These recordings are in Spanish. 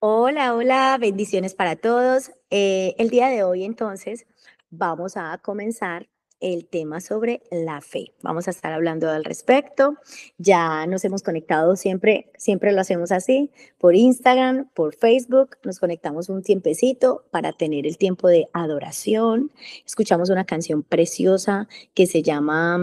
Hola, hola, bendiciones para todos. Eh, el día de hoy entonces vamos a comenzar el tema sobre la fe. Vamos a estar hablando al respecto. Ya nos hemos conectado siempre, siempre lo hacemos así, por Instagram, por Facebook, nos conectamos un tiempecito para tener el tiempo de adoración. Escuchamos una canción preciosa que se llama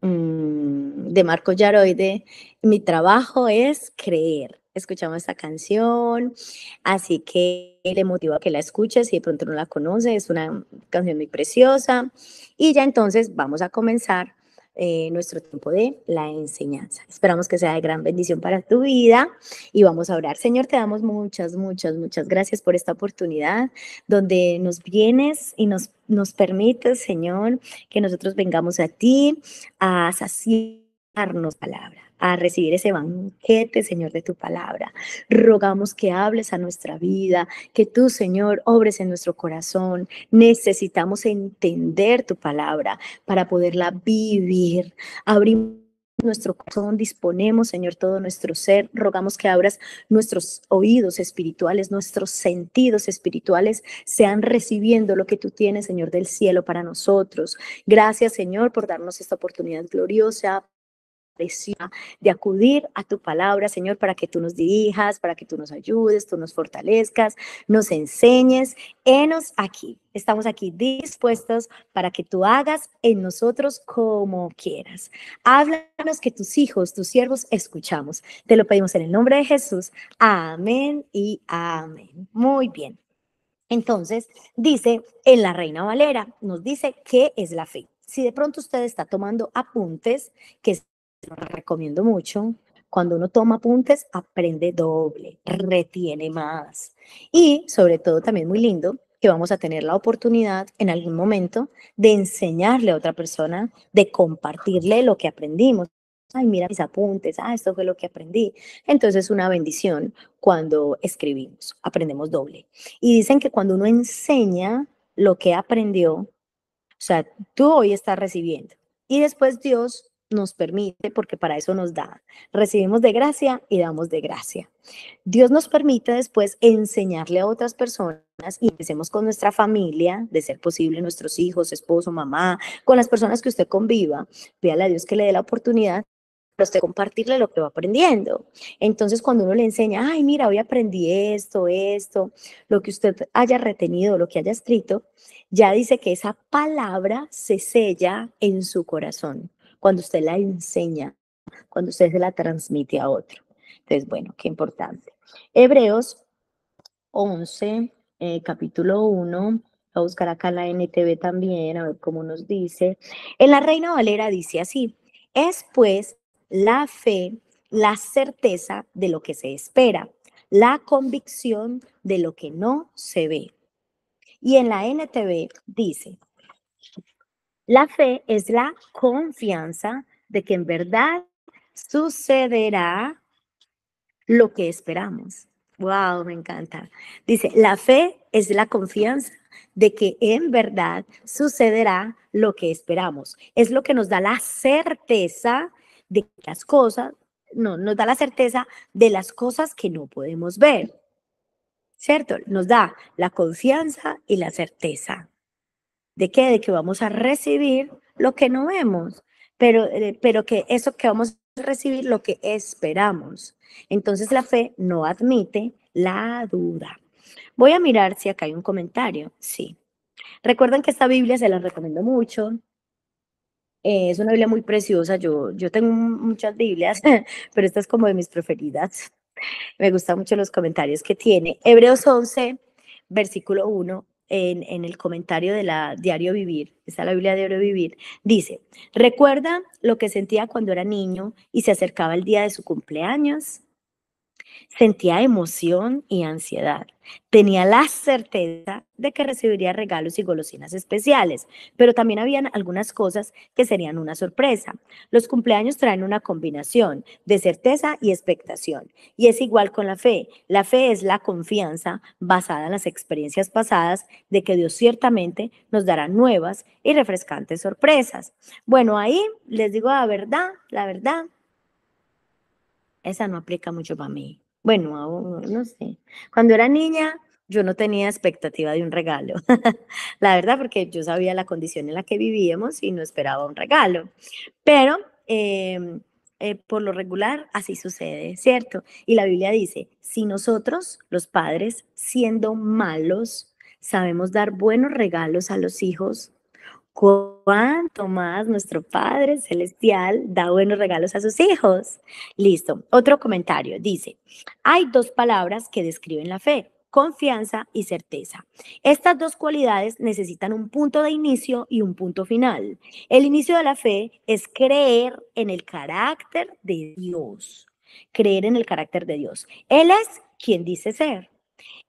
mm, de Marco Yaroide, Mi trabajo es creer escuchamos esta canción, así que le motivo a que la escuches, y de pronto no la conoce, es una canción muy preciosa. Y ya entonces vamos a comenzar eh, nuestro tiempo de la enseñanza. Esperamos que sea de gran bendición para tu vida y vamos a orar. Señor, te damos muchas, muchas, muchas gracias por esta oportunidad donde nos vienes y nos, nos permites, Señor, que nosotros vengamos a ti a saciarnos palabras a recibir ese banquete, Señor, de tu palabra. Rogamos que hables a nuestra vida, que tú, Señor, obres en nuestro corazón. Necesitamos entender tu palabra para poderla vivir. Abrimos nuestro corazón, disponemos, Señor, todo nuestro ser. Rogamos que abras nuestros oídos espirituales, nuestros sentidos espirituales, sean recibiendo lo que tú tienes, Señor, del cielo para nosotros. Gracias, Señor, por darnos esta oportunidad gloriosa de acudir a tu palabra, Señor, para que tú nos dirijas, para que tú nos ayudes, tú nos fortalezcas, nos enseñes. Enos aquí, estamos aquí dispuestos para que tú hagas en nosotros como quieras. Háblanos que tus hijos, tus siervos, escuchamos. Te lo pedimos en el nombre de Jesús. Amén y amén. Muy bien. Entonces, dice en la Reina Valera, nos dice qué es la fe. Si de pronto usted está tomando apuntes, que lo recomiendo mucho. Cuando uno toma apuntes, aprende doble, retiene más. Y sobre todo, también muy lindo, que vamos a tener la oportunidad en algún momento de enseñarle a otra persona, de compartirle lo que aprendimos ay, mira mis apuntes, ah, esto fue lo que aprendí. Entonces, es una bendición cuando escribimos, aprendemos doble. Y dicen que cuando uno enseña lo que aprendió, o sea, tú hoy estás recibiendo y después Dios nos permite, porque para eso nos da. Recibimos de gracia y damos de gracia. Dios nos permite después enseñarle a otras personas y empecemos con nuestra familia, de ser posible nuestros hijos, esposo, mamá, con las personas que usted conviva. Pídale a Dios que le dé la oportunidad para usted compartirle lo que va aprendiendo. Entonces, cuando uno le enseña, ay, mira, hoy aprendí esto, esto, lo que usted haya retenido, lo que haya escrito, ya dice que esa palabra se sella en su corazón cuando usted la enseña, cuando usted se la transmite a otro. Entonces, bueno, qué importante. Hebreos 11, eh, capítulo 1, a buscar acá la NTV también, a ver cómo nos dice. En la Reina Valera dice así, es pues la fe, la certeza de lo que se espera, la convicción de lo que no se ve. Y en la NTV dice, la fe es la confianza de que en verdad sucederá lo que esperamos. Wow, me encanta. Dice, la fe es la confianza de que en verdad sucederá lo que esperamos. Es lo que nos da la certeza de las cosas, no, nos da la certeza de las cosas que no podemos ver. ¿Cierto? Nos da la confianza y la certeza. ¿De qué? De que vamos a recibir lo que no vemos, pero, eh, pero que eso que vamos a recibir lo que esperamos. Entonces la fe no admite la duda. Voy a mirar si acá hay un comentario. Sí. Recuerden que esta Biblia se la recomiendo mucho. Eh, es una Biblia muy preciosa. Yo, yo tengo muchas Biblias, pero esta es como de mis preferidas. Me gustan mucho los comentarios que tiene. Hebreos 11, versículo 1 en, el comentario de la Diario Vivir, está la Biblia Diario Vivir, dice, recuerda lo que sentía cuando era niño y se acercaba el día de su cumpleaños Sentía emoción y ansiedad. Tenía la certeza de que recibiría regalos y golosinas especiales, pero también habían algunas cosas que serían una sorpresa. Los cumpleaños traen una combinación de certeza y expectación, y es igual con la fe. La fe es la confianza basada en las experiencias pasadas de que Dios ciertamente nos dará nuevas y refrescantes sorpresas. Bueno, ahí les digo la verdad, la verdad, esa no aplica mucho para mí. Bueno, no sé. Cuando era niña, yo no tenía expectativa de un regalo, la verdad, porque yo sabía la condición en la que vivíamos y no esperaba un regalo. Pero em, eh, por lo regular así sucede, ¿cierto? Y la Biblia dice, si nosotros, los padres, siendo malos, sabemos dar buenos regalos a los hijos, cuánto más nuestro Padre Celestial da buenos regalos a sus hijos. Listo. Otro comentario dice, hay dos palabras que describen la fe, confianza y certeza. Estas dos cualidades necesitan un punto de inicio y un punto final. El inicio de la fe es creer en el carácter de Dios, creer en el carácter de Dios. Él es quien dice ser.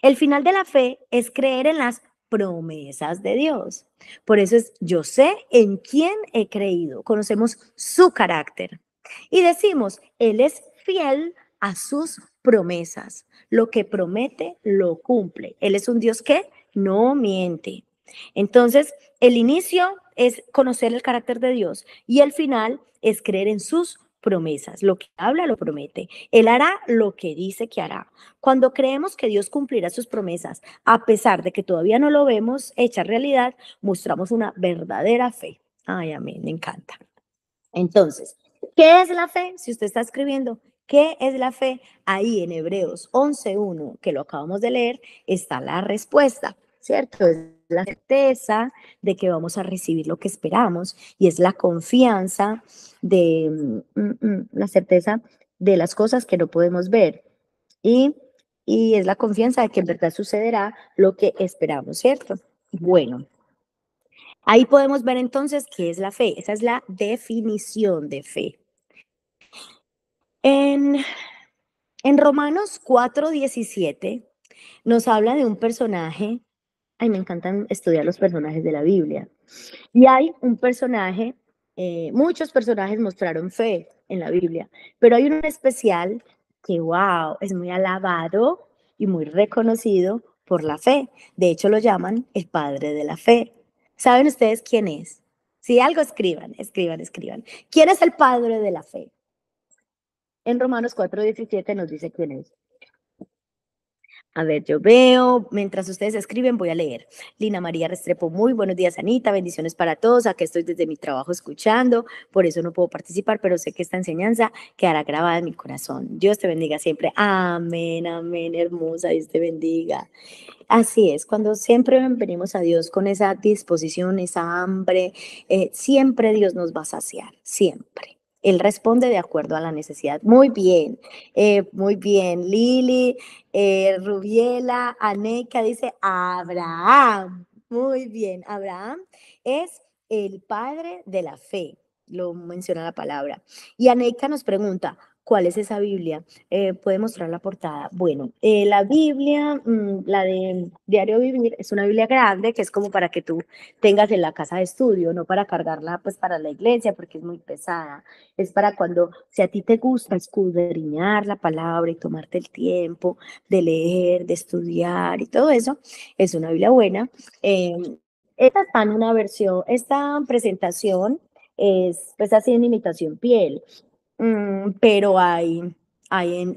El final de la fe es creer en las promesas de Dios. Por eso es, yo sé en quién he creído, conocemos su carácter y decimos, Él es fiel a sus promesas. Lo que promete, lo cumple. Él es un Dios que no miente. Entonces, el inicio es conocer el carácter de Dios y el final es creer en sus promesas. Lo que habla lo promete. Él hará lo que dice que hará. Cuando creemos que Dios cumplirá sus promesas, a pesar de que todavía no lo vemos hecha realidad, mostramos una verdadera fe. Ay, amén, me encanta. Entonces, ¿qué es la fe? Si usted está escribiendo, ¿qué es la fe? Ahí en Hebreos 11.1, que lo acabamos de leer, está la respuesta. ¿cierto? Es la certeza de que vamos a recibir lo que esperamos y es la confianza de mm, mm, mm, la certeza de las cosas que no podemos ver y, es la confianza de que en verdad sucederá lo que esperamos, ¿cierto? Bueno, ahí podemos ver entonces qué es la fe. Esa es la definición de fe. En, en Romanos 4:17 nos habla de un personaje ay, me encantan estudiar los personajes de la Biblia. Y hay un personaje, eh, muchos personajes mostraron fe en la Biblia, pero hay un especial que, wow, es muy alabado y muy reconocido por la fe. De hecho, lo llaman el padre de la fe. ¿Saben ustedes quién es? Si algo escriban, escriban, escriban. ¿Quién es el padre de la fe? En Romanos 4:17 nos dice quién es. A ver, yo veo, mientras ustedes escriben voy a leer. Lina María Restrepo, muy buenos días Anita, bendiciones para todos, aquí estoy desde mi trabajo escuchando, por eso no puedo participar, pero sé que esta enseñanza quedará grabada en mi corazón. Dios te bendiga siempre. Amén, amén, hermosa, Dios te bendiga. Así es, cuando siempre venimos a Dios con esa disposición, esa hambre, eh, siempre Dios nos va a saciar, siempre. Él responde de acuerdo a la necesidad. Muy bien, eh, muy bien. Lili, eh, Rubiela, Aneca dice Abraham. Muy bien, Abraham es el padre de la fe, lo menciona la palabra. Y Aneca nos pregunta, ¿Cuál es esa Biblia? Eh, puede mostrar la portada. Bueno, eh, la Biblia, mm, la de Diario Vivir, es una Biblia grande que es como para que tú tengas en la casa de estudio, no para cargarla pues para la iglesia porque es muy pesada. Es para cuando, si a ti te gusta escudriñar la palabra y tomarte el tiempo de leer, de estudiar y todo eso, es una Biblia buena. Eh, esta está una versión, esta presentación es pues así en imitación piel. Mm, pero hay, hay en,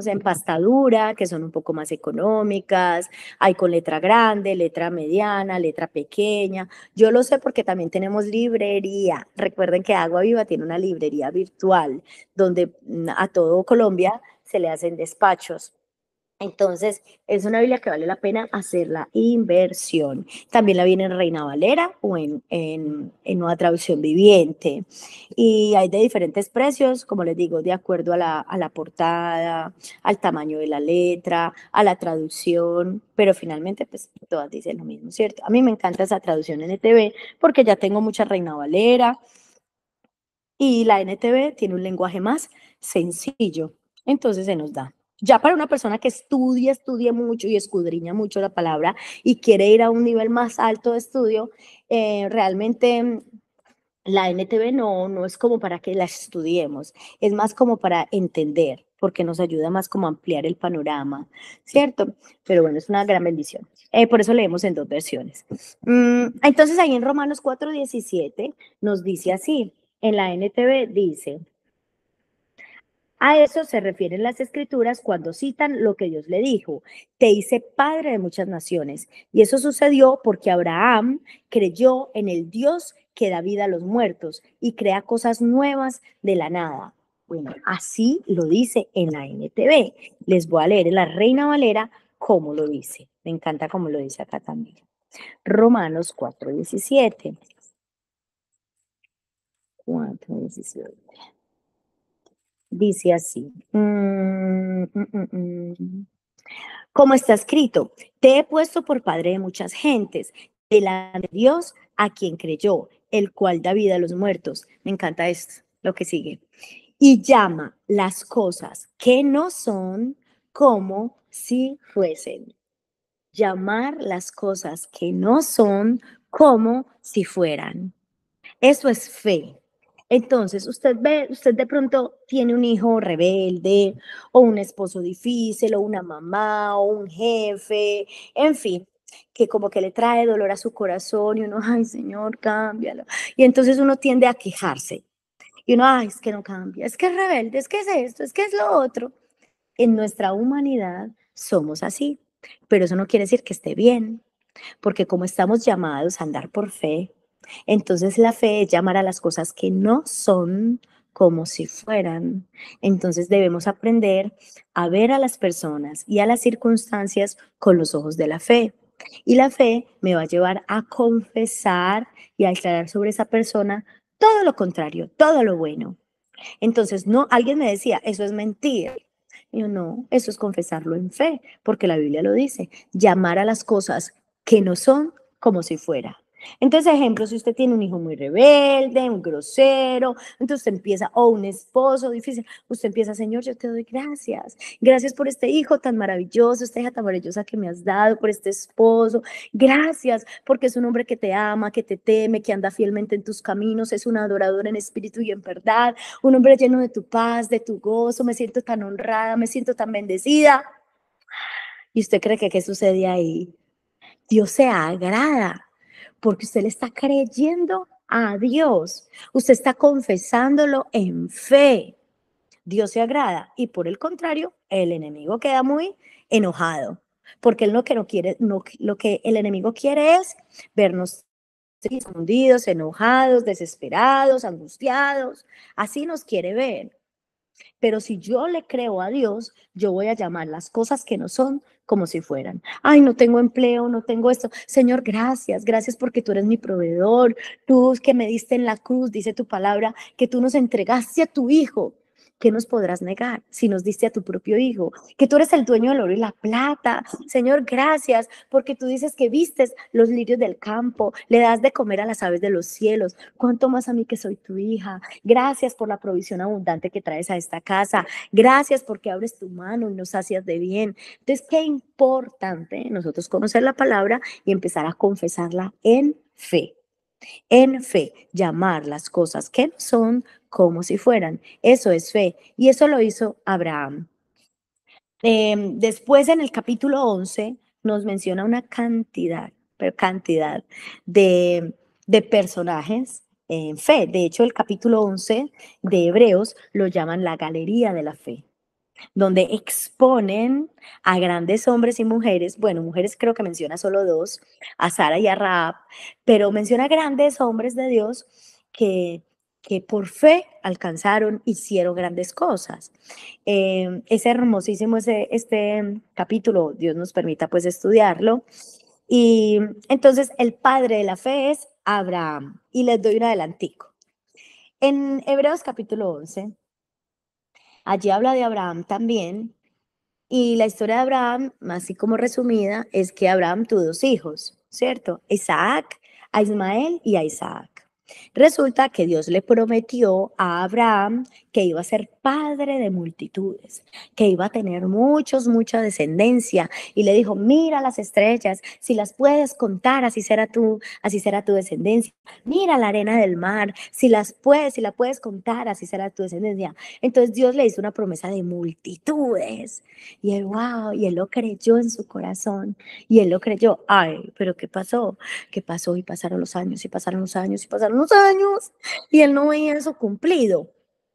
se en pastadura, que son un poco más económicas, hay con letra grande, letra mediana, letra pequeña. Yo lo sé porque también tenemos librería. Recuerden que Agua Viva tiene una librería virtual donde mm, a todo Colombia se le hacen despachos entonces, es una Biblia que vale la pena hacer la inversión. También la viene en Reina Valera o en, en, Nueva Traducción Viviente. Y hay de diferentes precios, como les digo, de acuerdo a la, a la, portada, al tamaño de la letra, a la traducción, pero finalmente, pues todas dicen lo mismo, ¿cierto? A mí me encanta esa traducción NTV porque ya tengo mucha Reina Valera y la NTV tiene un lenguaje más sencillo, entonces se nos da. Ya para una persona que estudia, estudia mucho y escudriña mucho la palabra y quiere ir a un nivel más alto de estudio, eh, realmente mm, la NTV no, no es como para que la estudiemos, es más como para entender, porque nos ayuda más como a ampliar el panorama, ¿cierto? Pero bueno, es una gran bendición. Eh, por eso leemos en dos versiones. Mm, entonces ahí en Romanos 4.17 nos dice así, en la NTV dice, a eso se refieren las escrituras cuando citan lo que Dios le dijo. Te hice padre de muchas naciones. Y eso sucedió porque Abraham creyó en el Dios que da vida a los muertos y crea cosas nuevas de la nada. Bueno, así lo dice en la NTV. Les voy a leer en la Reina Valera cómo lo dice. Me encanta cómo lo dice acá también. Romanos 4.17. 4.17. Dice así. Mm, mm, mm, como está escrito, te he puesto por padre de muchas gentes, la de Dios a quien creyó, el cual da vida a los muertos. Me encanta esto, lo que sigue. Y llama las cosas que no son como si fuesen. Llamar las cosas que no son como si fueran. Eso es fe. Entonces, usted ve, usted de pronto tiene un hijo rebelde o un esposo difícil o una mamá o un jefe, en fin, que como que le trae dolor a su corazón y uno, ay Señor, cámbialo. Y entonces uno tiende a quejarse. Y uno, ay, es que no cambia, es que es rebelde, es que es esto, es que es lo otro. En nuestra humanidad somos así, pero eso no quiere decir que esté bien, porque como estamos llamados a andar por fe, entonces la fe es llamar a las cosas que no son como si fueran. Entonces debemos aprender a ver a las personas y a las circunstancias con los ojos de la fe. Y la fe me va a llevar a confesar y a declarar sobre esa persona todo lo contrario, todo lo bueno. Entonces, no, alguien me decía, eso es mentira. yo no, eso es confesarlo en fe, porque la Biblia lo dice, llamar a las cosas que no son como si fuera. Entonces, ejemplo, si usted tiene un hijo muy rebelde, un grosero, entonces usted empieza, o un esposo difícil, usted empieza, Señor, yo te doy gracias. Gracias por este hijo tan maravilloso, esta hija tan maravillosa que me has dado, por este esposo. Gracias porque es un hombre que te ama, que te teme, que anda fielmente en tus caminos, es un adorador en espíritu y en verdad, un hombre lleno de tu paz, de tu gozo. Me siento tan honrada, me siento tan bendecida. ¿Y usted cree que qué sucede ahí? Dios se agrada porque usted le está creyendo a Dios, usted está confesándolo en fe. Dios se agrada y por el contrario, el enemigo queda muy enojado, porque él lo que no quiere, lo que el enemigo quiere es vernos escondidos, enojados, desesperados, angustiados, así nos quiere ver. Pero si yo le creo a Dios, yo voy a llamar las cosas que no son como si fueran. Ay, no tengo empleo, no tengo esto. Señor, gracias, gracias porque tú eres mi proveedor. Tú que me diste en la cruz, dice tu palabra, que tú nos entregaste a tu Hijo ¿qué nos podrás negar si nos diste a tu propio Hijo? Que tú eres el dueño del oro y la plata. Señor, gracias, porque tú dices que vistes los lirios del campo, le das de comer a las aves de los cielos. ¿Cuánto más a mí que soy tu hija? Gracias por la provisión abundante que traes a esta casa. Gracias porque abres tu mano y nos haces de bien. Entonces, qué importante nosotros conocer la palabra y empezar a confesarla en fe en fe, llamar las cosas que no son como si fueran. Eso es fe. Y eso lo hizo Abraham. Em, después en el capítulo 11 nos menciona una cantidad, pero cantidad de, de personajes en fe. De hecho, el capítulo 11 de Hebreos lo llaman la galería de la fe donde exponen a grandes hombres y mujeres, bueno, mujeres creo que menciona solo dos, a Sara y a Raab, pero menciona grandes hombres de Dios que que por fe alcanzaron, hicieron grandes cosas. Em, es hermosísimo ese, este capítulo, Dios nos permita pues estudiarlo. Y entonces el padre de la fe es Abraham. Y les doy un adelantico. En Hebreos capítulo 11, allí habla de Abraham también. Y la historia de Abraham, así como resumida, es que Abraham tuvo dos hijos, ¿cierto? Isaac, a Ismael y a Isaac. Resulta que Dios le prometió a Abraham que iba a ser padre de multitudes, que iba a tener muchos, mucha descendencia. Y le dijo, mira las estrellas, si las puedes contar, así será tu, así será tu descendencia. Mira la arena del mar, si las puedes, si la puedes contar, así será tu descendencia. Entonces Dios le hizo una promesa de multitudes. Y él, wow, y él lo creyó en su corazón. Y él lo creyó, ay, pero ¿qué pasó? ¿Qué pasó? Y pasaron los años, y pasaron los años, y pasaron los años. Y él no veía eso cumplido.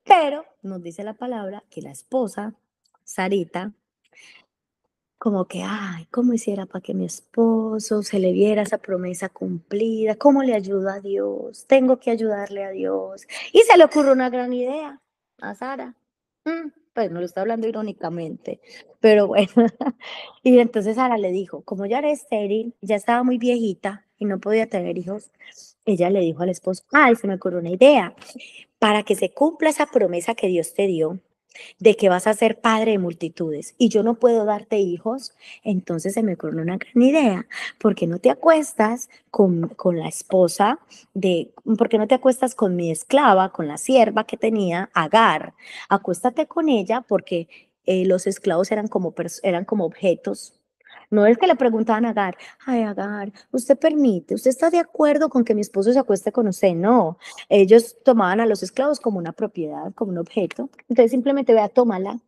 Pero nos dice la palabra que la esposa, Sarita, como que, ay, ¿cómo hiciera para que mi esposo se le viera esa promesa cumplida? ¿Cómo le ayuda a Dios? Tengo que ayudarle a Dios. Y se le ocurre una gran idea a Sara. Mm, pues no lo está hablando irónicamente, pero bueno. y entonces Sara le dijo, como ya era estéril, ya estaba muy viejita y no podía tener hijos, ella le dijo al esposo, ay, se me ocurrió una idea para que se cumpla esa promesa que Dios te dio de que vas a ser padre de multitudes y yo no puedo darte hijos, entonces se me ocurrió una gran idea, ¿por qué no te acuestas con, con la esposa de, qué no te acuestas con mi esclava, con la sierva que tenía Agar, acuéstate con ella porque eh, los esclavos eran como, eran como objetos no es que le preguntaban a Agar, ay Agar, ¿usted permite? ¿Usted está de acuerdo con que mi esposo se acueste con usted? No, ellos tomaban a los esclavos como una propiedad, como un objeto. Entonces simplemente vea, tómala,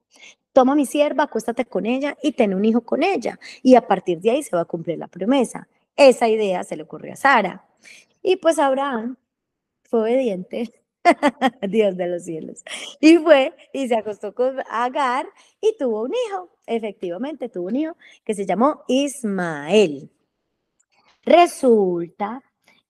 toma mi sierva, acuéstate con ella y ten un hijo con ella. Y a partir de ahí se va a cumplir la promesa. Esa idea se le ocurrió a Sara. Y pues Abraham fue obediente Dios de los cielos. Y fue y se acostó con Agar y tuvo un hijo, efectivamente tuvo un hijo que se llamó Ismael. Resulta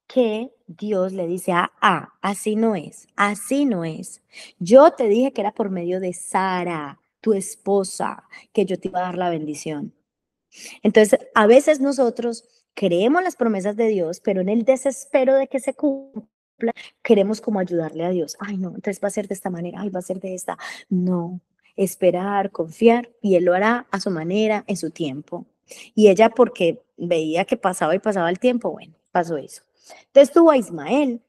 que Dios le dice a ah, así no es, así no es. Yo te dije que era por medio de Sara, tu esposa, que yo te iba a dar la bendición. Entonces, a veces nosotros creemos las promesas de Dios, pero en el desespero de que se cumpla, queremos como ayudarle a Dios. Ay, no, entonces va a ser de esta manera, ay, va a ser de esta. No, esperar, confiar, y Él lo hará a su manera, en su tiempo. Y ella, porque veía que pasaba y pasaba el tiempo, bueno, pasó eso. Entonces tuvo a Ismael.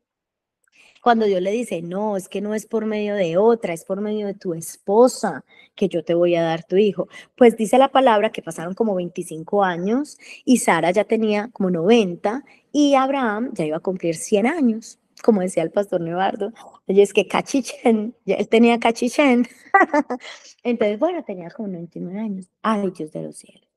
Cuando Dios le dice, no, es que no es por medio de otra, es por medio de tu esposa que yo te voy a dar tu hijo. Pues dice la palabra que pasaron como 25 años y Sara ya tenía como 90 y Abraham ya iba a cumplir 100 años como decía el pastor Nevardo, y es que cachichén, él tenía cachichén. Entonces, bueno, tenía como 99 años. Ay, Dios de los cielos.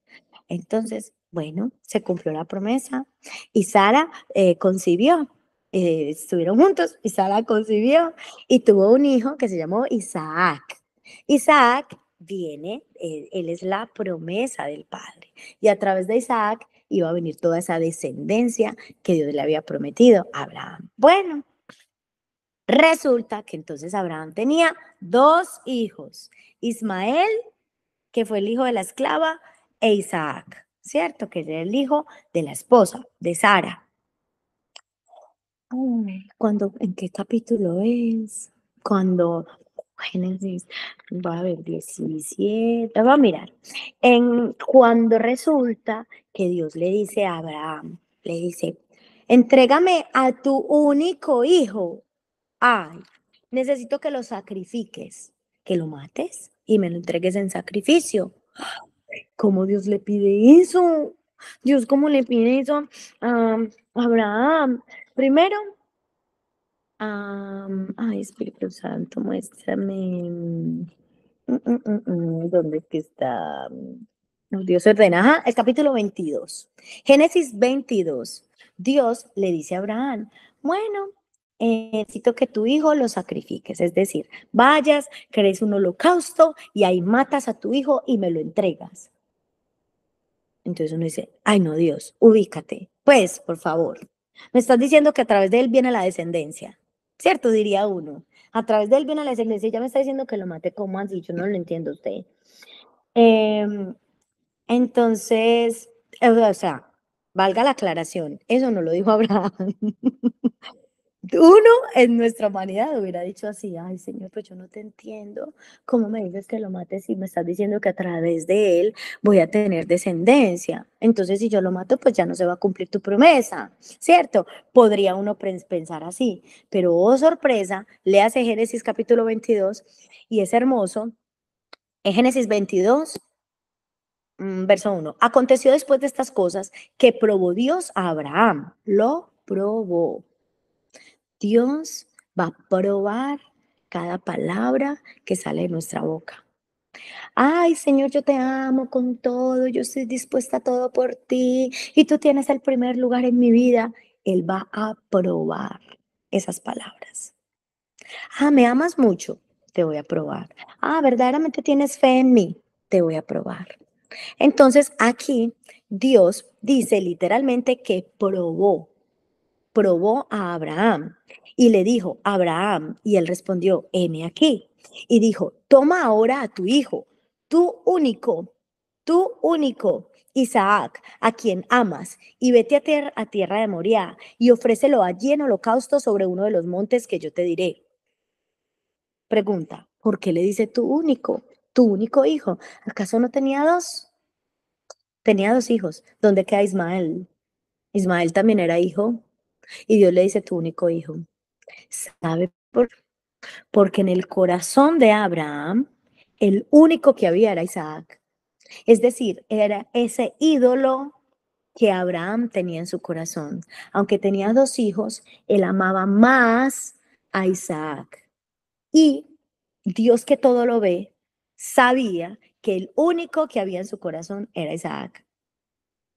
Entonces, bueno, se cumplió la promesa y Sara eh, concibió. Eh, estuvieron juntos y Sara concibió y tuvo un hijo que se llamó Isaac. Isaac viene, eh, él es la promesa del Padre. Y a través de Isaac iba a venir toda esa descendencia que Dios le había prometido a Abraham. Bueno, resulta que entonces Abraham tenía dos hijos, Ismael, que fue el hijo de la esclava, e Isaac, ¿cierto? Que era el hijo de la esposa, de Sara. Cuando, ¿En qué capítulo es? Cuando Génesis, va a haber 17, va a mirar. En, cuando resulta que Dios le dice a Abraham, le dice, entrégame a tu único hijo. Ay, necesito que lo sacrifiques, que lo mates y me lo entregues en sacrificio. ¿Cómo Dios le pide eso? Dios, ¿cómo le pide eso a Abraham? Primero, ay, Espíritu Santo, muéstrame. Mm, mm, mm, ¿Dónde que está? Oh, Dios ordena. Ajá, el capítulo 22. Génesis 22. Dios le dice a Abraham, bueno, eh, necesito que tu hijo lo sacrifiques, es decir, vayas, crees un holocausto y ahí matas a tu hijo y me lo entregas. Entonces uno dice, ay no Dios, ubícate, pues por favor, me estás diciendo que a través de él viene la descendencia. ¿cierto? Diría uno. A través del viene a la iglesia ya me está diciendo que lo mate como así, yo no lo entiendo usted. Em, entonces, eh, o sea, valga la aclaración, eso no lo dijo Abraham uno en nuestra humanidad hubiera dicho así, ay Señor, pues yo no te entiendo, ¿cómo me dices que lo mates si me estás diciendo que a través de él voy a tener descendencia? Entonces si yo lo mato, pues ya no se va a cumplir tu promesa, ¿cierto? Podría uno pensar así, pero oh sorpresa, leas Génesis capítulo 22 y es hermoso, en Génesis 22, mm, verso 1, aconteció después de estas cosas que probó Dios a Abraham, lo probó. Dios va a probar cada palabra que sale de nuestra boca. Ay, Señor, yo te amo con todo, yo estoy dispuesta a todo por ti y tú tienes el primer lugar en mi vida. Él va a probar esas palabras. Ah, me amas mucho, te voy a probar. Ah, verdaderamente tienes fe en mí, te voy a probar. Entonces aquí Dios dice literalmente que probó probó a Abraham y le dijo, Abraham, y él respondió, heme aquí. Y dijo, toma ahora a tu hijo, tu único, tu único, Isaac, a quien amas, y vete a, a tierra de Moriah y ofrécelo allí en holocausto sobre uno de los montes que yo te diré. Pregunta, ¿por qué le dice tu único, tu único hijo? ¿Acaso no tenía dos? Tenía dos hijos. ¿Dónde queda Ismael? Ismael también era hijo y Dios le dice, tu único hijo. ¿Sabe por qué? Porque en el corazón de Abraham, el único que había era Isaac. Es decir, era ese ídolo que Abraham tenía en su corazón. Aunque tenía dos hijos, él amaba más a Isaac. Y Dios que todo lo ve, sabía que el único que había en su corazón era Isaac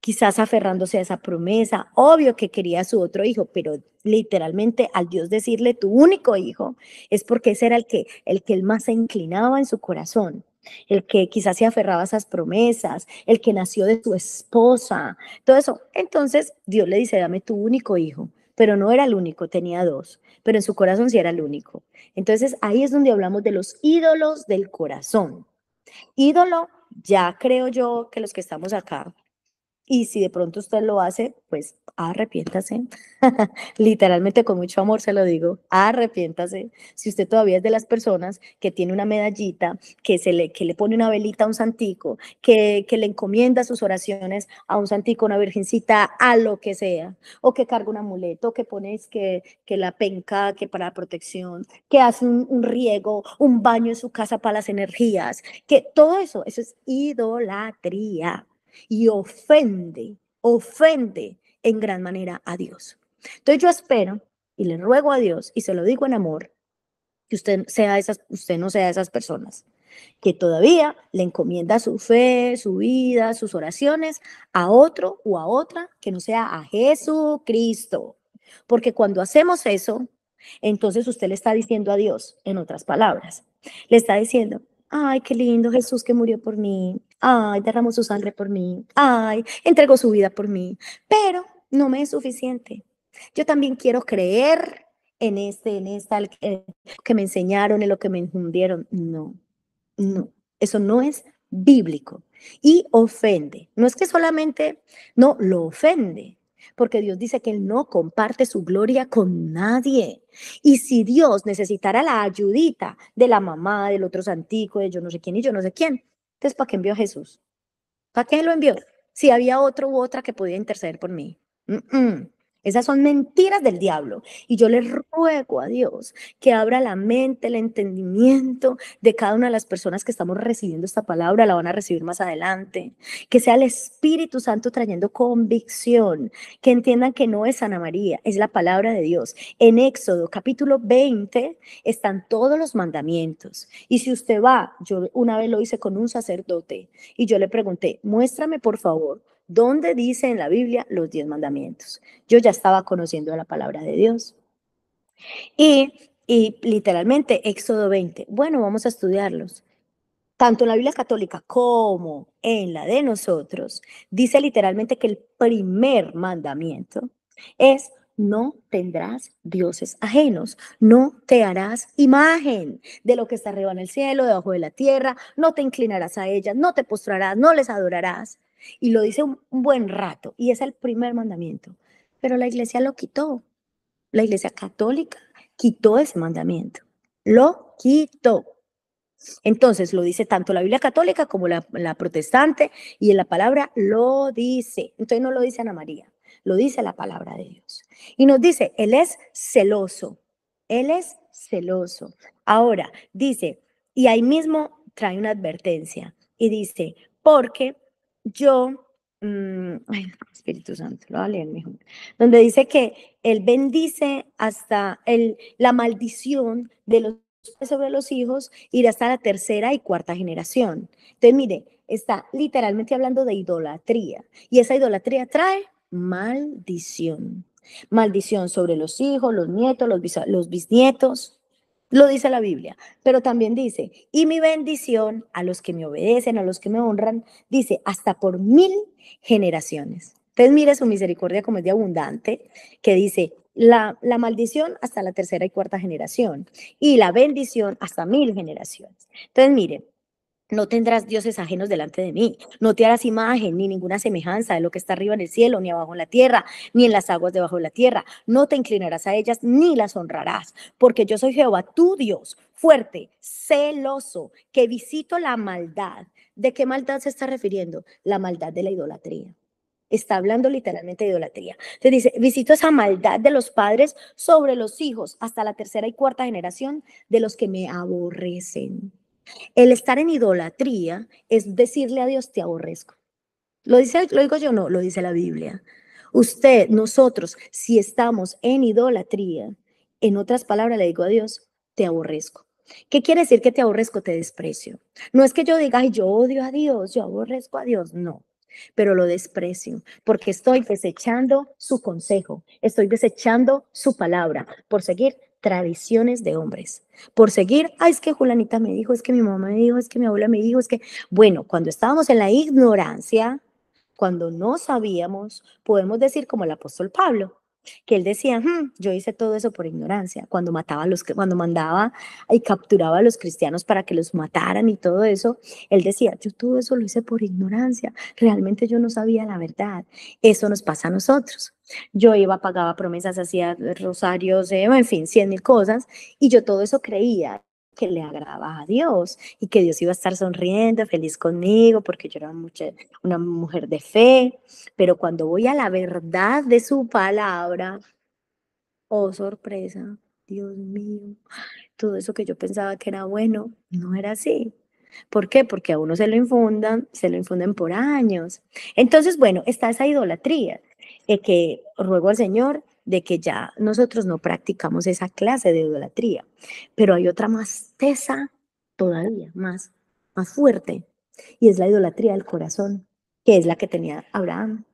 quizás aferrándose a esa promesa. Obvio que quería a su otro hijo, pero literalmente al Dios decirle tu único hijo es porque ese era el que, el que el más se inclinaba en su corazón el que quizás se aferraba a esas promesas, el que nació de su esposa, todo eso. Entonces Dios le dice, dame tu único hijo, pero no era el único, tenía dos, pero en su corazón sí era el único. Entonces ahí es donde hablamos de los ídolos del corazón. Ídolo, ya creo yo que los que estamos acá, y si de pronto usted lo hace, pues arrepiéntase. Literalmente con mucho amor se lo digo, arrepiéntase. Si usted todavía es de las personas que tiene una medallita, que, se le, que le pone una velita a un santico, que, le encomienda sus oraciones a un santico, una virgencita, a lo que sea, o que carga un amuleto, que pone que, que la penca, que para protección, que hace un, un riego, un baño en su casa para las energías, que todo eso, eso es idolatría y ofende, ofende en gran manera a Dios. Entonces yo espero y le ruego a Dios y se lo digo en amor que usted sea esas usted no sea esas personas que todavía le encomienda su fe, su vida, sus oraciones a otro o a otra que no sea a Jesucristo. Porque cuando hacemos eso, entonces usted le está diciendo a Dios, en otras palabras, le está diciendo, ay, qué lindo Jesús que murió por mí, ay, derramó su sangre por mí, ay, entregó su vida por mí, pero no me es suficiente. Yo también quiero creer en este, en esta, en lo que me enseñaron, en lo que me infundieron. No, no, eso no es bíblico y ofende. No es que solamente, no, lo ofende, porque Dios dice que Él no comparte su gloria con nadie. Y si Dios necesitara la ayudita de la mamá, del otro santico, de yo no sé quién y yo no sé quién, entonces, ¿para qué envió a Jesús? ¿Para qué lo envió? Si había otro u otra que podía interceder por mí. Esas son mentiras del diablo. Y yo le ruego a Dios que abra la mente, el entendimiento de cada una de las personas que estamos recibiendo esta palabra, la van a recibir más adelante. Que sea el Espíritu Santo trayendo convicción, que entiendan que no es Ana María, es la palabra de Dios. En Éxodo capítulo 20 están todos los mandamientos. Y si usted va, yo una vez lo hice con un sacerdote y yo le pregunté, muéstrame por favor ¿Dónde dice en la Biblia los diez mandamientos? Yo ya estaba conociendo la palabra de Dios. Y, y literalmente, Éxodo 20. Bueno, vamos a estudiarlos tanto en la Biblia católica como en la de nosotros, dice literalmente que el primer mandamiento es no tendrás dioses ajenos, no te harás imagen de lo que está arriba en el cielo, debajo de la tierra, no te inclinarás a ellas, no te postrarás, no les adorarás. Y lo dice un buen rato, y es el primer mandamiento. Pero la iglesia lo quitó. La iglesia católica quitó ese mandamiento. Lo quitó. Entonces lo dice tanto la Biblia católica como la, protestante, y en la palabra lo dice. Entonces no lo dice Ana María, lo dice la palabra de Dios. Y nos dice, Él es celoso. Él es celoso. Ahora, dice, y ahí mismo trae una advertencia y dice, porque yo, mm, Espíritu Santo, lo voy a leer hijo, donde dice que él bendice hasta el, la maldición de los sobre los hijos, ir hasta la tercera y cuarta generación. Entonces, mire, está literalmente hablando de idolatría y esa idolatría trae maldición. Maldición sobre los hijos, los nietos, los, los bisnietos. Lo dice la Biblia, pero también dice, y mi bendición a los que me obedecen, a los que me honran, dice, hasta por mil generaciones. Entonces mire su misericordia como es de abundante, que dice, la, la, maldición hasta la tercera y cuarta generación y la bendición hasta mil generaciones. Entonces mire, no tendrás dioses ajenos delante de mí, no te harás imagen ni ninguna semejanza de lo que está arriba en el cielo, ni abajo en la tierra, ni en las aguas debajo de la tierra. No te inclinarás a ellas ni las honrarás, porque yo soy Jehová, tu Dios, fuerte, celoso, que visito la maldad. ¿De qué maldad se está refiriendo? La maldad de la idolatría. Está hablando literalmente de idolatría. te dice, visito esa maldad de los padres sobre los hijos hasta la tercera y cuarta generación de los que me aborrecen. El estar en idolatría es decirle a Dios, te aborrezco. Lo, dice, lo digo yo, no, lo dice la Biblia. Usted, nosotros, si estamos en idolatría, en otras palabras le digo a Dios, te aborrezco. ¿Qué quiere decir que te aborrezco, te desprecio? No es que yo diga, ay, yo odio a Dios, yo aborrezco a Dios, no, pero lo desprecio porque estoy desechando su consejo, estoy desechando su palabra por seguir tradiciones de hombres. Por seguir, ay, es que Julanita me dijo, es que mi mamá me dijo, es que mi abuela me dijo, es que, bueno, cuando estábamos en la ignorancia, cuando no sabíamos, podemos decir como el apóstol Pablo, que él decía, hmm, yo hice todo eso por ignorancia, cuando mataba a los cuando mandaba y capturaba a los cristianos para que los mataran y todo eso, él decía, yo todo eso lo hice por ignorancia, realmente yo no sabía la verdad. Eso nos pasa a nosotros. Yo iba, pagaba promesas, hacía rosarios, eh, en fin, cien mil cosas, y yo todo eso creía, que le agradaba a Dios y que Dios iba a estar sonriendo, feliz conmigo, porque yo era una mujer de fe. Pero cuando voy a la verdad de su palabra, oh sorpresa, Dios mío, todo eso que yo pensaba que era bueno, no era así. ¿Por qué? Porque a uno se lo infundan, se lo infunden por años. Entonces, bueno, está esa idolatría, eh, que ruego al Señor de que ya nosotros no practicamos esa clase de idolatría, pero hay otra más tesa todavía, más, más fuerte, y es la idolatría del corazón, que es la que tenía Abraham,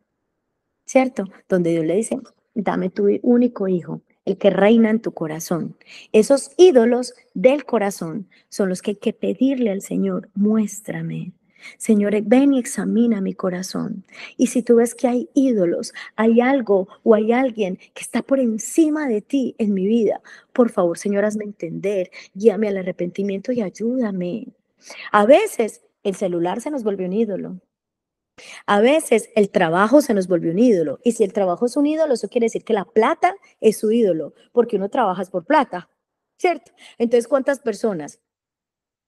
¿cierto? Donde Dios le dice, dame tu único hijo, el que reina en tu corazón. Esos ídolos del corazón son los que hay que pedirle al Señor, muéstrame, Señor, ven y examina mi corazón. Y si tú ves que hay ídolos, hay algo o hay alguien que está por encima de ti en mi vida, por favor, Señor, hazme entender, guíame al arrepentimiento y ayúdame. A veces el celular se nos volvió un ídolo. A veces el trabajo se nos volvió un ídolo. Y si el trabajo es un ídolo, eso quiere decir que la plata es su ídolo, porque uno trabaja por plata, ¿cierto? Entonces, ¿cuántas personas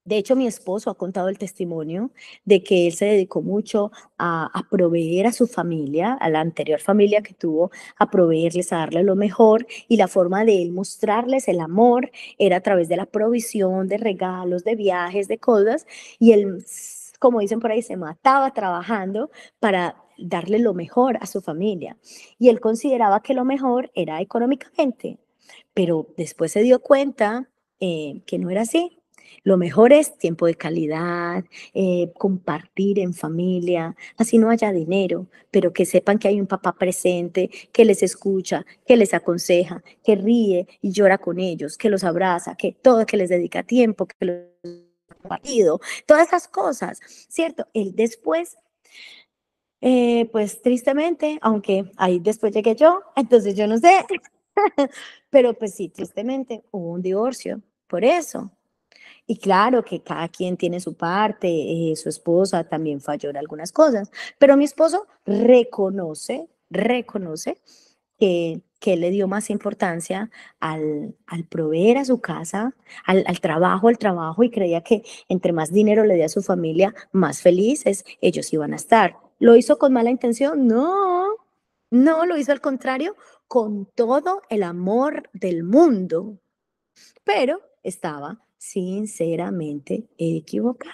de hecho, mi esposo ha contado el testimonio de que él se dedicó mucho a, proveer a su familia, a la anterior familia que tuvo, a proveerles, a darle lo mejor. Y la forma de él mostrarles el amor era a través de la provisión, de regalos, de viajes, de cosas. Y él, como dicen por ahí, se mataba trabajando para darle lo mejor a su familia. Y él consideraba que lo mejor era económicamente. Pero después se dio cuenta eh, que no era así lo mejor es tiempo de calidad, eh, compartir en familia, así no haya dinero, pero que sepan que hay un papá presente, que les escucha, que les aconseja, que ríe y llora con ellos, que los abraza, que todo, que les dedica tiempo, que los partido, todas esas cosas, ¿cierto? El después eh, pues tristemente, aunque ahí después llegué yo, entonces yo no sé, pero pues sí, tristemente hubo un divorcio por eso, y claro que cada quien tiene su parte, eh, su esposa también falló en algunas cosas, pero mi esposo reconoce, reconoce que, él le dio más importancia al, proveer a su casa, al, trabajo, al trabajo, y creía que entre más dinero le dé a su familia, más felices ellos iban a estar. ¿Lo hizo con mala intención? No, no, lo hizo al contrario, con todo el amor del mundo, pero estaba sinceramente equivocado.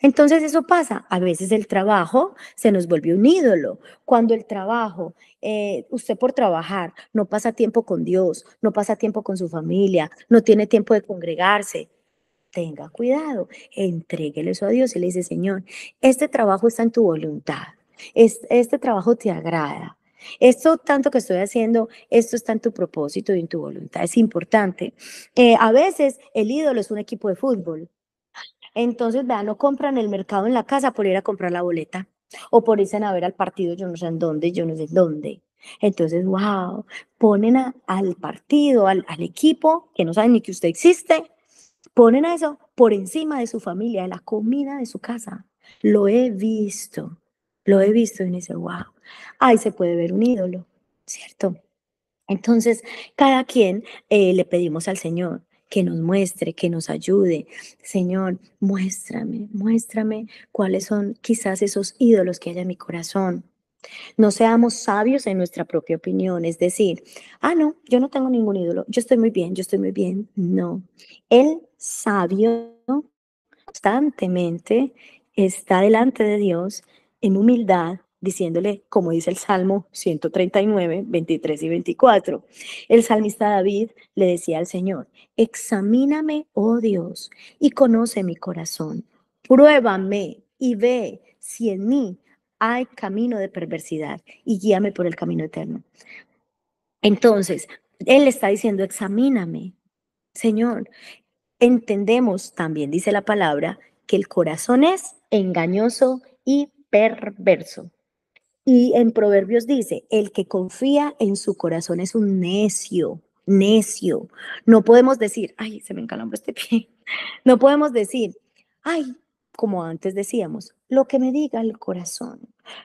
Entonces eso pasa. A veces el trabajo se nos vuelve un ídolo. Cuando el trabajo, eh, usted por trabajar no pasa tiempo con Dios, no pasa tiempo con su familia, no tiene tiempo de congregarse. Tenga cuidado, entréguele eso a Dios y le dice, Señor, este trabajo está en tu voluntad, es este trabajo te agrada. Esto tanto que estoy haciendo, esto está en tu propósito y en tu voluntad. Es importante. Eh, a veces el ídolo es un equipo de fútbol. Entonces, vean, no compran el mercado en la casa por ir a comprar la boleta o por irse a ver al partido, yo no sé en dónde, yo no sé dónde. Entonces, wow, ponen al partido, al, al equipo, que no saben ni que usted existe, ponen a eso por encima de su familia, de la comida de su casa. Lo he visto lo he visto y ese dice, wow, ahí se puede ver un ídolo, ¿cierto? Entonces, cada quien eh, le pedimos al Señor que nos muestre, que nos ayude. Señor, muéstrame, muéstrame cuáles son quizás esos ídolos que hay en mi corazón. No seamos sabios en nuestra propia opinión, es decir, ah, no, yo no tengo ningún ídolo, yo estoy muy bien, yo estoy muy bien. No, el sabio constantemente está delante de Dios en humildad, diciéndole, como dice el Salmo 139, 23 y 24. El salmista David le decía al Señor, examíname, oh Dios, y conoce mi corazón, pruébame y ve si en mí hay camino de perversidad y guíame por el camino eterno. Entonces, Él está diciendo, examíname, Señor. Entendemos, también dice la palabra, que el corazón es engañoso y perverso. Y en Proverbios dice, el que confía en su corazón es un necio, necio. No podemos decir, ay, se me encalambra este pie. No podemos decir, ay, como antes decíamos, lo que me diga el corazón.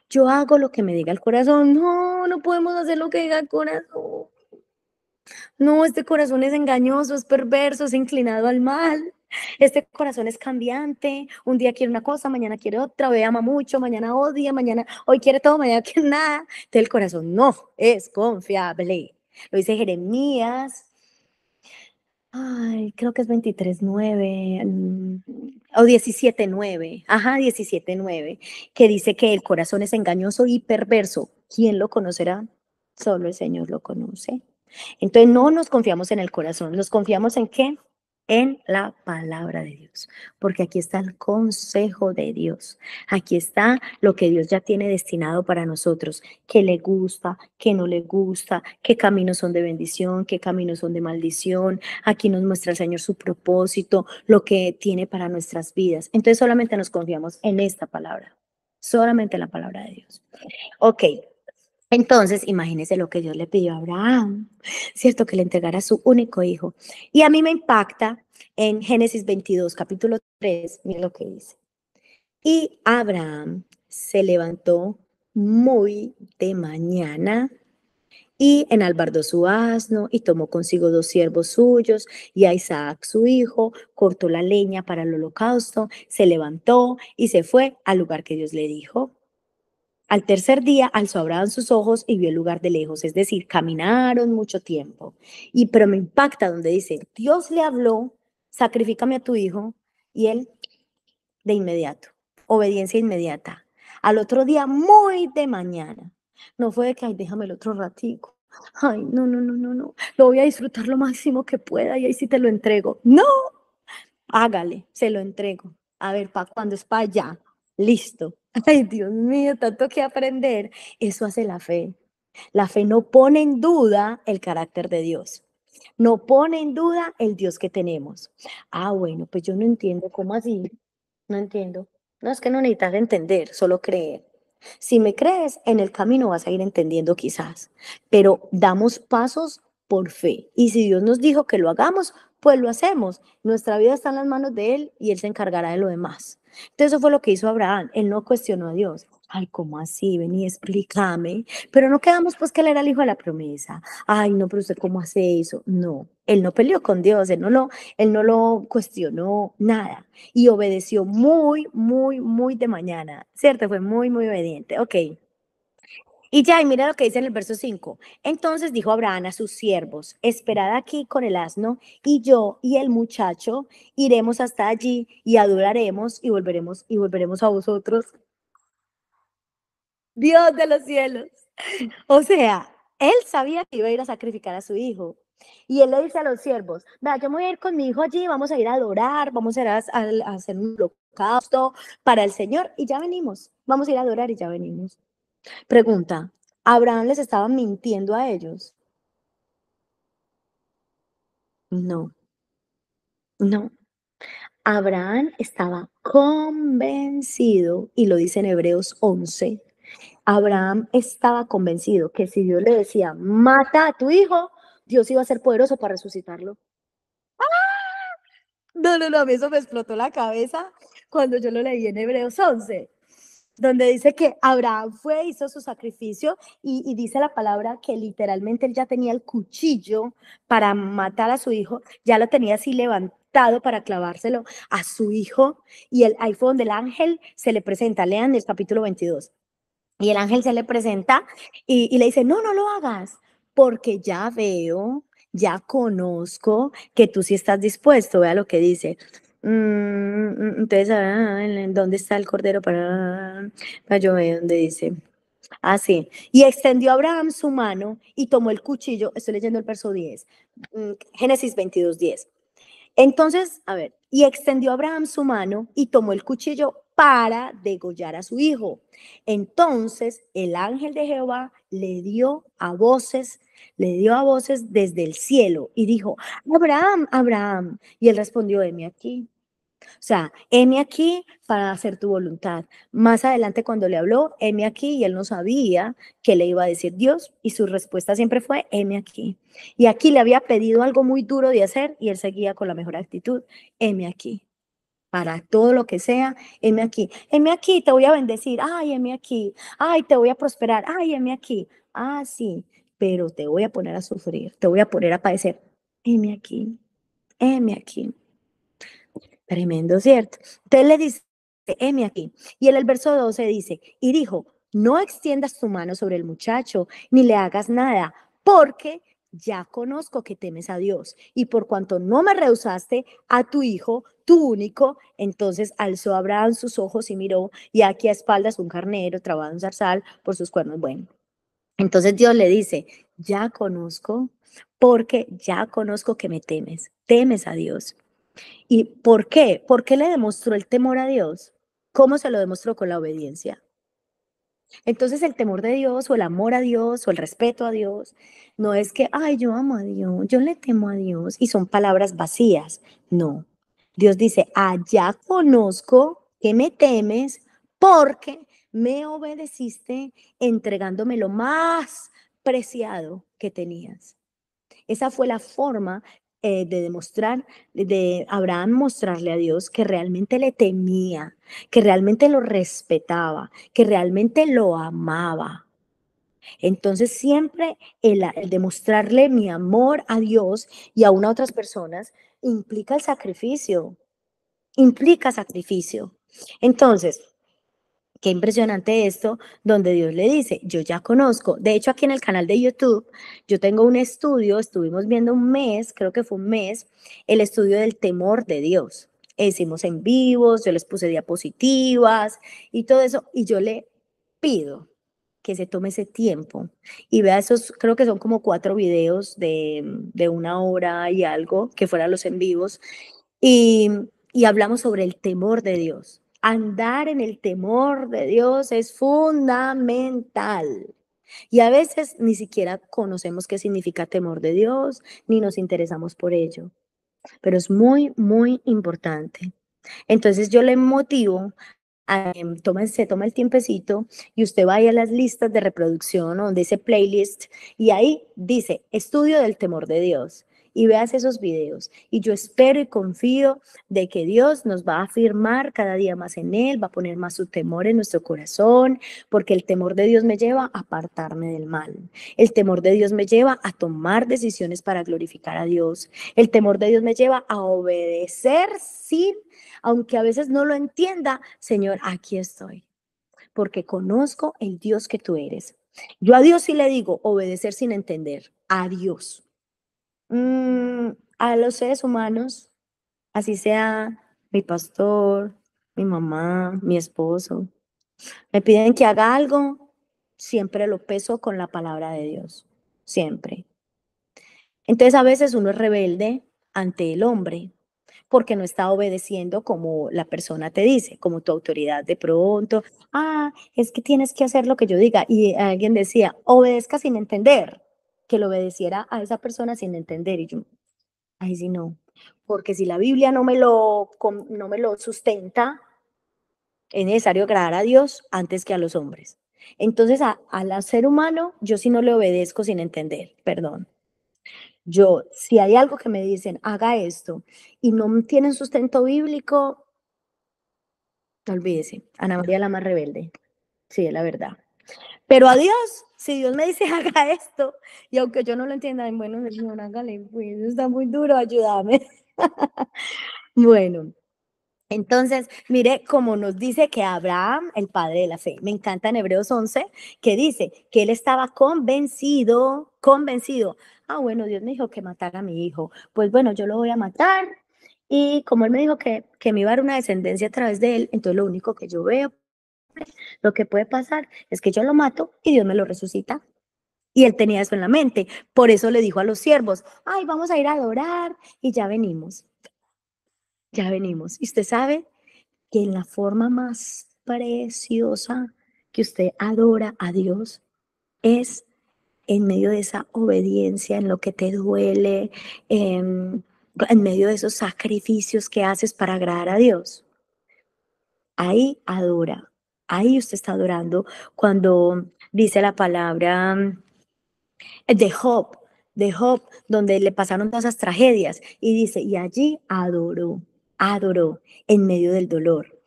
Yo hago lo que me diga el corazón. No, no podemos hacer lo que diga el corazón. No, este corazón es engañoso, es perverso, es inclinado al mal. Este corazón es cambiante, un día quiere una cosa, mañana quiere otra, hoy ama mucho, mañana odia, mañana hoy quiere todo, mañana quiere nada. Entonces el corazón no es confiable. Lo dice Jeremías. Ay, creo que es 23.9 mm, o 17.9, ajá, 17.9, que dice que el corazón es engañoso y perverso. ¿Quién lo conocerá? Solo el Señor lo conoce. Entonces no nos confiamos en el corazón, nos confiamos en qué? en la palabra de Dios, porque aquí está el consejo de Dios, aquí está lo que Dios ya tiene destinado para nosotros, que le gusta, que no le gusta, qué caminos son de bendición, qué caminos son de maldición, aquí nos muestra el Señor su propósito, lo que tiene para nuestras vidas. Entonces solamente nos confiamos en esta palabra, solamente en la palabra de Dios. Ok, entonces, imagínense lo que Dios le pidió a Abraham, ¿cierto? Que le entregara su único hijo. Y a mí me impacta en Génesis 22, capítulo 3, miren lo que dice. Y Abraham se levantó muy de mañana y enalbardó su asno y tomó consigo dos siervos suyos y a Isaac su hijo, cortó la leña para el holocausto, se levantó y se fue al lugar que Dios le dijo. Al tercer día alzó Abraham sus ojos y vio el lugar de lejos, es decir, caminaron mucho tiempo. Y pero me impacta donde dice, Dios le habló, sacrifícame a tu hijo, y él de inmediato, obediencia inmediata. Al otro día, muy de mañana, no fue de que, ay, déjame el otro ratico, ay, no, no, no, no, no, lo voy a disfrutar lo máximo que pueda y ahí sí te lo entrego. No, hágale, se lo entrego. A ver, pa, cuando es para allá, listo Ay, Dios mío, tanto que aprender. Eso hace la fe. La fe no pone en duda el carácter de Dios. No pone en duda el Dios que tenemos. Ah, bueno, pues yo no entiendo cómo así. No entiendo. No es que no necesitas entender, solo creer. Si me crees, en el camino vas a ir entendiendo quizás, pero damos pasos por fe. Y si Dios nos dijo que lo hagamos, pues lo hacemos. Nuestra vida está en las manos de Él y Él se encargará de lo demás. Entonces eso fue lo que hizo Abraham. Él no cuestionó a Dios. Ay, ¿cómo así? y explícame. Pero no quedamos pues que él era el hijo de la promesa. Ay, no, pero usted cómo hace eso. No, él no peleó con Dios, él no lo, él no lo cuestionó nada. Y obedeció muy, muy, muy de mañana. ¿Cierto? Fue muy, muy obediente. Ok. Y ya, y mira lo que dice en el verso 5. Entonces dijo Abraham a sus siervos, esperad aquí con el asno, y yo y el muchacho iremos hasta allí y adoraremos y volveremos y volveremos a vosotros. Dios de los cielos. O sea, él sabía que iba a ir a sacrificar a su hijo. Y él le dice a los siervos, vea, yo me voy a ir con mi hijo allí, vamos a ir a adorar, vamos a ir a hacer un holocausto para el Señor y ya venimos, vamos a ir a adorar y ya venimos. Pregunta, ¿Abraham les estaba mintiendo a ellos? No, no. Abraham estaba convencido, y lo dice en Hebreos 11, Abraham estaba convencido que si Dios le decía, mata a tu hijo, Dios iba a ser poderoso para resucitarlo. ¡Ah! No, no, no, a mí eso me explotó la cabeza cuando yo lo leí en Hebreos 11 donde dice que Abraham fue, hizo su sacrificio y, dice la palabra que literalmente él ya tenía el cuchillo para matar a su hijo, ya lo tenía así levantado para clavárselo a su hijo y el iPhone del ángel se le presenta, lean el capítulo 22. Y el ángel se le presenta y, y le dice, no, no lo hagas, porque ya veo, ya conozco que tú sí estás dispuesto, vea lo que dice. Mm, mm, entonces, ah, ¿dónde está el cordero para, yo ver ¿Dónde dice? Así. Ah, sí. y extendió Abraham su mano y tomó el cuchillo. Estoy leyendo el verso 10. Mm, Génesis 22, 10. Entonces, a ver, y extendió Abraham su mano y tomó el cuchillo para degollar a su hijo. Entonces el ángel de Jehová le dio a voces le dio a voces desde el cielo y dijo, Abraham, Abraham. Y él respondió, heme aquí. O sea, heme aquí para hacer tu voluntad. Más adelante cuando le habló, heme aquí, y él no sabía que le iba a decir Dios, y su respuesta siempre fue, heme aquí. Y aquí le había pedido algo muy duro de hacer, y él seguía con la mejor actitud, heme aquí. Para todo lo que sea, heme aquí. Heme aquí, te voy a bendecir. Ay, heme aquí. Ay, te voy a prosperar. Ay, heme aquí. Ah, sí pero te voy a poner a sufrir, te voy a poner a padecer. Heme aquí, heme aquí. Tremendo, ¿cierto? Entonces le dice, heme aquí. Y en el verso 12 dice, y dijo, no extiendas tu mano sobre el muchacho, ni le hagas nada, porque ya conozco que temes a Dios, y por cuanto no me rehusaste a tu hijo, tu único, entonces alzó Abraham sus ojos y miró, y aquí a espaldas un carnero trabado en zarzal por sus cuernos. Bueno, entonces Dios le dice, ya conozco, porque ya conozco que me temes, temes a Dios. ¿Y por qué? ¿Por qué le demostró el temor a Dios? ¿Cómo se lo demostró con la obediencia? Entonces el temor de Dios o el amor a Dios o el respeto a Dios no es que, ay, yo amo a Dios, yo le temo a Dios y son palabras vacías. No. Dios dice, allá ah, conozco que me temes porque me obedeciste entregándome lo más preciado que tenías. Esa fue la forma eh, de demostrar, de Abraham mostrarle a Dios que realmente le temía, que realmente lo respetaba, que realmente lo amaba. Entonces siempre el, demostrarle mi amor a Dios y a a otras personas implica el sacrificio, implica sacrificio. Entonces, Qué impresionante esto, donde Dios le dice, yo ya conozco. De hecho, aquí en el canal de YouTube, yo tengo un estudio, estuvimos viendo un mes, creo que fue un mes, el estudio del temor de Dios. Hicimos en vivos, yo les puse diapositivas y todo eso, y yo le pido que se tome ese tiempo y vea esos, creo que son como cuatro videos de, una hora y algo, que fueran los en vivos, y, y hablamos sobre el temor de Dios Andar en el temor de Dios es fundamental. Y a veces ni siquiera conocemos qué significa temor de Dios, ni nos interesamos por ello. Pero es muy, muy importante. Entonces yo le motivo a se toma el tiempecito y usted vaya a las listas de reproducción de ese playlist y ahí dice estudio del temor de Dios y veas esos videos. Y yo espero y confío de que Dios nos va a afirmar cada día más en Él, va a poner más su temor en nuestro corazón, porque el temor de Dios me lleva a apartarme del mal. El temor de Dios me lleva a tomar decisiones para glorificar a Dios. El temor de Dios me lleva a obedecer sin, aunque a veces no lo entienda, Señor, aquí estoy, porque conozco el Dios que tú eres. Yo a Dios sí le digo obedecer sin entender, a Dios. Mm, a los seres humanos, así sea mi pastor, mi mamá, mi esposo, me piden que haga algo, siempre lo peso con la palabra de Dios, siempre. Entonces a veces uno es rebelde ante el hombre porque no está obedeciendo como la persona te dice, como tu autoridad de pronto, ah, es que tienes que hacer lo que yo diga. Y alguien decía, obedezca sin entender que lo obedeciera a esa persona sin entender. Y yo, ahí sí no, porque si la Biblia no me lo, no me lo sustenta, es necesario agradar a Dios antes que a los hombres. Entonces, al ser humano, yo si no le obedezco sin entender, perdón. Yo, si hay algo que me dicen, haga esto, y no tienen sustento bíblico, olvídese. Ana María la más rebelde. Sí, es la verdad. Pero a Dios, si Dios me dice haga esto, y aunque yo no lo entienda, bueno, Señor, hágale, pues está muy duro, ayúdame. bueno. Entonces, mire como nos dice que Abraham, el padre de la fe, me encanta en Hebreos 11, que dice que él estaba convencido, convencido. Ah, bueno, Dios me dijo que matara a mi hijo. Pues bueno, yo lo voy a matar. Y como él me dijo que, que me iba a dar una descendencia a través de él, entonces lo único que yo veo lo que puede pasar es que yo lo mato y Dios me lo resucita. Y él tenía eso en la mente. Por eso le dijo a los siervos, ay, vamos a ir a adorar y ya venimos. Ya venimos. Y usted sabe que en la forma más preciosa que usted adora a Dios es en medio de esa obediencia, en lo que te duele, en, en medio de esos sacrificios que haces para agradar a Dios. Ahí adora. Ahí usted está adorando cuando dice la palabra mm, de Job, de Job, donde le pasaron todas esas tragedias. Y dice, y allí adoró, adoró en medio del dolor.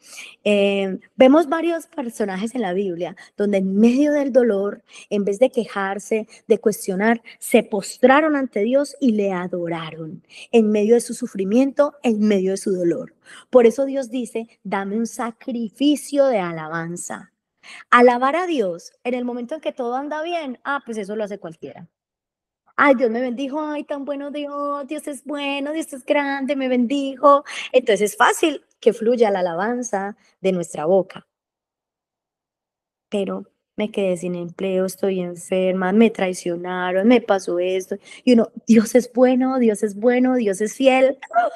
Eh, vemos varios personajes en la Biblia donde en medio del dolor, en vez de quejarse, de cuestionar, se postraron ante Dios y le adoraron en medio de su sufrimiento, en medio de su dolor. Por eso Dios dice, dame un sacrificio de alabanza. Alabar a Dios en el momento en que todo anda bien, ah, pues eso lo hace cualquiera ay, Dios me bendijo, ay, tan bueno Dios, Dios es bueno, Dios es grande, me bendijo. Entonces es fácil que fluya la alabanza de nuestra boca. Pero me quedé sin empleo, estoy enferma, me traicionaron, me pasó esto. Y uno, Dios es bueno, Dios es bueno, Dios es fiel. ¡Oh!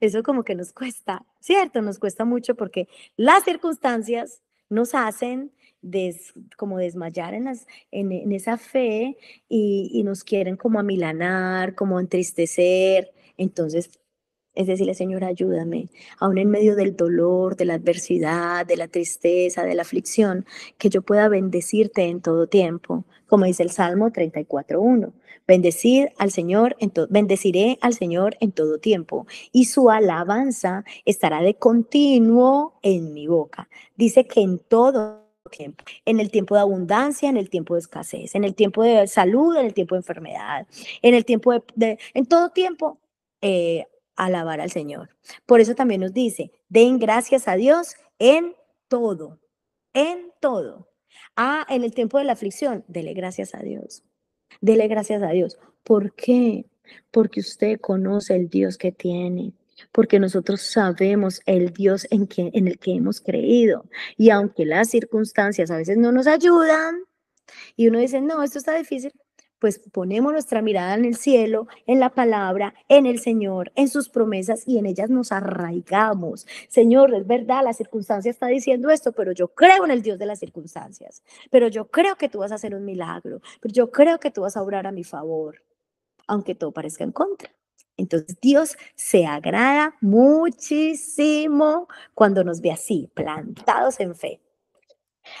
Eso como que nos cuesta, ¿cierto? Nos cuesta mucho porque las circunstancias nos hacen des, como desmayar en, las, en, esa fe y, y, nos quieren como amilanar, como entristecer. Entonces, es decirle, Señor, ayúdame, aún en medio del dolor, de la adversidad, de la tristeza, de la aflicción, que yo pueda bendecirte en todo tiempo, como dice el Salmo 34.1. Bendecir al Señor, en bendeciré al Señor en todo tiempo, y su alabanza estará de continuo en mi boca. Dice que en todo en el tiempo de abundancia, en el tiempo de escasez, en el tiempo de salud, en el tiempo de enfermedad, en el tiempo de, en todo tiempo, eh, alabar al Señor. Por eso también nos dice, den gracias a Dios en todo, en todo. Ah, en el tiempo de la aflicción, dele gracias a Dios. Dele gracias a Dios. ¿Por qué? Porque usted conoce el Dios que tiene porque nosotros sabemos el Dios en, el que hemos creído. Y aunque las circunstancias a veces no nos ayudan y uno dice, no, esto está difícil, pues ponemos nuestra mirada en el cielo, en la palabra, en el Señor, en sus promesas y en ellas nos arraigamos. Señor, es verdad, la circunstancia está diciendo esto, pero yo creo en el Dios de las circunstancias, pero yo creo que tú vas a hacer un milagro, pero yo creo que tú vas a obrar a mi favor, aunque todo parezca en contra. Entonces Dios se agrada muchísimo cuando nos ve así, plantados en fe.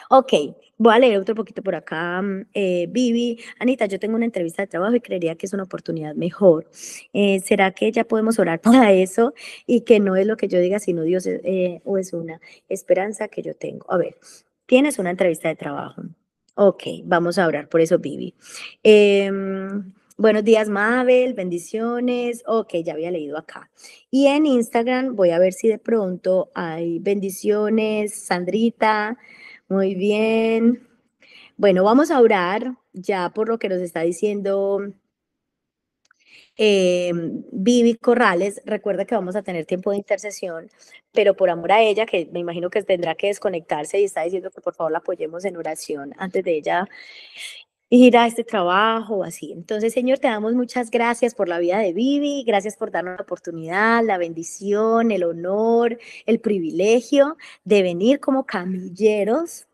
Ok, voy a leer otro poquito por acá. Eh, Vivi, Anita, yo tengo una entrevista de trabajo y creería que es una oportunidad mejor. Eh, ¿Será que ya podemos orar para eso y que no es lo que yo diga, sino Dios eh, o es una esperanza que yo tengo? A ver, tienes una entrevista de trabajo. Ok, vamos a orar por eso, Vivi. Em, Buenos días, Mabel, bendiciones. Ok, ya había leído acá. Y en Instagram voy a ver si de pronto hay bendiciones. Sandrita, muy bien. Bueno, vamos a orar ya por lo que nos está diciendo eh, Vivi Corrales, recuerda que vamos a tener tiempo de intercesión, pero por amor a ella, que me imagino que tendrá que desconectarse y está diciendo que por favor la apoyemos en oración antes de ella ir a este trabajo, así. Entonces, Señor, te damos muchas gracias por la vida de Vivi, gracias por darnos la oportunidad, la bendición, el honor, el privilegio de venir como camilleros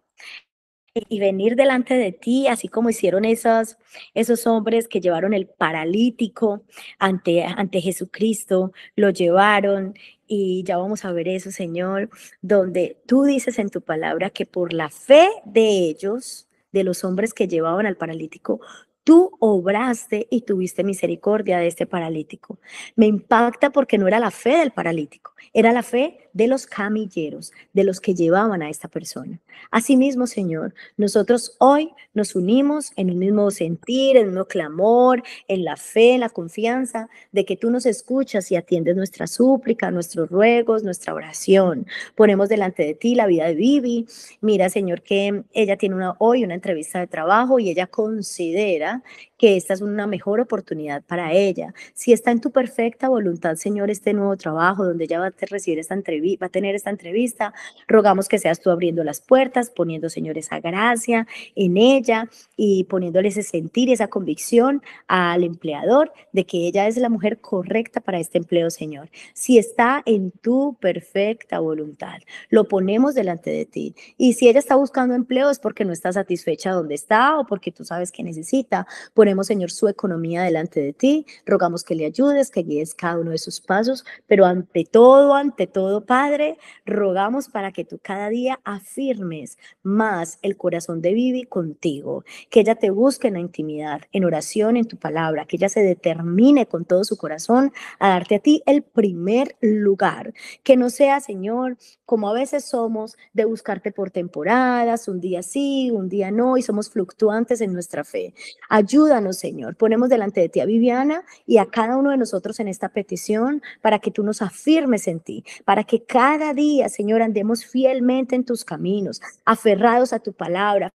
y venir delante de ti, así como hicieron esos, esos hombres que llevaron el paralítico ante, ante Jesucristo, lo llevaron y ya vamos a ver eso, Señor, donde tú dices en tu palabra que por la fe de ellos, de los hombres que llevaban al paralítico, tú obraste y tuviste misericordia de este paralítico. Me impacta porque no era la fe del paralítico, era la fe de los camilleros, de los que llevaban a esta persona. Asimismo, Señor, nosotros hoy nos unimos en el mismo sentir, en el mismo clamor, en la fe, en la confianza de que tú nos escuchas y atiendes nuestra súplica, nuestros ruegos, nuestra oración. Ponemos delante de ti la vida de Vivi. Mira, Señor, que ella tiene hoy una entrevista de trabajo y ella considera que esta es una mejor oportunidad para ella. Si está en tu perfecta voluntad, Señor, este nuevo trabajo donde ella va a recibir esta entrevista, va a tener esta entrevista. Rogamos que seas tú abriendo las puertas, poniendo, Señor, esa gracia en ella y poniéndole ese sentir, esa convicción al empleador de que ella es la mujer correcta para este empleo, Señor. Si está en tu perfecta voluntad, lo ponemos delante de ti. Y si ella está buscando empleo es porque no está satisfecha donde está o porque tú sabes que necesita. Ponemos, Señor, su economía delante de ti. Rogamos que le ayudes, que guíes cada uno de sus pasos, pero ante todo, ante todo, Padre, rogamos para que tú cada día afirmes más el corazón de Vivi contigo, que ella te busque en la intimidad, en oración, en tu palabra, que ella se determine con todo su corazón a darte a ti el primer lugar, que no sea, Señor, como a veces somos de buscarte por temporadas, un día sí, un día no, y somos fluctuantes en nuestra fe. Ayúdanos, Señor. Ponemos delante de ti a Viviana y a cada uno de nosotros en esta petición para que tú nos afirmes en ti, para que cada día, Señor, andemos fielmente en tus caminos, aferrados a tu palabra,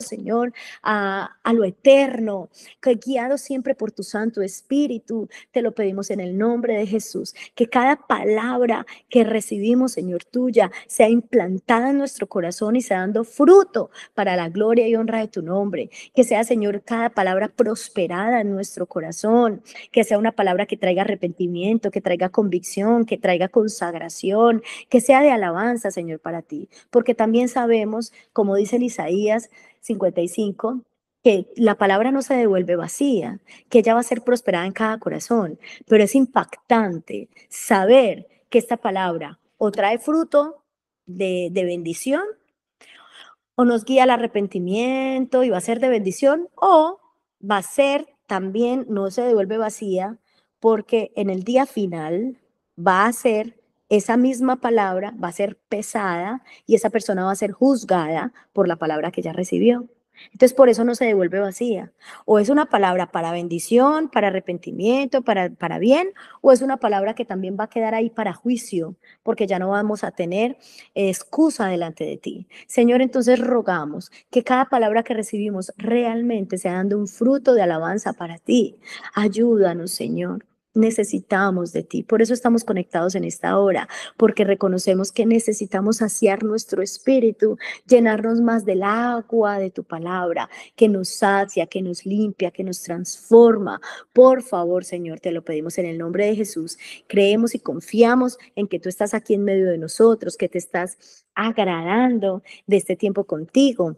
Señor, a, lo eterno, que guiado siempre por tu Santo Espíritu, te lo pedimos en el nombre de Jesús, que cada palabra que recibimos, Señor, tuya, sea implantada en nuestro corazón y sea dando fruto para la gloria y honra de tu nombre, que sea, Señor, cada palabra prosperada en nuestro corazón, que sea una palabra que traiga arrepentimiento, que traiga convicción, que traiga consagración, que sea de alabanza, Señor, para ti, porque también sabemos, como dice el Isaías, 55, que la palabra no se devuelve vacía, que ella va a ser prosperada en cada corazón, pero es impactante saber que esta palabra o trae fruto de, de bendición, o nos guía al arrepentimiento y va a ser de bendición, o va a ser también, no se devuelve vacía, porque en el día final va a ser esa misma palabra va a ser pesada y esa persona va a ser juzgada por la palabra que ya recibió. Entonces por eso no se devuelve vacía. O es una palabra para bendición, para arrepentimiento, para, para bien, o es una palabra que también va a quedar ahí para juicio, porque ya no vamos a tener excusa delante de ti. Señor, entonces rogamos que cada palabra que recibimos realmente sea dando un fruto de alabanza para ti. Ayúdanos, Señor necesitamos de ti. Por eso estamos conectados en esta hora, porque reconocemos que necesitamos saciar nuestro espíritu, llenarnos más del agua de tu palabra, que nos sacia, que nos limpia, que nos transforma. Por favor, Señor, te lo pedimos en el nombre de Jesús. Creemos y confiamos en que tú estás aquí en medio de nosotros, que te estás agradando de este tiempo contigo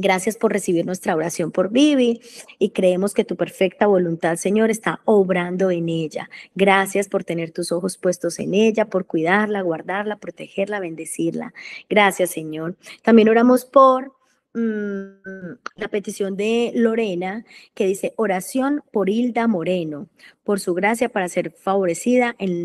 Gracias por recibir nuestra oración por Vivi y creemos que tu perfecta voluntad, Señor, está obrando en ella. Gracias por tener tus ojos puestos en ella, por cuidarla, guardarla, protegerla, bendecirla. Gracias, Señor. También oramos por Mm, la petición de Lorena que dice oración por Hilda Moreno, por su gracia para ser favorecida en,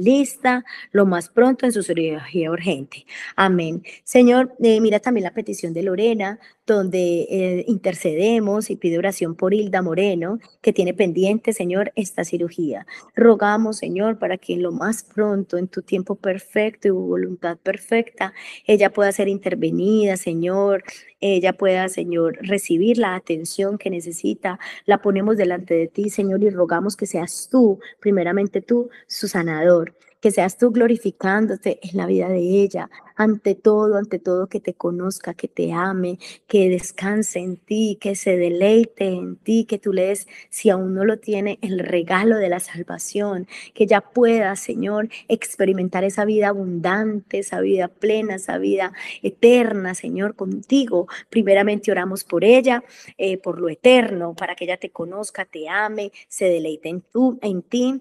lista lo más pronto en su cirugía urgente. Amén. Señor, eh, mira también la petición de Lorena, donde eh, intercedemos y pide oración por Hilda Moreno, que tiene pendiente, Señor, esta cirugía. Rogamos, Señor, para que lo más pronto, en tu tiempo perfecto y voluntad perfecta, ella pueda ser intervenida, Señor, ella pueda, Señor, recibir la atención que necesita. La ponemos delante de ti, Señor, y rogamos que seas tú, primeramente tú, su sanador que seas tú glorificándote en la vida de ella, ante todo, ante todo que te conozca, que te ame, que descanse en ti, que se deleite en ti, que tú le des, si aún no lo tiene, el regalo de la salvación, que ya pueda, Señor, experimentar esa vida abundante, esa vida plena, esa vida eterna, Señor, contigo. Primeramente oramos por ella, eh, por lo eterno, para que ella te conozca, te ame, se deleite en, tu, en ti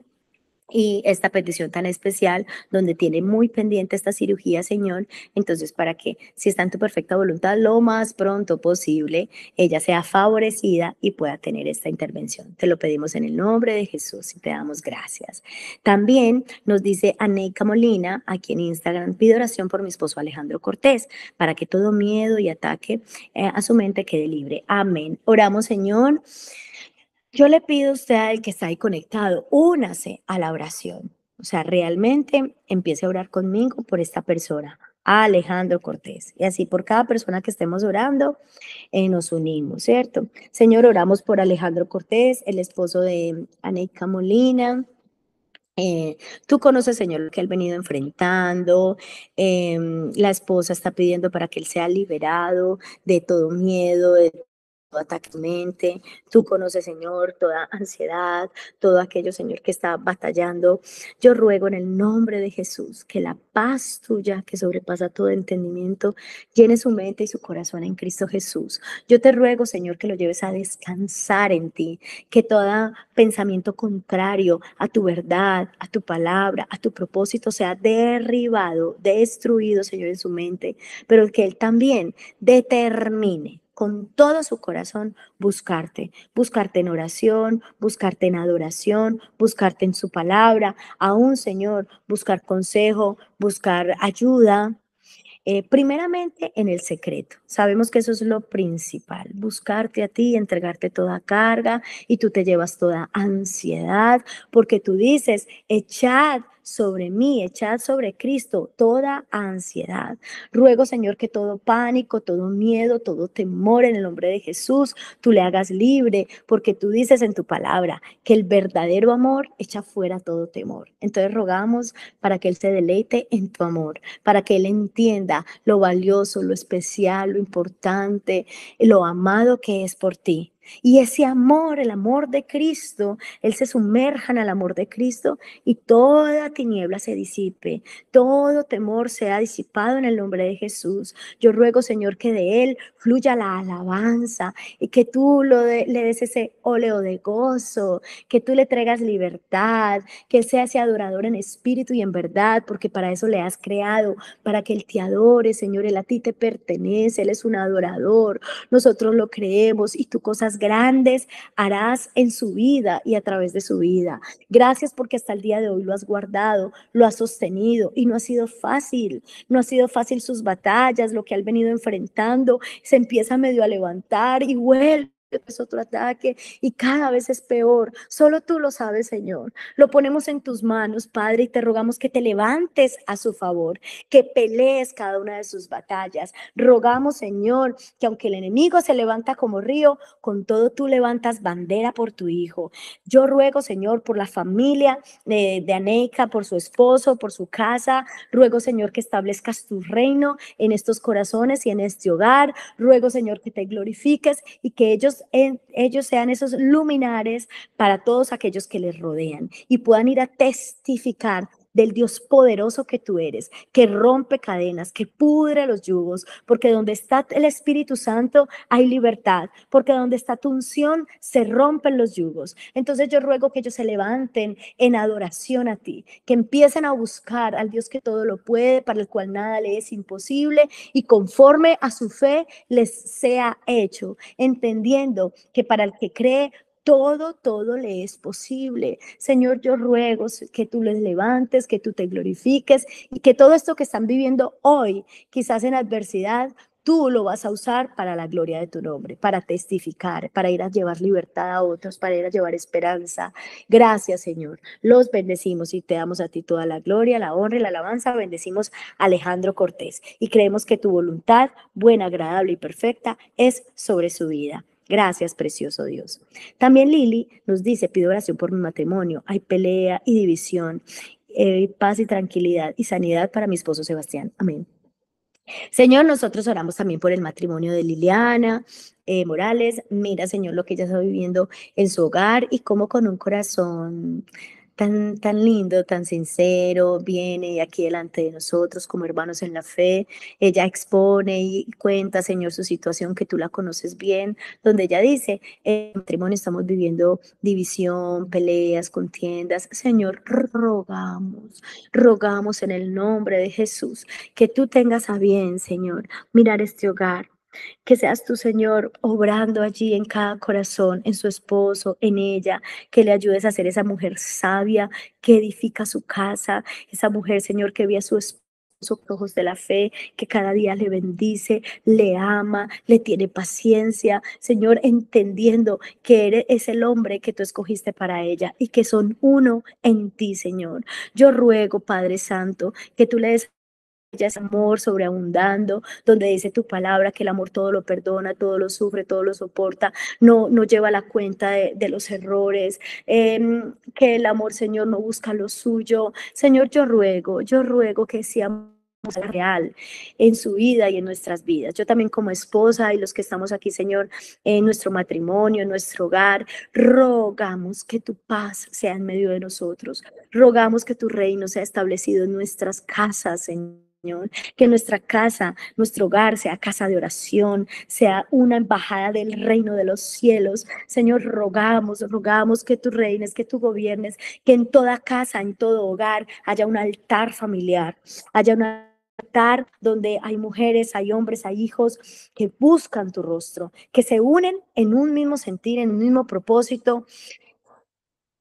y esta petición tan especial donde tiene muy pendiente esta cirugía, Señor. Entonces, para que si está en tu perfecta voluntad, lo más pronto posible, ella sea favorecida y pueda tener esta intervención. Te lo pedimos en el nombre de Jesús y te damos gracias. También nos dice Aneika Molina, aquí en Instagram, pide oración por mi esposo Alejandro Cortés, para que todo miedo y ataque eh, a su mente quede libre. Amén. Oramos, Señor. Yo le pido a usted, al que está ahí conectado, únase a la oración. O sea, realmente empiece a orar conmigo por esta persona, Alejandro Cortés. Y así por cada persona que estemos orando, eh, nos unimos, ¿cierto? Señor, oramos por Alejandro Cortés, el esposo de Aneika Molina. Eh, tú conoces, Señor, lo que él ha venido enfrentando. Eh, la esposa está pidiendo para que él sea liberado de todo miedo, de Toda tu mente, tú conoces, Señor, toda ansiedad, todo aquello, Señor, que está batallando. Yo ruego en el nombre de Jesús que la paz tuya, que sobrepasa todo entendimiento, llene su mente y su corazón en Cristo Jesús. Yo te ruego, Señor, que lo lleves a descansar en ti, que todo pensamiento contrario a tu verdad, a tu palabra, a tu propósito sea derribado, destruido, Señor, en su mente, pero que Él también determine con todo su corazón buscarte, buscarte en oración, buscarte en adoración, buscarte en su palabra, a un Señor, buscar consejo, buscar ayuda. Eh, primeramente en el secreto. Sabemos que eso es lo principal, buscarte a ti, entregarte toda carga y tú te llevas toda ansiedad porque tú dices, echad sobre mí, echad sobre Cristo toda ansiedad. Ruego, Señor, que todo pánico, todo miedo, todo temor en el nombre de Jesús, tú le hagas libre, porque tú dices en tu palabra que el verdadero amor echa fuera todo temor. Entonces rogamos para que Él se deleite en tu amor, para que Él entienda lo valioso, lo especial, lo importante, lo amado que es por ti. Y ese amor, el amor de Cristo, Él se sumerja en el amor de Cristo y toda tiniebla se disipe, todo temor ha disipado en el nombre de Jesús. Yo ruego, Señor, que de Él fluya la alabanza y que tú lo le des ese óleo de gozo, que tú le traigas libertad, que Él sea ese adorador en espíritu y en verdad, porque para eso le has creado, para que Él te adore, Señor, Él a ti te pertenece, Él es un adorador, nosotros lo creemos y tú cosas grandes harás en su vida y a través de su vida. Gracias porque hasta el día de hoy lo has guardado, lo has sostenido y no ha sido fácil, no ha sido fácil sus batallas, lo que han venido enfrentando, se empieza medio a levantar y vuelve es otro ataque y cada vez es peor. Solo tú lo sabes, Señor. Lo ponemos en tus manos, Padre, y te rogamos que te levantes a su favor, que pelees cada una de sus batallas. Rogamos, Señor, que aunque el enemigo se levanta como río, con todo tú levantas bandera por tu hijo. Yo ruego, Señor, por la familia de, de Aneika, por su esposo, por su casa. Ruego, Señor, que establezcas tu reino en estos corazones y en este hogar. Ruego, Señor, que te glorifiques y que ellos ellos, sean esos luminares para todos aquellos que les rodean y puedan ir a testificar del Dios poderoso que tú eres, que rompe cadenas, que pudre los yugos, porque donde está el Espíritu Santo hay libertad, porque donde está tu unción se rompen los yugos. Entonces yo ruego que ellos se levanten en adoración a ti, que empiecen a buscar al Dios que todo lo puede, para el cual nada le es imposible y conforme a su fe les sea hecho, entendiendo que para el que cree todo, todo le es posible. Señor, yo ruego que tú les levantes, que tú te glorifiques y que todo esto que están viviendo hoy, quizás en adversidad, tú lo vas a usar para la gloria de tu nombre, para testificar, para ir a llevar libertad a otros, para ir a llevar esperanza. Gracias, Señor. Los bendecimos y te damos a ti toda la gloria, la honra y la alabanza. Bendecimos a Alejandro Cortés y creemos que tu voluntad, buena, agradable y perfecta, es sobre su vida. Gracias, precioso Dios. También Lili nos dice, pido oración por mi matrimonio. Hay pelea y división, eh, paz y tranquilidad y sanidad para mi esposo Sebastián. Amén. Señor, nosotros oramos también por el matrimonio de Liliana eh, Morales. Mira, Señor, lo que ella está viviendo en su hogar y cómo con un corazón tan, tan lindo, tan sincero, viene aquí delante de nosotros como hermanos en la fe, ella expone y cuenta, Señor, su situación que tú la conoces bien, donde ella dice, en matrimonio estamos viviendo división, peleas, contiendas, Señor, rogamos, rogamos en el nombre de Jesús, que tú tengas a bien, Señor, mirar este hogar, que seas tu Señor obrando allí en cada corazón, en su esposo, en ella, que le ayudes a ser esa mujer sabia que edifica su casa, esa mujer, Señor, que ve a su esposo ojos de la fe, que cada día le bendice, le ama, le tiene paciencia, Señor, entendiendo que eres es el hombre que tú escogiste para ella y que son uno en ti, Señor. Yo ruego, Padre Santo, que tú le des ella es amor sobreabundando, donde dice tu palabra que el amor todo lo perdona, todo lo sufre, todo lo soporta, no, no lleva la cuenta de, los errores, em, que el amor, Señor, no busca lo suyo. Señor, yo ruego, yo ruego que sea real en su vida y en nuestras vidas. Yo también como esposa y los que estamos aquí, Señor, en nuestro matrimonio, en nuestro hogar, rogamos que tu paz sea en medio de nosotros. Rogamos que tu reino sea establecido en nuestras casas, Señor Señor, que nuestra casa, nuestro hogar sea casa de oración, sea una embajada del reino de los cielos. Señor, rogamos, rogamos que tú reines, que tú gobiernes, que en toda casa, en todo hogar haya un altar familiar, haya un altar donde hay mujeres, hay hombres, hay hijos que buscan tu rostro, que se unen en un mismo sentir, en un mismo propósito,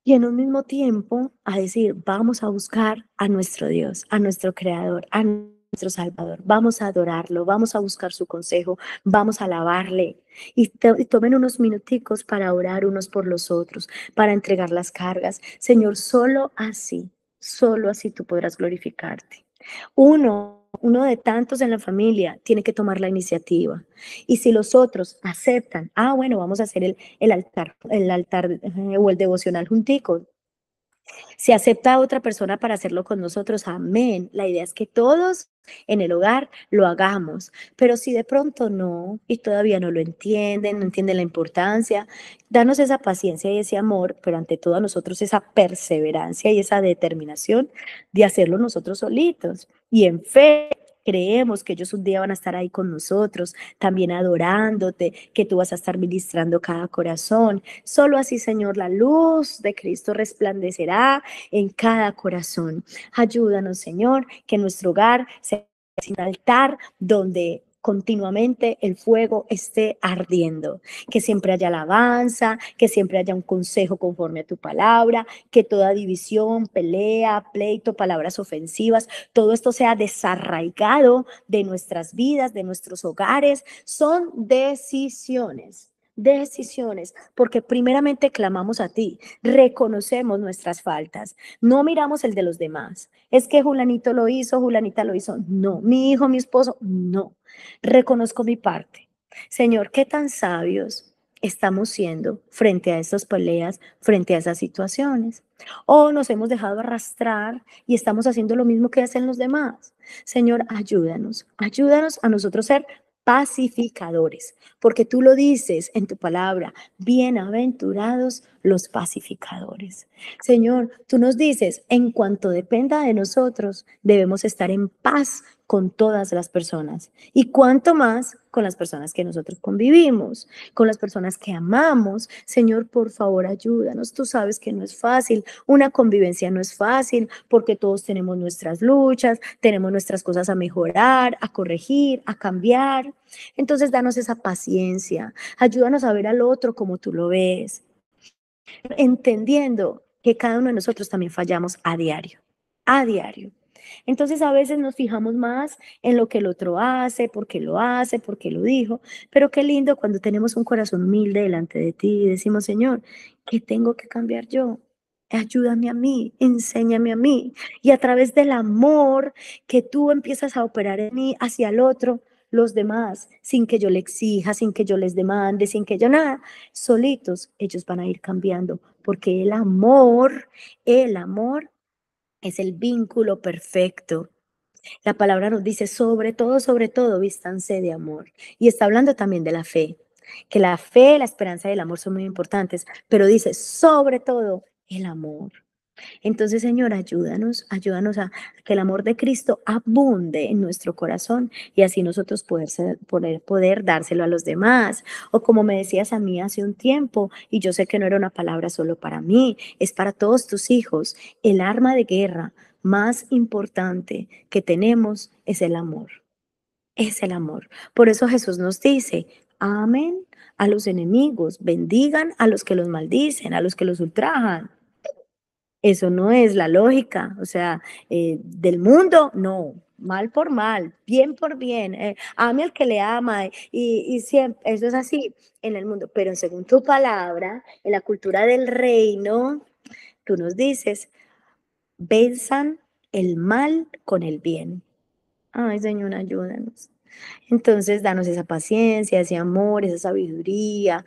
y en un mismo tiempo a decir, vamos a buscar a nuestro Dios, a nuestro Creador, a nuestro Salvador, vamos a adorarlo, vamos a buscar su consejo, vamos a alabarle. Y, tomen unos minuticos para orar unos por los otros, para entregar las cargas. Señor, solo así, solo así tú podrás glorificarte. Uno uno de tantos en la familia tiene que tomar la iniciativa. Y si los otros aceptan, ah, bueno, vamos a hacer el, altar, el altar eh, o el devocional juntico. Si acepta otra persona para hacerlo con nosotros, amén. La idea es que todos en el hogar lo hagamos. Pero si de pronto no y todavía no lo entienden, no entienden la importancia, danos esa paciencia y ese amor, pero ante todo a nosotros esa perseverancia y esa determinación de hacerlo nosotros solitos y en fe creemos que ellos un día van a estar ahí con nosotros, también adorándote, que tú vas a estar ministrando cada corazón. Solo así, Señor, la luz de Cristo resplandecerá en cada corazón. Ayúdanos, Señor, que nuestro hogar sea un altar donde continuamente el fuego esté ardiendo, que siempre haya alabanza, que siempre haya un consejo conforme a tu palabra, que toda división, pelea, pleito, palabras ofensivas, todo esto sea desarraigado de nuestras vidas, de nuestros hogares. Son decisiones decisiones, porque primeramente clamamos a ti, reconocemos nuestras faltas, no miramos el de los demás. Es que Julanito lo hizo, Julanita lo hizo. No, mi hijo, mi esposo, no. Reconozco mi parte. Señor, qué tan sabios estamos siendo frente a estas peleas, frente a esas situaciones. O nos hemos dejado arrastrar y estamos haciendo lo mismo que hacen los demás. Señor, ayúdanos, ayúdanos a nosotros ser pacificadores, porque tú lo dices en tu palabra, bienaventurados los pacificadores. Señor, tú nos dices, en cuanto dependa de nosotros, debemos estar en paz con todas las personas y cuanto más con las personas que nosotros convivimos, con las personas que amamos. Señor, por favor, ayúdanos. Tú sabes que no es fácil, una convivencia no es fácil porque todos tenemos nuestras luchas, tenemos nuestras cosas a mejorar, a corregir, a cambiar. Entonces, danos esa paciencia, ayúdanos a ver al otro como tú lo ves, entendiendo que cada uno de nosotros también fallamos a diario, a diario. Entonces a veces nos fijamos más en lo que el otro hace, por qué lo hace, por qué lo dijo, pero qué lindo cuando tenemos un corazón humilde delante de ti y decimos, Señor, ¿qué tengo que cambiar yo? Ayúdame a mí, enséñame a mí. Y a través del amor que tú empiezas a operar en mí hacia el otro, los demás, sin que yo le exija, sin que yo les demande, sin que yo nada, solitos ellos van a ir cambiando, porque el amor, el amor es el vínculo perfecto. La palabra nos dice, sobre todo, sobre todo, vístanse de amor. Y está hablando también de la fe, que la fe, la esperanza y el amor son muy importantes, pero dice, sobre todo, el amor. Entonces, Señor, ayúdanos, ayúdanos a que el amor de Cristo abunde en nuestro corazón y así nosotros poder, poder, poder, dárselo a los demás. O como me decías a mí hace un tiempo, y yo sé que no era una palabra solo para mí, es para todos tus hijos, el arma de guerra más importante que tenemos es el amor. Es el amor. Por eso Jesús nos dice, amén a los enemigos, bendigan a los que los maldicen, a los que los ultrajan eso no es la lógica, o sea, eh, del mundo, no, mal por mal, bien por bien, eh, ame al que le ama, eh, y, y, siempre, eso es así en el mundo, pero según tu palabra, en la cultura del reino, tú nos dices, venzan el mal con el bien. Ay, Señor, ayúdanos. Entonces, danos esa paciencia, ese amor, esa sabiduría,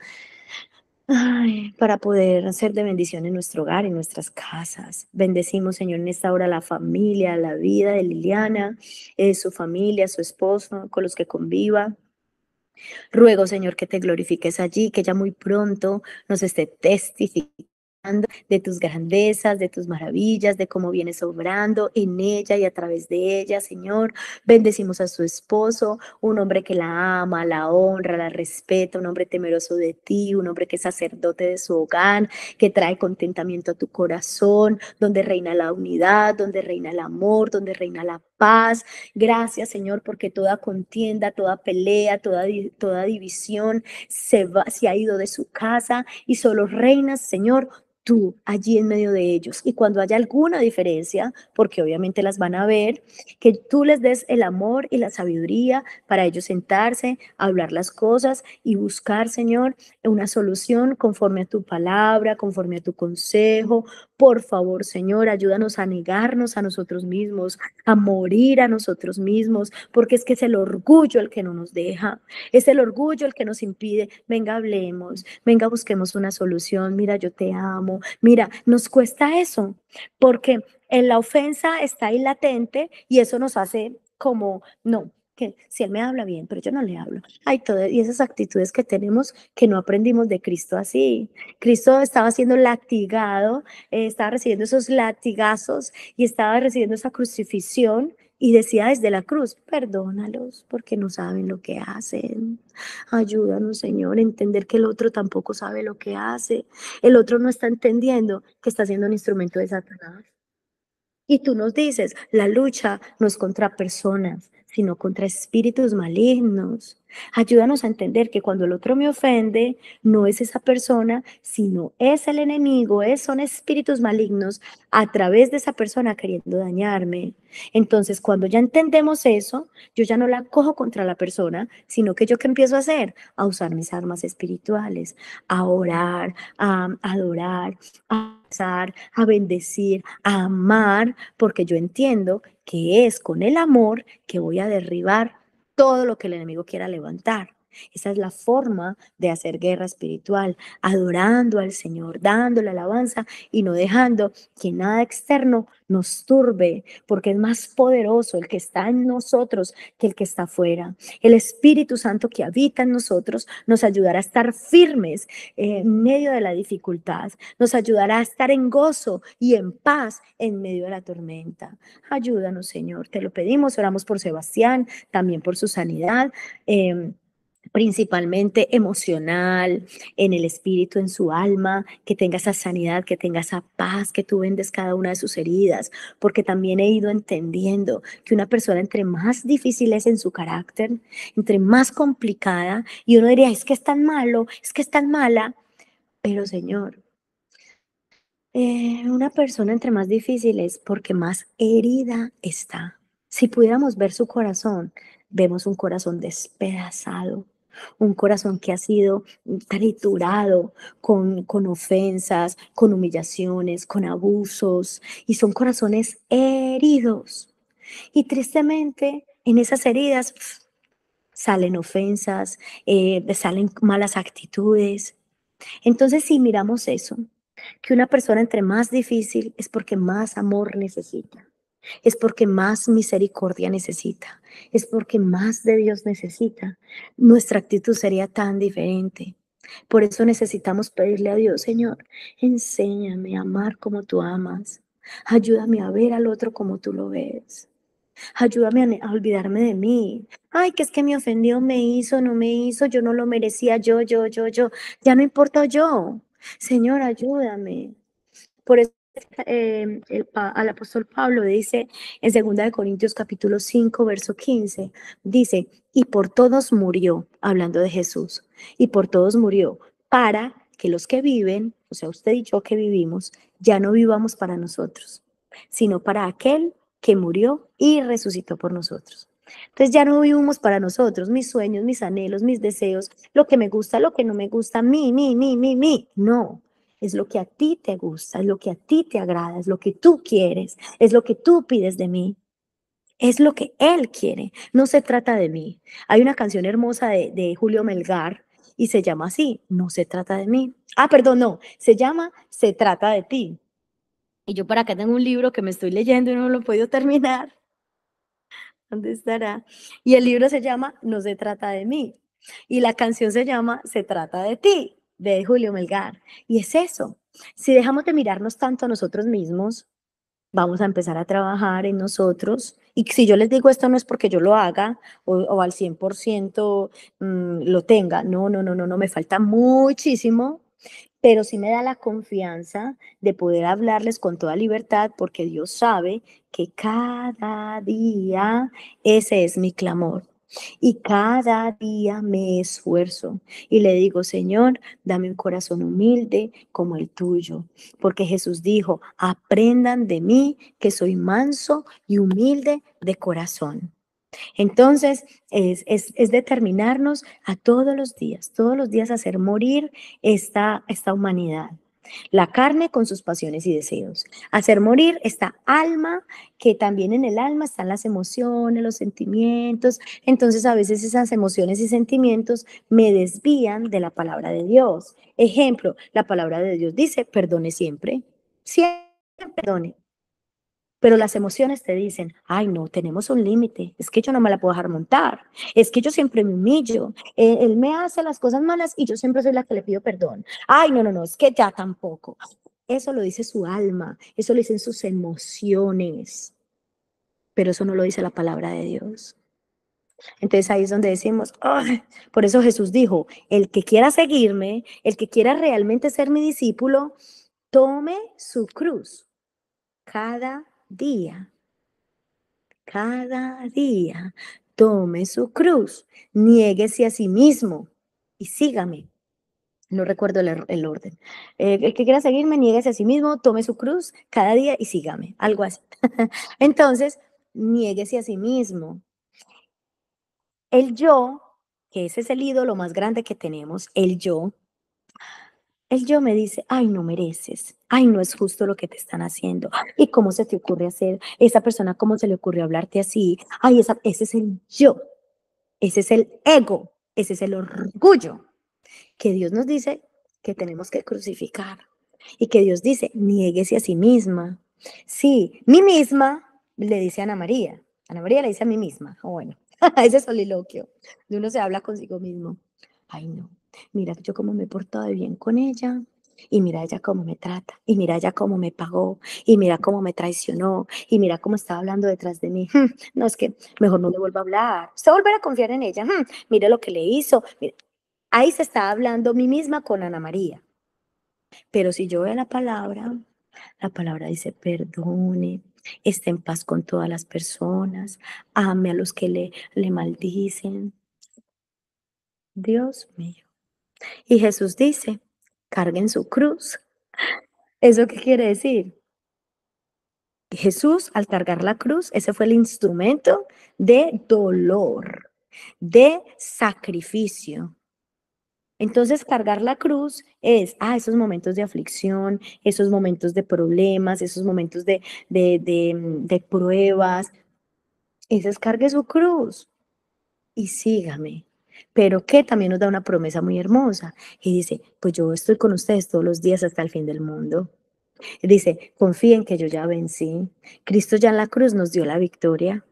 Ay, para poder ser de bendición en nuestro hogar, en nuestras casas. Bendecimos, Señor, en esta hora la familia, la vida de Liliana, eh, su familia, su esposo, con los que conviva. Ruego, Señor, que te glorifiques allí, que ya muy pronto nos esté testificando de tus grandezas, de tus maravillas, de cómo vienes obrando en ella y a través de ella, Señor. Bendecimos a su esposo, un hombre que la ama, la honra, la respeta, un hombre temeroso de ti, un hombre que es sacerdote de su hogar, que trae contentamiento a tu corazón, donde reina la unidad, donde reina el amor, donde reina la paz. Gracias, Señor, porque toda contienda, toda pelea, toda, toda división se, va, se ha ido de su casa y solo reinas, Señor, tú allí en medio de ellos. Y cuando haya alguna diferencia, porque obviamente las van a ver, que tú les des el amor y la sabiduría para ellos sentarse, hablar las cosas y buscar, Señor, una solución conforme a tu palabra, conforme a tu consejo, por favor, Señor, ayúdanos a negarnos a nosotros mismos, a morir a nosotros mismos, porque es que es el orgullo el que no nos deja, es el orgullo el que nos impide, venga, hablemos, venga, busquemos una solución, mira, yo te amo, mira, nos cuesta eso, porque en la ofensa está ahí latente y eso nos hace como, no, que si él me habla bien, pero yo no le hablo. Hay todas y esas actitudes que tenemos que no aprendimos de Cristo así. Cristo estaba siendo latigado, eh, estaba recibiendo esos latigazos y estaba recibiendo esa crucifixión y decía desde la cruz, perdónalos porque no saben lo que hacen. Ayúdanos, Señor, a entender que el otro tampoco sabe lo que hace. El otro no está entendiendo que está siendo un instrumento de Satanás. Y tú nos dices, la lucha no es contra personas, sino contra espíritus malignos. Ayúdanos a entender que cuando el otro me ofende, no es esa persona, sino es el enemigo, es, son espíritus malignos a través de esa persona queriendo dañarme. Entonces, cuando ya entendemos eso, yo ya no la cojo contra la persona, sino que yo ¿qué empiezo a hacer, a usar mis armas espirituales, a orar, a adorar, a pasar, a bendecir, a amar, porque yo entiendo que es con el amor que voy a derribar todo lo que el enemigo quiera levantar. Esa es la forma de hacer guerra espiritual, adorando al Señor, dándole alabanza y no dejando que nada externo nos turbe, porque es más poderoso el que está en nosotros que el que está afuera. El Espíritu Santo que habita en nosotros nos ayudará a estar firmes en medio de la dificultad, nos ayudará a estar en gozo y en paz en medio de la tormenta. Ayúdanos, Señor, te lo pedimos, oramos por Sebastián, también por su sanidad. Em, principalmente emocional, en el espíritu, en su alma, que tenga esa sanidad, que tenga esa paz, que tú vendes cada una de sus heridas, porque también he ido entendiendo que una persona entre más difícil es en su carácter, entre más complicada, y uno diría, es que es tan malo, es que es tan mala, pero Señor, eh, una persona entre más difícil es porque más herida está. Si pudiéramos ver su corazón, vemos un corazón despedazado, un corazón que ha sido triturado con, con ofensas, con humillaciones, con abusos, y son corazones heridos. Y tristemente, en esas heridas salen ofensas, eh, salen malas actitudes. Entonces, si miramos eso, que una persona entre más difícil es porque más amor necesita es porque más misericordia necesita, es porque más de Dios necesita. Nuestra actitud sería tan diferente. Por eso necesitamos pedirle a Dios, Señor, enséñame a amar como tú amas. Ayúdame a ver al otro como tú lo ves. Ayúdame a olvidarme de mí. Ay, que es que me ofendió, me hizo, no me hizo, yo no lo merecía, yo, yo, yo, yo. Ya no importa yo. Señor, ayúdame. Por eso eh, al apóstol Pablo dice en 2 Corintios capítulo 5, verso 15, dice, y por todos murió, hablando de Jesús, y por todos murió, para que los que viven, o sea, usted y yo que vivimos, ya no vivamos para nosotros, sino para aquel que murió y resucitó por nosotros. Entonces ya no vivimos para nosotros, mis sueños, mis anhelos, mis deseos, lo que me gusta, lo que no me gusta, mí, mi, mí, mi, mí. No, es lo que a ti te gusta, es lo que a ti te agrada, es lo que tú quieres, es lo que tú pides de mí. Es lo que Él quiere, no se trata de mí. Hay una canción hermosa de, Julio Melgar y se llama así, no se trata de mí. Ah, perdón, no, se llama Se trata de ti. Y yo para acá tengo un libro que me estoy leyendo y no lo puedo terminar. ¿Dónde estará? Y el libro se llama No se trata de mí. Y la canción se llama Se trata de ti de Julio Melgar. Y es eso, si dejamos de mirarnos tanto a nosotros mismos, vamos a empezar a trabajar en nosotros. Y si yo les digo esto no es porque yo lo haga o, al 100% mm, lo tenga, no, no, no, no, no, me falta muchísimo, pero sí me da la confianza de poder hablarles con toda libertad porque Dios sabe que cada día ese es mi clamor. Y cada día me esfuerzo y le digo, Señor, dame un corazón humilde como el tuyo. Porque Jesús dijo, aprendan de mí que soy manso y humilde de corazón. Entonces, es, determinarnos a todos los días, todos los días hacer morir esta humanidad la carne con sus pasiones y deseos. Hacer morir esta alma, que también en el alma están las emociones, los sentimientos. Entonces a veces esas emociones y sentimientos me desvían de la palabra de Dios. Ejemplo, la palabra de Dios dice, perdone siempre, siempre perdone, pero las emociones te dicen, ay no, tenemos un límite, es que yo no me la puedo dejar montar, es que yo siempre me humillo, eh, él, me hace las cosas malas y yo siempre soy la que le pido perdón. Ay no, no, no, es que ya tampoco. Eso lo dice su alma, eso lo dicen sus emociones, pero eso no lo dice la palabra de Dios. Entonces ahí es donde decimos, por eso Jesús dijo, el que quiera seguirme, el que quiera realmente ser mi discípulo, tome su cruz cada día, cada día, tome su cruz, niéguese a sí mismo y sígame. No recuerdo el, orden. Eh, el que quiera seguirme, niéguese a sí mismo, tome su cruz cada día y sígame. Algo así. Entonces, niéguese a sí mismo. El yo, que ese es el ídolo más grande que tenemos, el yo, el yo me dice, ay, no mereces, ay, no es justo lo que te están haciendo, y cómo se te ocurre hacer, esa persona, cómo se le ocurrió hablarte así, ay, esa, ese es el yo, ese es el ego, ese es el orgullo que Dios nos dice que tenemos que crucificar y que Dios dice, nieguese a sí misma. Sí, mí misma le dice Ana María, Ana María le dice a mí misma, bueno, ese soliloquio, uno se habla consigo mismo, ay no, mira yo cómo me he portado bien con ella, y mira ella cómo me trata, y mira ella cómo me pagó, y mira cómo me traicionó, y mira cómo estaba hablando detrás de mí. No es que mejor no le vuelva a hablar. Usted volver a confiar en ella. Mira lo que le hizo. Ahí se está hablando mí misma con Ana María. Pero si yo veo la palabra, la palabra dice perdone, esté en paz con todas las personas, ame a los que le, le maldicen. Dios mío. Y Jesús dice, carguen su cruz. ¿Eso qué quiere decir? Jesús al cargar la cruz, ese fue el instrumento de dolor, de sacrificio. Entonces cargar la cruz es, ah, esos momentos de aflicción, esos momentos de problemas, esos momentos de, pruebas. Ese es cargue su cruz y sígame pero que también nos da una promesa muy hermosa. Y dice, pues yo estoy con ustedes todos los días hasta el fin del mundo. dice, confíen que yo ya vencí. Cristo ya en la cruz nos dio la victoria.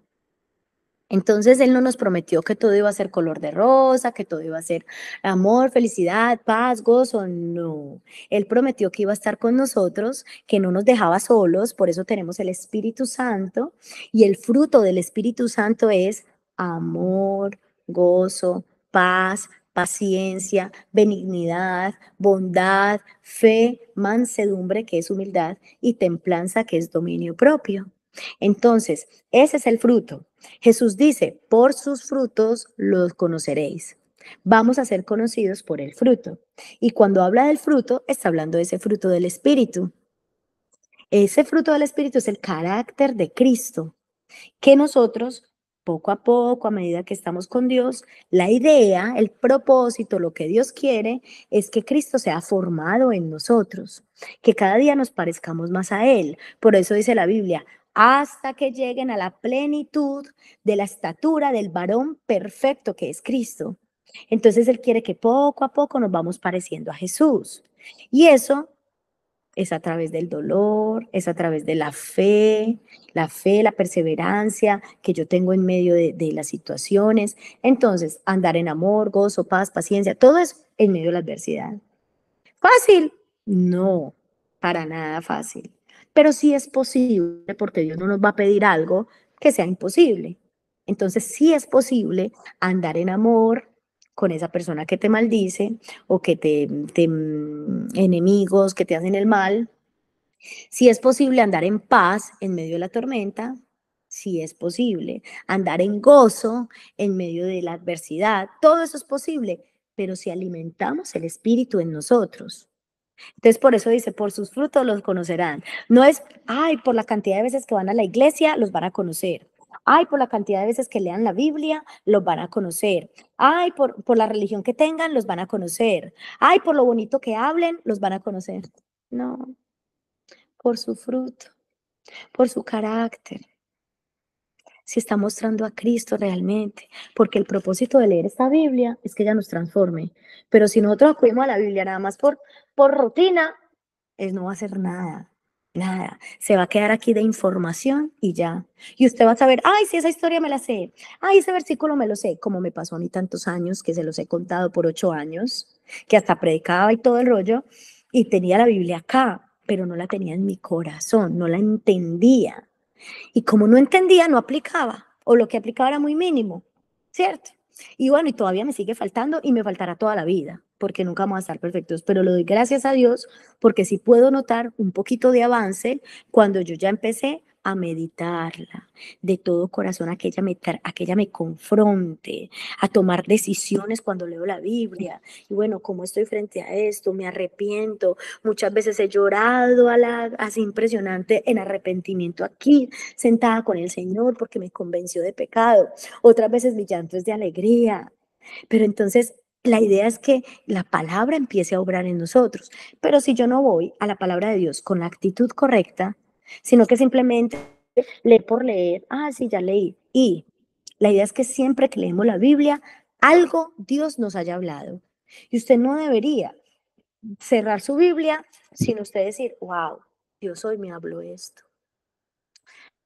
Entonces Él no nos prometió que todo iba a ser color de rosa, que todo iba a ser amor, felicidad, paz, gozo, no. Él prometió que iba a estar con nosotros, que no nos dejaba solos, por eso tenemos el Espíritu Santo y el fruto del Espíritu Santo es amor, gozo, paz, paciencia, benignidad, bondad, fe, mansedumbre, que es humildad, y templanza, que es dominio propio. Entonces, ese es el fruto. Jesús dice, por sus frutos los conoceréis. Vamos a ser conocidos por el fruto. Y cuando habla del fruto, está hablando de ese fruto del Espíritu. Ese fruto del Espíritu es el carácter de Cristo, que nosotros poco a poco, a medida que estamos con Dios, la idea, el propósito, lo que Dios quiere es que Cristo sea formado en nosotros, que cada día nos parezcamos más a Él. Por eso dice la Biblia, hasta que lleguen a la plenitud de la estatura del varón perfecto que es Cristo. Entonces Él quiere que poco a poco nos vamos pareciendo a Jesús. Y eso es a través del dolor, es a través de la fe, la fe, la perseverancia que yo tengo en medio de, las situaciones. Entonces, andar en amor, gozo, paz, paciencia, todo eso en medio de la adversidad. ¿Fácil? No, para nada fácil. Pero sí es posible porque Dios no nos va a pedir algo que sea imposible. Entonces, sí es posible andar en amor, con esa persona que te maldice o que te, mm, enemigos, que te hacen el mal. Si es posible andar en paz en medio de la tormenta, si es posible, andar en gozo en medio de la adversidad, todo eso es posible, pero si alimentamos el espíritu en nosotros. Entonces por eso dice, por sus frutos los conocerán. No es, ay, por la cantidad de veces que van a la iglesia, los van a conocer. Ay, por la cantidad de veces que lean la Biblia, los van a conocer. Ay, por, la religión que tengan, los van a conocer. Ay, por lo bonito que hablen, los van a conocer. No, por su fruto, por su carácter. Si está mostrando a Cristo realmente, porque el propósito de leer esta Biblia es que ella nos transforme. Pero si nosotros acudimos a la Biblia nada más por, por rutina, él no va a hacer nada. Nada, se va a quedar aquí de información y ya. Y usted va a saber, ay, sí, esa historia me la sé, ay, ese versículo me lo sé, como me pasó a mí tantos años, que se los he contado por ocho años, que hasta predicaba y todo el rollo, y tenía la Biblia acá, pero no la tenía en mi corazón, no la entendía. Y como no entendía, no aplicaba, o lo que aplicaba era muy mínimo, ¿cierto? Y bueno, y todavía me sigue faltando y me faltará toda la vida, porque nunca vamos a estar perfectos, pero lo doy gracias a Dios porque sí puedo notar un poquito de avance cuando yo ya empecé a meditarla de todo corazón, a que ella me, confronte, a tomar decisiones cuando leo la Biblia. Y bueno, como estoy frente a esto? Me arrepiento. Muchas veces he llorado a la, así impresionante en arrepentimiento aquí, sentada con el Señor porque me convenció de pecado. Otras veces mi llanto es de alegría. Pero entonces la idea es que la palabra empiece a obrar en nosotros. Pero si yo no voy a la palabra de Dios con la actitud correcta, sino que simplemente lee por leer, ah, sí, ya leí. Y la idea es que siempre que leemos la Biblia, algo Dios nos haya hablado. Y usted no debería cerrar su Biblia sin usted decir, wow, Dios hoy me habló esto.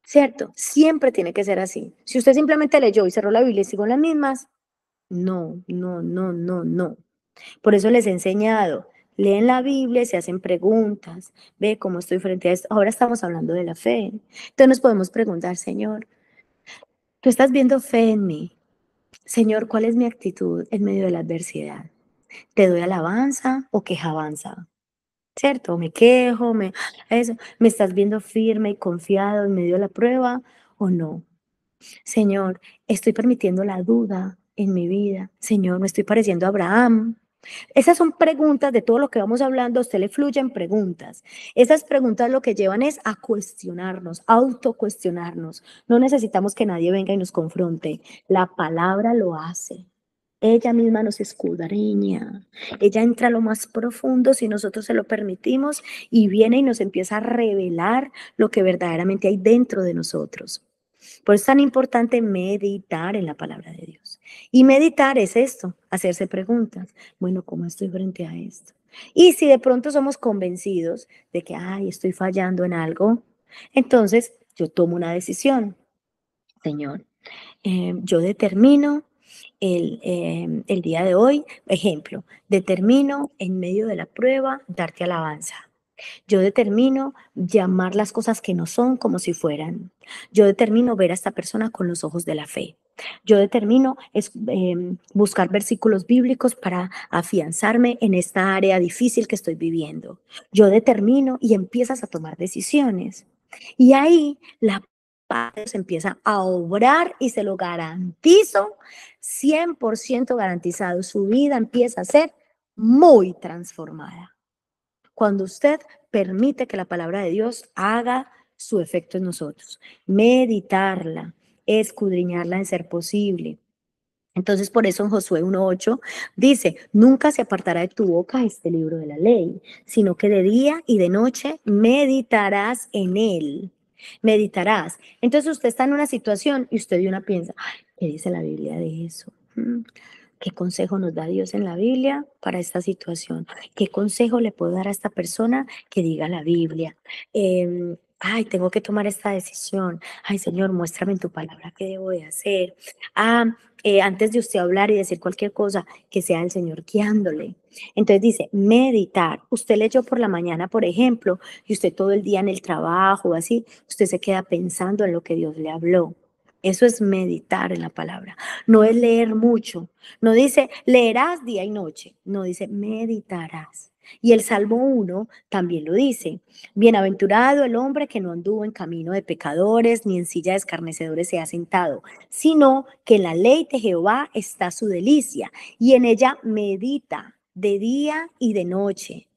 ¿Cierto? Siempre tiene que ser así. Si usted simplemente leyó y cerró la Biblia y sigo las mismas, no, no, no, no, no. Por eso les he enseñado leen la Biblia, se hacen preguntas, ve cómo estoy frente a esto. Ahora estamos hablando de la fe. Entonces nos podemos preguntar, Señor, tú estás viendo fe en mí. Señor, ¿cuál es mi actitud en medio de la adversidad? ¿Te doy alabanza o queja avanza? ¿Cierto? ¿Me quejo? Me, eso. ¿Me estás viendo firme y confiado en medio de la prueba o no? Señor, estoy permitiendo la duda en mi vida. Señor, me estoy pareciendo a Abraham, esas son preguntas de todo lo que vamos hablando, a usted le fluyen preguntas. Esas preguntas lo que llevan es a cuestionarnos, autocuestionarnos. No necesitamos que nadie venga y nos confronte. La palabra lo hace. Ella misma nos escudareña. Ella entra a lo más profundo si nosotros se lo permitimos y viene y nos empieza a revelar lo que verdaderamente hay dentro de nosotros. Por eso es tan importante meditar en la palabra de Dios. Y meditar es esto, hacerse preguntas. Bueno, ¿cómo estoy frente a esto? Y si de pronto somos convencidos de que, ay, estoy fallando en algo, entonces yo tomo una decisión. Señor, eh, yo determino el, eh, el, día de hoy, ejemplo, determino en medio de la prueba darte alabanza. Yo determino llamar las cosas que no son como si fueran. Yo determino ver a esta persona con los ojos de la fe. Yo determino es, em, buscar versículos bíblicos para afianzarme en esta área difícil que estoy viviendo. Yo determino y empiezas a tomar decisiones. Y ahí la se empieza a obrar y se lo garantizo, 100% garantizado, su vida empieza a ser muy transformada. Cuando usted permite que la palabra de Dios haga su efecto en nosotros, meditarla, escudriñarla en ser posible. Entonces, por eso en Josué 1.8 dice, nunca se apartará de tu boca este libro de la ley, sino que de día y de noche meditarás en él. Meditarás. Entonces usted está en una situación y usted de una piensa, ¿qué dice la Biblia de eso? Mm, ¿Qué consejo nos da Dios en la Biblia para esta situación? ¿Qué consejo le puedo dar a esta persona que diga la Biblia? Em, ay, tengo que tomar esta decisión, ay Señor, muéstrame en tu palabra qué debo de hacer. Ah, eh, antes de usted hablar y decir cualquier cosa, que sea el Señor guiándole. Entonces dice, meditar. Usted leyó por la mañana, por ejemplo, y usted todo el día en el trabajo, así, usted se queda pensando en lo que Dios le habló. Eso es meditar en la palabra. No es leer mucho. No dice, leerás día y noche. No dice, meditarás. Y el Salmo 1 también lo dice, bienaventurado el hombre que no anduvo en camino de pecadores, ni en silla de escarnecedores se ha sentado, sino que en la ley de Jehová está su delicia, y en ella medita de día y de noche.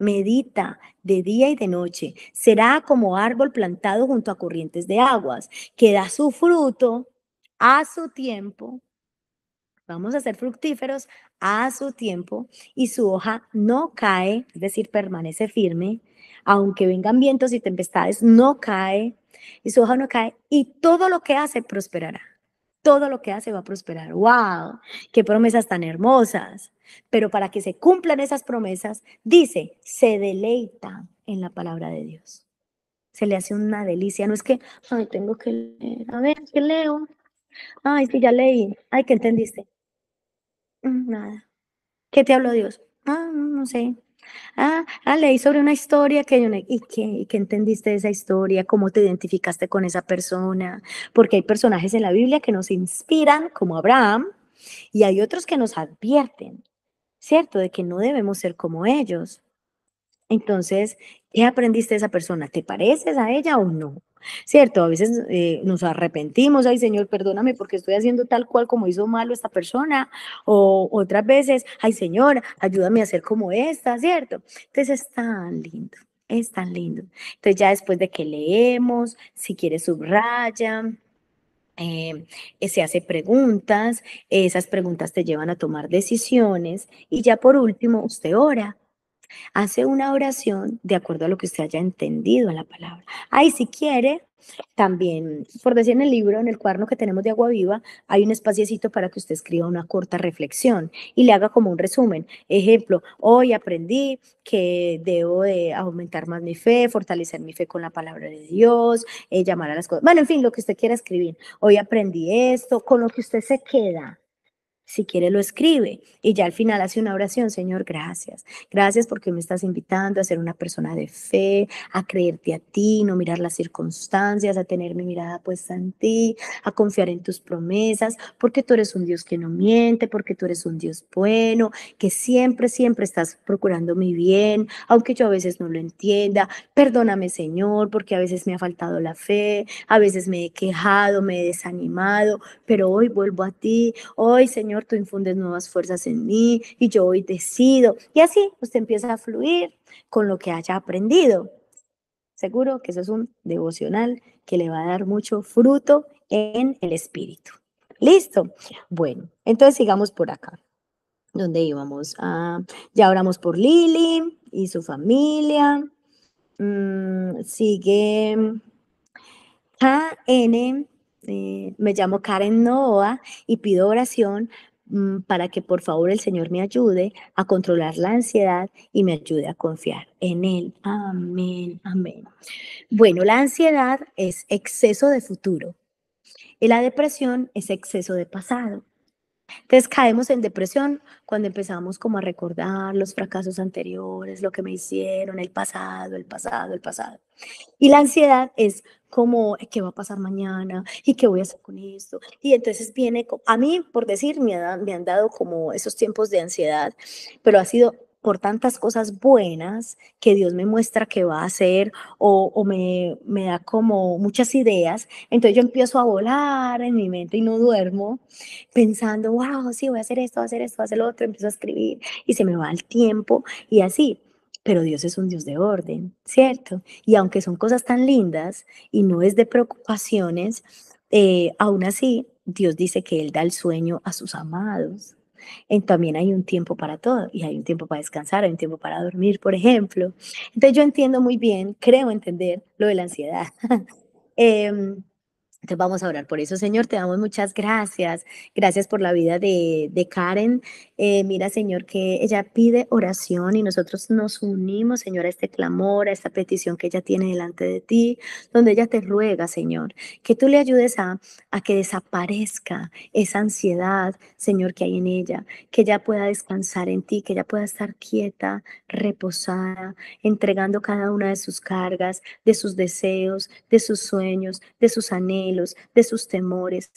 Medita de día y de noche. Será como árbol plantado junto a corrientes de aguas, que da su fruto a su tiempo. Vamos a ser fructíferos a su tiempo y su hoja no cae, es decir, permanece firme, aunque vengan vientos y tempestades, no cae y su hoja no cae y todo lo que hace prosperará. Todo lo que hace va a prosperar. ¡Wow! ¡Qué promesas tan hermosas! Pero para que se cumplan esas promesas, dice, se deleita en la palabra de Dios. Se le hace una delicia. No es que, ay, tengo que leer. A ver, ¿qué leo? Ay, sí, ya leí. Ay, que entendiste? Mm, nada. ¿Qué te habló Dios? Ah, no, sé. Ah, ah, leí sobre una historia que yo ¿y qué, ¿Y qué entendiste de esa historia? ¿Cómo te identificaste con esa persona? Porque hay personajes en la Biblia que nos inspiran, como Abraham, y hay otros que nos advierten, ¿cierto? De que no debemos ser como ellos. Entonces, ¿qué aprendiste de esa persona? ¿Te pareces a ella o no? ¿cierto? A veces eh, nos arrepentimos, ay Señor, perdóname porque estoy haciendo tal cual como hizo malo esta persona, o otras veces, ay Señor, ayúdame a hacer como esta, ¿cierto? Entonces es tan lindo, es tan lindo. Entonces ya después de que leemos, si quieres subraya. Eh, se hace preguntas, esas preguntas te llevan a tomar decisiones y ya por último usted ora, Hace una oración de acuerdo a lo que usted haya entendido a la palabra. Ahí si quiere, también, por decir en el libro, en el cuaderno que tenemos de Agua Viva, hay un espaciecito para que usted escriba una corta reflexión y le haga como un resumen. Ejemplo, hoy aprendí que debo de aumentar más mi fe, fortalecer mi fe con la palabra de Dios, eh, llamar a las cosas. Bueno, en fin, lo que usted quiera escribir. Hoy aprendí esto, con lo que usted se queda si quiere lo escribe y ya al final hace una oración, Señor, gracias. Gracias porque me estás invitando a ser una persona de fe, a creerte a ti, no mirar las circunstancias, a tener mi mirada puesta en ti, a confiar en tus promesas, porque tú eres un Dios que no miente, porque tú eres un Dios bueno, que siempre, siempre estás procurando mi bien, aunque yo a veces no lo entienda. Perdóname, Señor, porque a veces me ha faltado la fe, a veces me he quejado, me he desanimado, pero hoy vuelvo a ti. Hoy, Señor, tú infundes nuevas fuerzas en mí y yo hoy decido. Y así usted empieza a fluir con lo que haya aprendido. Seguro que eso es un devocional que le va a dar mucho fruto en el espíritu. Listo. Bueno, entonces sigamos por acá. Donde íbamos? a ah, ya oramos por Lili y su familia. Mm, sigue mm, KN. Eh, me llamo Karen Noah y pido oración Mm, para que por favor el Señor me ayude a controlar la ansiedad y me ayude a confiar en Él. Amén, amén. Bueno, la ansiedad es exceso de futuro y la depresión es exceso de pasado. Entonces caemos en depresión cuando empezamos como a recordar los fracasos anteriores, lo que me hicieron, el pasado, el pasado, el pasado. Y la ansiedad es como, ¿qué va a pasar mañana? ¿Y qué voy a hacer con esto? Y entonces viene, a mí, por decir, me, han dado como esos tiempos de ansiedad, pero ha sido por tantas cosas buenas que Dios me muestra que va a hacer o, me, me, da como muchas ideas. Entonces yo empiezo a volar en mi mente y no duermo pensando, wow, sí, voy a hacer esto, voy a hacer esto, voy a hacer lo otro, empiezo a escribir y se me va el tiempo y así. Pero Dios es un Dios de orden, ¿cierto? Y aunque son cosas tan lindas y no es de preocupaciones, eh, aún así Dios dice que Él da el sueño a sus amados. En, también hay un tiempo para todo y hay un tiempo para descansar, hay un tiempo para dormir, por ejemplo. Entonces yo entiendo muy bien, creo entender lo de la ansiedad. Em, entonces vamos a orar por eso, Señor. Te damos muchas gracias. Gracias por la vida de, Karen. Eh, mira, Señor, que ella pide oración y nosotros nos unimos, Señor, a este clamor, a esta petición que ella tiene delante de ti, donde ella te ruega, Señor, que tú le ayudes a, a que desaparezca esa ansiedad, Señor, que hay en ella, que ella pueda descansar en ti, que ella pueda estar quieta, reposada, entregando cada una de sus cargas, de sus deseos, de sus sueños, de sus anhelos de sus temores,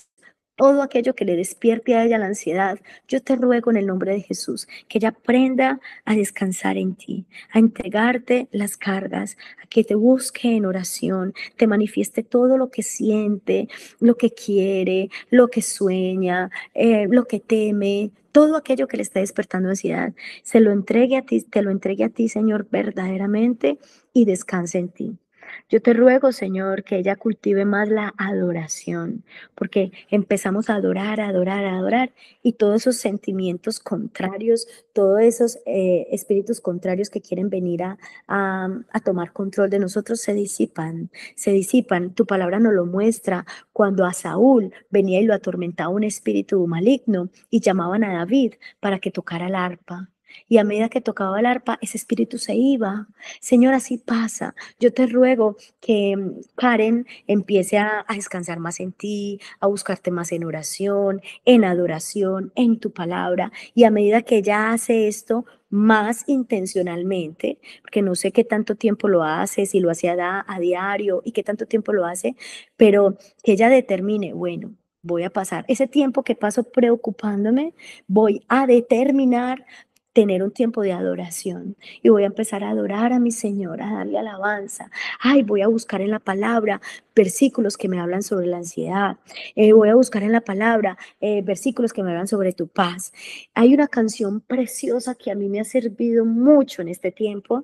todo aquello que le despierte a ella la ansiedad, yo te ruego en el nombre de Jesús que ella aprenda a descansar en ti, a entregarte las cargas, a que te busque en oración, te manifieste todo lo que siente, lo que quiere, lo que sueña, eh, lo que teme, todo aquello que le está despertando ansiedad, se lo entregue a ti, te lo entregue a ti, Señor, verdaderamente y descanse en ti. Yo te ruego, Señor, que ella cultive más la adoración, porque empezamos a adorar, adorar, a adorar, y todos esos sentimientos contrarios, todos esos eh, espíritus contrarios que quieren venir a, a tomar control de nosotros se disipan, se disipan. Tu palabra nos lo muestra cuando a Saúl venía y lo atormentaba un espíritu maligno y llamaban a David para que tocara el arpa. Y a medida que tocaba el arpa, ese espíritu se iba. Señora, así pasa. Yo te ruego que mm, Karen empiece a, descansar más en ti, a buscarte más en oración, en adoración, en tu palabra. Y a medida que ella hace esto más intencionalmente, porque no sé qué tanto tiempo lo hace, si lo hacía a, a diario y qué tanto tiempo lo hace, pero que ella determine, bueno, voy a pasar ese tiempo que paso preocupándome, voy a determinar tener un tiempo de adoración y voy a empezar a adorar a mi Señor, a darle alabanza. Ay, voy a buscar en la palabra versículos que me hablan sobre la ansiedad. Eh, voy a buscar en la palabra eh, versículos que me hablan sobre tu paz. Hay una canción preciosa que a mí me ha servido mucho en este tiempo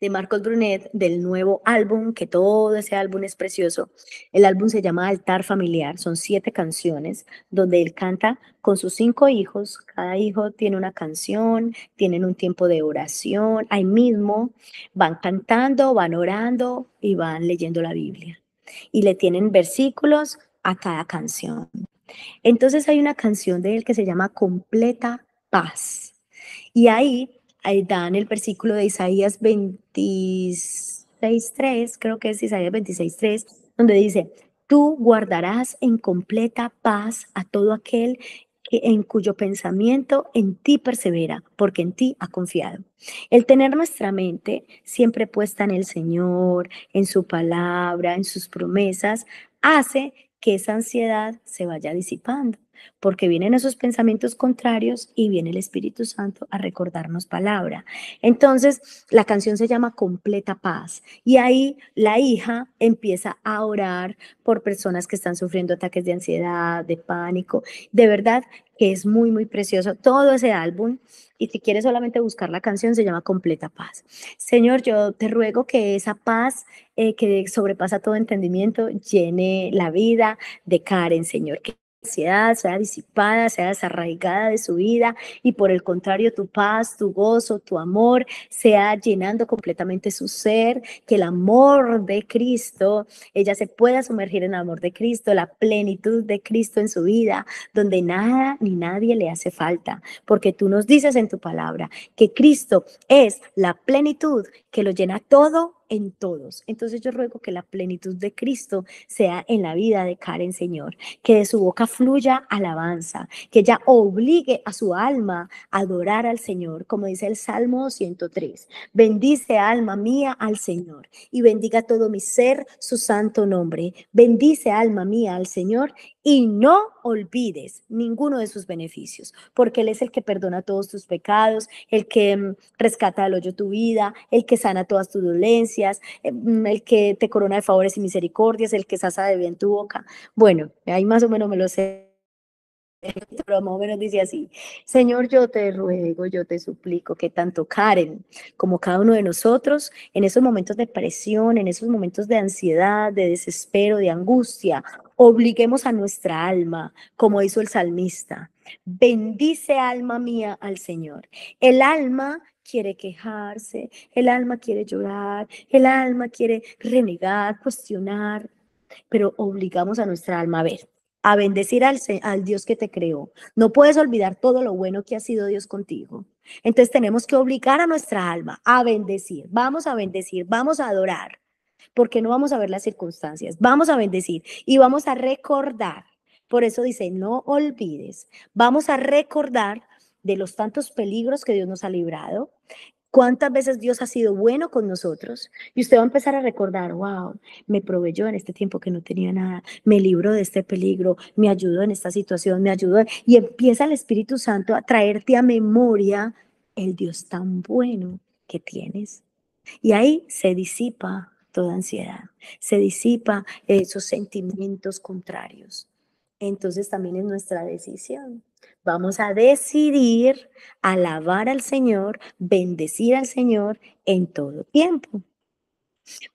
de Marcos Brunet del nuevo álbum, que todo ese álbum es precioso. El álbum se llama Altar Familiar, son siete canciones donde él canta con sus cinco hijos, cada hijo tiene una canción, tienen un tiempo de oración, ahí mismo van cantando, van orando y van leyendo la Biblia. Y le tienen versículos a cada canción. Entonces hay una canción de él que se llama Completa Paz. Y ahí Ahí dan el versículo de Isaías 26.3, creo que es Isaías 26.3, donde dice, tú guardarás en completa paz a todo aquel en cuyo pensamiento en ti persevera, porque en ti ha confiado. El tener nuestra mente siempre puesta en el Señor, en su palabra, en sus promesas, hace que esa ansiedad se vaya disipando porque vienen esos pensamientos contrarios y viene el Espíritu Santo a recordarnos palabra. Entonces, la canción se llama Completa Paz y ahí la hija empieza a orar por personas que están sufriendo ataques de ansiedad, de pánico. De verdad que es muy, muy precioso todo ese álbum. Y si quieres solamente buscar la canción, se llama Completa Paz. Señor, yo te ruego que esa paz eh, que sobrepasa todo entendimiento llene la vida de Karen, Señor ansiedad sea disipada, sea desarraigada de su vida y por el contrario tu paz, tu gozo, tu amor sea llenando completamente su ser, que el amor de Cristo, ella se pueda sumergir en el amor de Cristo, la plenitud de Cristo en su vida, donde nada ni nadie le hace falta, porque tú nos dices en tu palabra que Cristo es la plenitud que lo llena todo en todos. Entonces yo ruego que la plenitud de Cristo sea en la vida de Karen, Señor, que de su boca fluya alabanza, que ella obligue a su alma a adorar al Señor, como dice el Salmo 103. Bendice alma mía al Señor y bendiga todo mi ser su santo nombre. Bendice alma mía al Señor y no olvides ninguno de sus beneficios, porque Él es el que perdona todos tus pecados, el que mm, rescata al hoyo tu vida, el que sana todas tus dolencias eh, mm, el que te corona de favores y misericordias, el que sasa de bien tu boca. Bueno, ahí más o menos me lo sé pero más o menos dice así, Señor, yo te ruego, yo te suplico que tanto Karen como cada uno de nosotros, en esos momentos de presión, en esos momentos de ansiedad, de desespero, de angustia Obliguemos a nuestra alma, como hizo el salmista. Bendice alma mía al Señor. El alma quiere quejarse, el alma quiere llorar, el alma quiere renegar, cuestionar, pero obligamos a nuestra alma a ver, a bendecir al, al, Dios que te creó. No puedes olvidar todo lo bueno que ha sido Dios contigo. Entonces tenemos que obligar a nuestra alma a bendecir. Vamos a bendecir, vamos a adorar porque no vamos a ver las circunstancias, vamos a bendecir y vamos a recordar. Por eso dice, no olvides, vamos a recordar de los tantos peligros que Dios nos ha librado, cuántas veces Dios ha sido bueno con nosotros. Y usted va a empezar a recordar, wow, me proveyó en este tiempo que no tenía nada, me libró de este peligro, me ayudó en esta situación, me ayudó. Y empieza el Espíritu Santo a traerte a memoria el Dios tan bueno que tienes. Y ahí se disipa toda ansiedad, se disipa eh, esos sentimientos contrarios. Entonces también es nuestra decisión. Vamos a decidir alabar al Señor, bendecir al Señor en todo tiempo.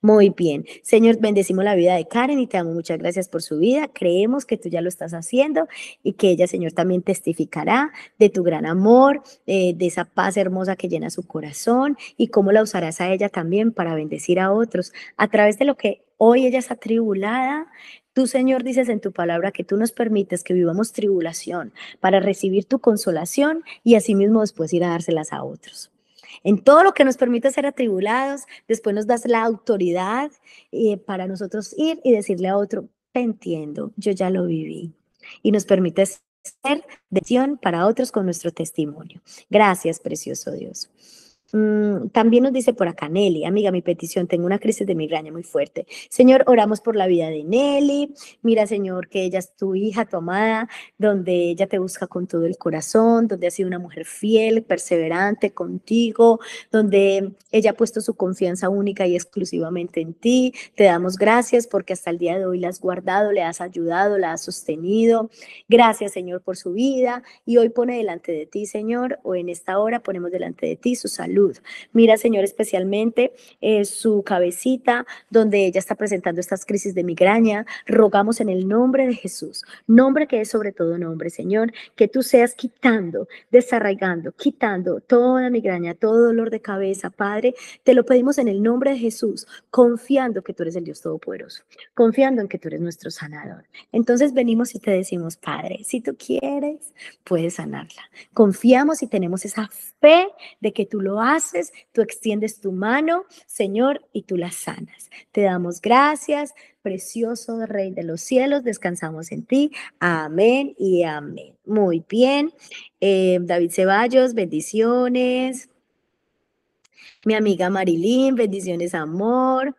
Muy bien. Señor, bendecimos la vida de Karen y te damos muchas gracias por su vida. Creemos que tú ya lo estás haciendo y que ella, Señor, también testificará de tu gran amor, eh, de esa paz hermosa que llena su corazón y cómo la usarás a ella también para bendecir a otros a través de lo que hoy ella está tribulada. Tú, Señor, dices en tu palabra que tú nos permites que vivamos tribulación para recibir tu consolación y asimismo después ir a dárselas a otros en todo lo que nos permite ser atribulados, después nos das la autoridad eh, para nosotros ir y decirle a otro, te entiendo, yo ya lo viví. Y nos permite ser de para otros con nuestro testimonio. Gracias, precioso Dios. Mm, también nos dice por acá Nelly, amiga, mi petición, tengo una crisis de migraña muy fuerte. Señor, oramos por la vida de Nelly. Mira, Señor, que ella es tu hija, tu amada, donde ella te busca con todo el corazón, donde ha sido una mujer fiel, perseverante contigo, donde ella ha puesto su confianza única y exclusivamente en ti. Te damos gracias porque hasta el día de hoy la has guardado, le has ayudado, la has sostenido. Gracias, Señor, por su vida. Y hoy pone delante de ti, Señor, o en esta hora ponemos delante de ti su salud Mira, Señor, especialmente eh, su cabecita donde ella está presentando estas crisis de migraña. Rogamos en el nombre de Jesús, nombre que es sobre todo nombre, Señor, que tú seas quitando, desarraigando, quitando toda migraña, todo dolor de cabeza, Padre. Te lo pedimos en el nombre de Jesús, confiando que tú eres el Dios Todopoderoso, confiando en que tú eres nuestro sanador. Entonces venimos y te decimos, Padre, si tú quieres, puedes sanarla. Confiamos y tenemos esa fe de que tú lo haces, tú extiendes tu mano, Señor, y tú la sanas. Te damos gracias, precioso Rey de los cielos, descansamos en ti. Amén y amén. Muy bien. Eh, David Ceballos, bendiciones. Mi amiga Marilyn, bendiciones, amor.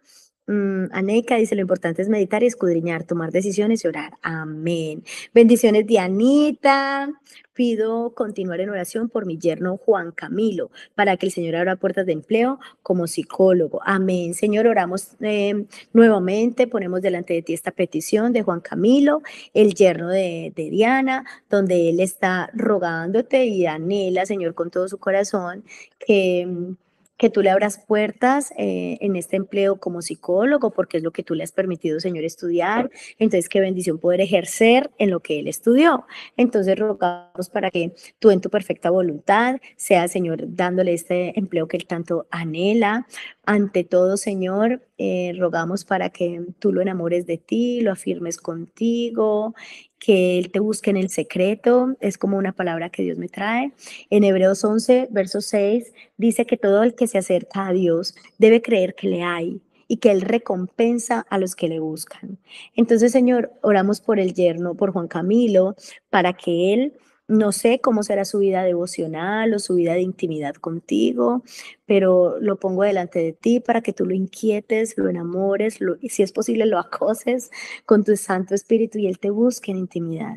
Mm, Aneca dice, lo importante es meditar y escudriñar, tomar decisiones y orar. Amén. Bendiciones, Dianita. Pido continuar en oración por mi yerno Juan Camilo, para que el Señor abra puertas de empleo como psicólogo. Amén. Señor, oramos em, nuevamente, ponemos delante de ti esta petición de Juan Camilo, el yerno de, de Diana, donde él está rogándote y anhela, Señor, con todo su corazón, que em, que tú le abras puertas eh, en este empleo como psicólogo, porque es lo que tú le has permitido, Señor, estudiar. Entonces, qué bendición poder ejercer en lo que Él estudió. Entonces, rogamos para que tú en tu perfecta voluntad sea, Señor, dándole este empleo que Él tanto anhela. Ante todo, Señor, eh, rogamos para que tú lo enamores de ti, lo afirmes contigo que Él te busque en el secreto, es como una palabra que Dios me trae. En Hebreos 11, verso 6, dice que todo el que se acerca a Dios debe creer que le hay y que Él recompensa a los que le buscan. Entonces, Señor, oramos por el yerno, por Juan Camilo, para que Él no sé cómo será su vida devocional o su vida de intimidad contigo, pero lo pongo delante de ti para que tú lo inquietes, lo enamores, lo, si es posible lo acoses con tu Santo Espíritu y Él te busque en intimidad.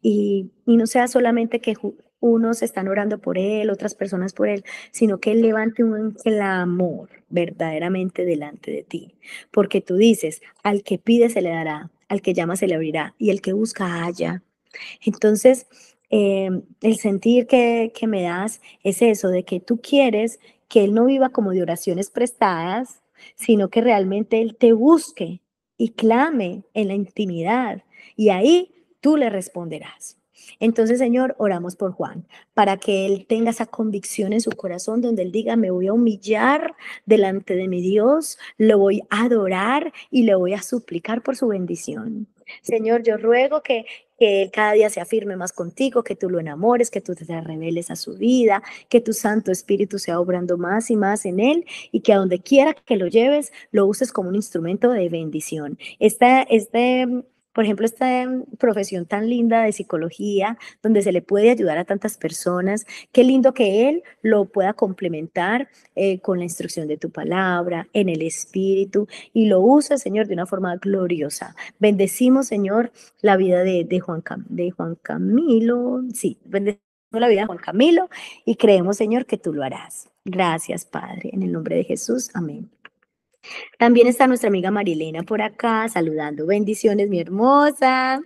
Y, no sea solamente que unos están orando por Él, otras personas por Él, sino que Él levante un clamor verdaderamente delante de ti. Porque tú dices, al que pide se le dará, al que llama se le abrirá y el que busca haya. Entonces, Em, el sentir que, que me das es eso, de que tú quieres que Él no viva como de oraciones prestadas, sino que realmente Él te busque y clame en la intimidad. Y ahí tú le responderás. Entonces, Señor, oramos por Juan, para que él tenga esa convicción en su corazón donde él diga, me voy a humillar delante de mi Dios, lo voy a adorar y le voy a suplicar por su bendición. Señor, yo ruego que que Él cada día se afirme más contigo, que tú lo enamores, que tú te reveles a su vida, que tu Santo Espíritu sea obrando más y más en Él y que a donde quiera que lo lleves, lo uses como un instrumento de bendición. Esta, este por ejemplo, esta em, profesión tan linda de psicología, donde se le puede ayudar a tantas personas. Qué lindo que él lo pueda complementar eh, con la instrucción de tu palabra, en el Espíritu, y lo usa, Señor, de una forma gloriosa. Bendecimos, Señor, la vida de, Juan, de Juan Camilo. Sí, bendecimos la vida de Juan Camilo y creemos, Señor, que tú lo harás. Gracias, Padre, en el nombre de Jesús. Amén. También está nuestra amiga Marilena por acá saludando. Bendiciones, mi hermosa.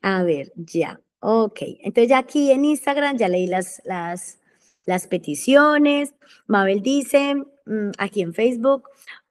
A ver, ya. Ok. Entonces ya aquí en Instagram ya leí las, las, las peticiones. Mabel dice, mm, aquí en Facebook,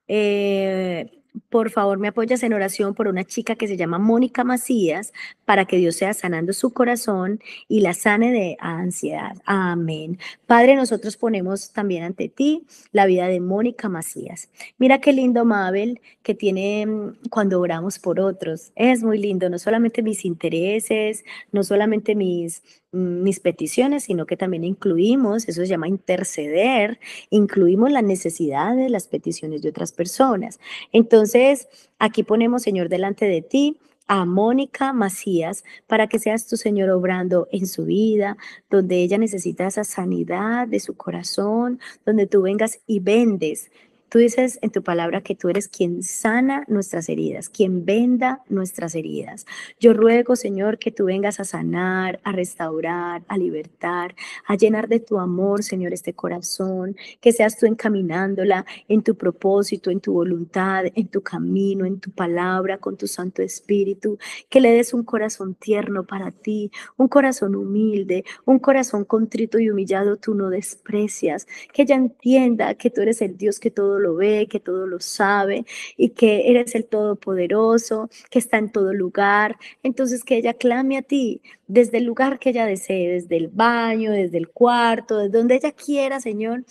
eh, por favor me apoyas en oración por una chica que se llama Mónica Macías, para que Dios sea sanando su corazón y la sane de ansiedad. Amén. Padre, nosotros ponemos también ante ti la vida de Mónica Macías. Mira qué lindo Mabel que tiene mm, cuando oramos por otros. Es muy lindo, no solamente mis intereses, no solamente mis mm, mis peticiones, sino que también incluimos, eso se llama interceder, incluimos las necesidades, las peticiones de otras personas. Entonces, aquí ponemos, Señor, delante de ti a Mónica Macías para que seas tu Señor obrando en su vida, donde ella necesita esa sanidad de su corazón, donde tú vengas y vendes Tú dices en tu palabra que tú eres quien sana nuestras heridas, quien venda nuestras heridas. Yo ruego, Señor, que tú vengas a sanar, a restaurar, a libertar, a llenar de tu amor, Señor, este corazón, que seas tú encaminándola en tu propósito, en tu voluntad, en tu camino, en tu palabra, con tu Santo Espíritu, que le des un corazón tierno para ti, un corazón humilde, un corazón contrito y humillado, tú no desprecias, que ella entienda que tú eres el Dios que todo lo ve, que todo lo sabe y que eres el todopoderoso, que está en todo lugar. Entonces que ella clame a ti desde el lugar que ella desee, desde el baño, desde el cuarto, desde donde ella quiera, Señor.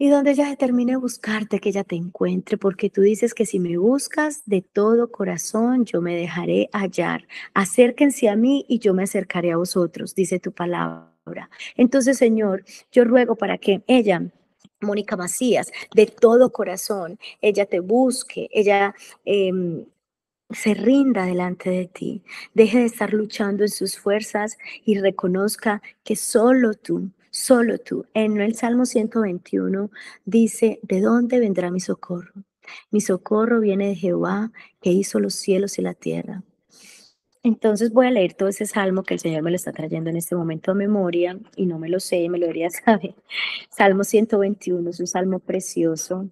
Y donde ella determine buscarte, que ella te encuentre, porque tú dices que si me buscas de todo corazón, yo me dejaré hallar. Acérquense a mí y yo me acercaré a vosotros, dice tu palabra. Entonces, Señor, yo ruego para que ella Mónica Macías, de todo corazón, ella te busque, ella em, se rinda delante de ti, deje de estar luchando en sus fuerzas y reconozca que solo tú, solo tú, en el Salmo 121 dice, ¿de dónde vendrá mi socorro? Mi socorro viene de Jehová, que hizo los cielos y la tierra. Entonces voy a leer todo ese salmo que el Señor me lo está trayendo en este momento a memoria y no me lo sé, me lo debería saber. Salmo 121 es un salmo precioso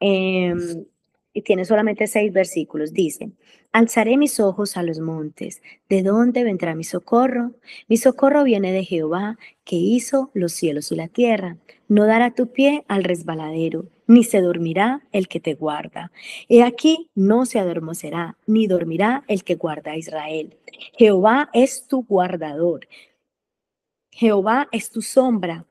em, y tiene solamente seis versículos. Dice, alzaré mis ojos a los montes. ¿De dónde vendrá mi socorro? Mi socorro viene de Jehová, que hizo los cielos y la tierra. No dará tu pie al resbaladero ni se dormirá el que te guarda. He aquí, no se adormecerá, ni dormirá el que guarda a Israel. Jehová es tu guardador. Jehová es tu sombra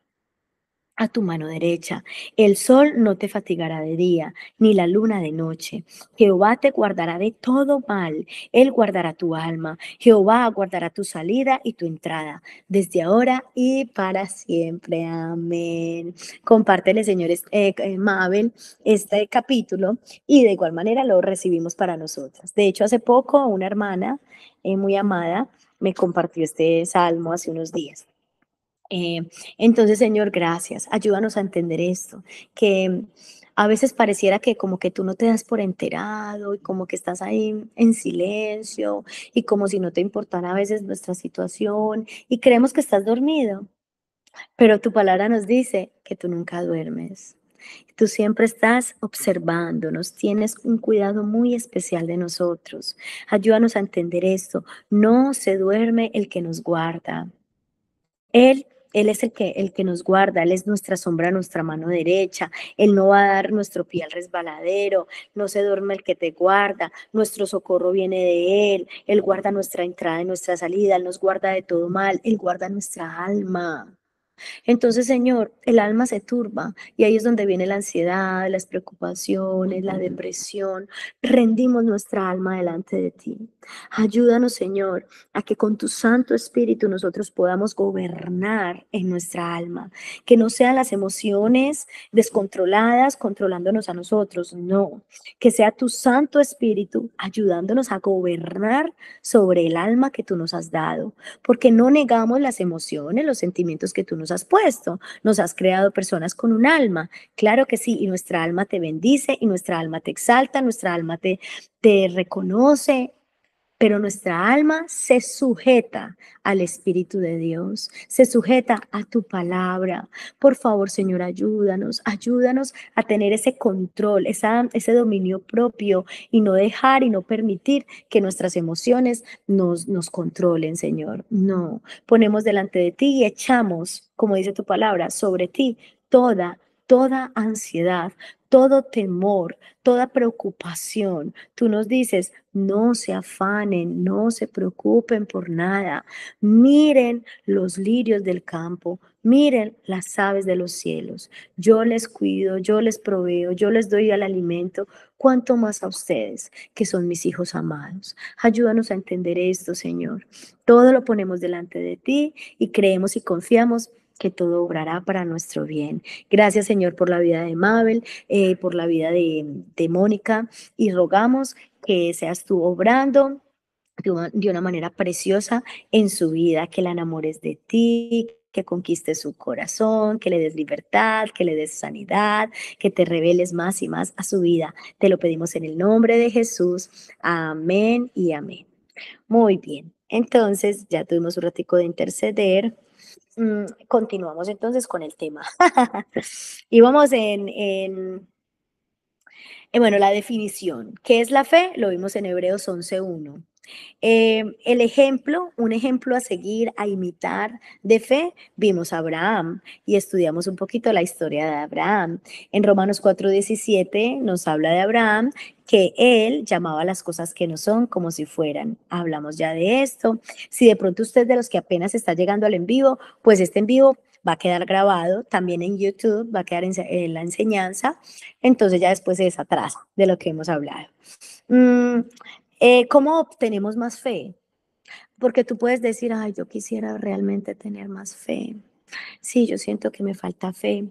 a tu mano derecha. El sol no te fatigará de día, ni la luna de noche. Jehová te guardará de todo mal. Él guardará tu alma. Jehová guardará tu salida y tu entrada, desde ahora y para siempre. Amén. Compártele, señores, eh, eh, Mabel, este capítulo y de igual manera lo recibimos para nosotras. De hecho, hace poco una hermana eh, muy amada me compartió este salmo hace unos días. Eh, entonces, Señor, gracias. Ayúdanos a entender esto, que a veces pareciera que como que tú no te das por enterado y como que estás ahí en silencio y como si no te importara a veces nuestra situación y creemos que estás dormido. Pero tu palabra nos dice que tú nunca duermes. Tú siempre estás observándonos, tienes un cuidado muy especial de nosotros. Ayúdanos a entender esto. No se duerme el que nos guarda. Él él es el que, el que nos guarda, Él es nuestra sombra, nuestra mano derecha, Él no va a dar nuestro pie al resbaladero, no se duerme el que te guarda, nuestro socorro viene de Él, Él guarda nuestra entrada y nuestra salida, Él nos guarda de todo mal, Él guarda nuestra alma. Entonces, Señor, el alma se turba y ahí es donde viene la ansiedad, las preocupaciones, la depresión. Rendimos nuestra alma delante de ti. Ayúdanos, Señor, a que con tu Santo Espíritu nosotros podamos gobernar en nuestra alma, que no sean las emociones descontroladas controlándonos a nosotros, no, que sea tu Santo Espíritu ayudándonos a gobernar sobre el alma que tú nos has dado, porque no negamos las emociones, los sentimientos que tú nos has puesto. Nos has creado personas con un alma. Claro que sí, y nuestra alma te bendice, y nuestra alma te exalta, nuestra alma te, te reconoce, pero nuestra alma se sujeta al Espíritu de Dios, se sujeta a tu palabra. Por favor, Señor, ayúdanos, ayúdanos a tener ese control, ese dominio propio y no dejar y no permitir que nuestras emociones nos, nos controlen, Señor. No, ponemos delante de ti y echamos, como dice tu palabra, sobre ti toda toda ansiedad, todo temor, toda preocupación. Tú nos dices, no se afanen, no se preocupen por nada. Miren los lirios del campo, miren las aves de los cielos. Yo les cuido, yo les proveo, yo les doy el alimento, cuanto más a ustedes, que son mis hijos amados. Ayúdanos a entender esto, Señor. Todo lo ponemos delante de ti y creemos y confiamos que todo obrará para nuestro bien. Gracias, Señor, por la vida de Mabel, eh, por la vida de, de Mónica, y rogamos que seas tú obrando de una manera preciosa en su vida, que la enamores de ti, que conquistes su corazón, que le des libertad, que le des sanidad, que te reveles más y más a su vida. Te lo pedimos en el nombre de Jesús. Amén y amén. Muy bien. Entonces, ya tuvimos un ratico de interceder. Mm, continuamos entonces con el tema. Y vamos en, en, eh, bueno, la definición. ¿Qué es la fe? Lo vimos en Hebreos 11.1. Eh, el ejemplo, un ejemplo a seguir, a imitar de fe, vimos a Abraham y estudiamos un poquito la historia de Abraham. En Romanos 4:17 nos habla de Abraham que él llamaba las cosas que no son como si fueran. Hablamos ya de esto. Si de pronto usted de los que apenas está llegando al en vivo, pues este en vivo va a quedar grabado también en YouTube, va a quedar en, la enseñanza. Entonces ya después es atrás de lo que hemos hablado. Mm, eh, ¿Cómo obtenemos más fe? Porque tú puedes decir, ay, yo quisiera realmente tener más fe. Sí, yo siento que me falta fe.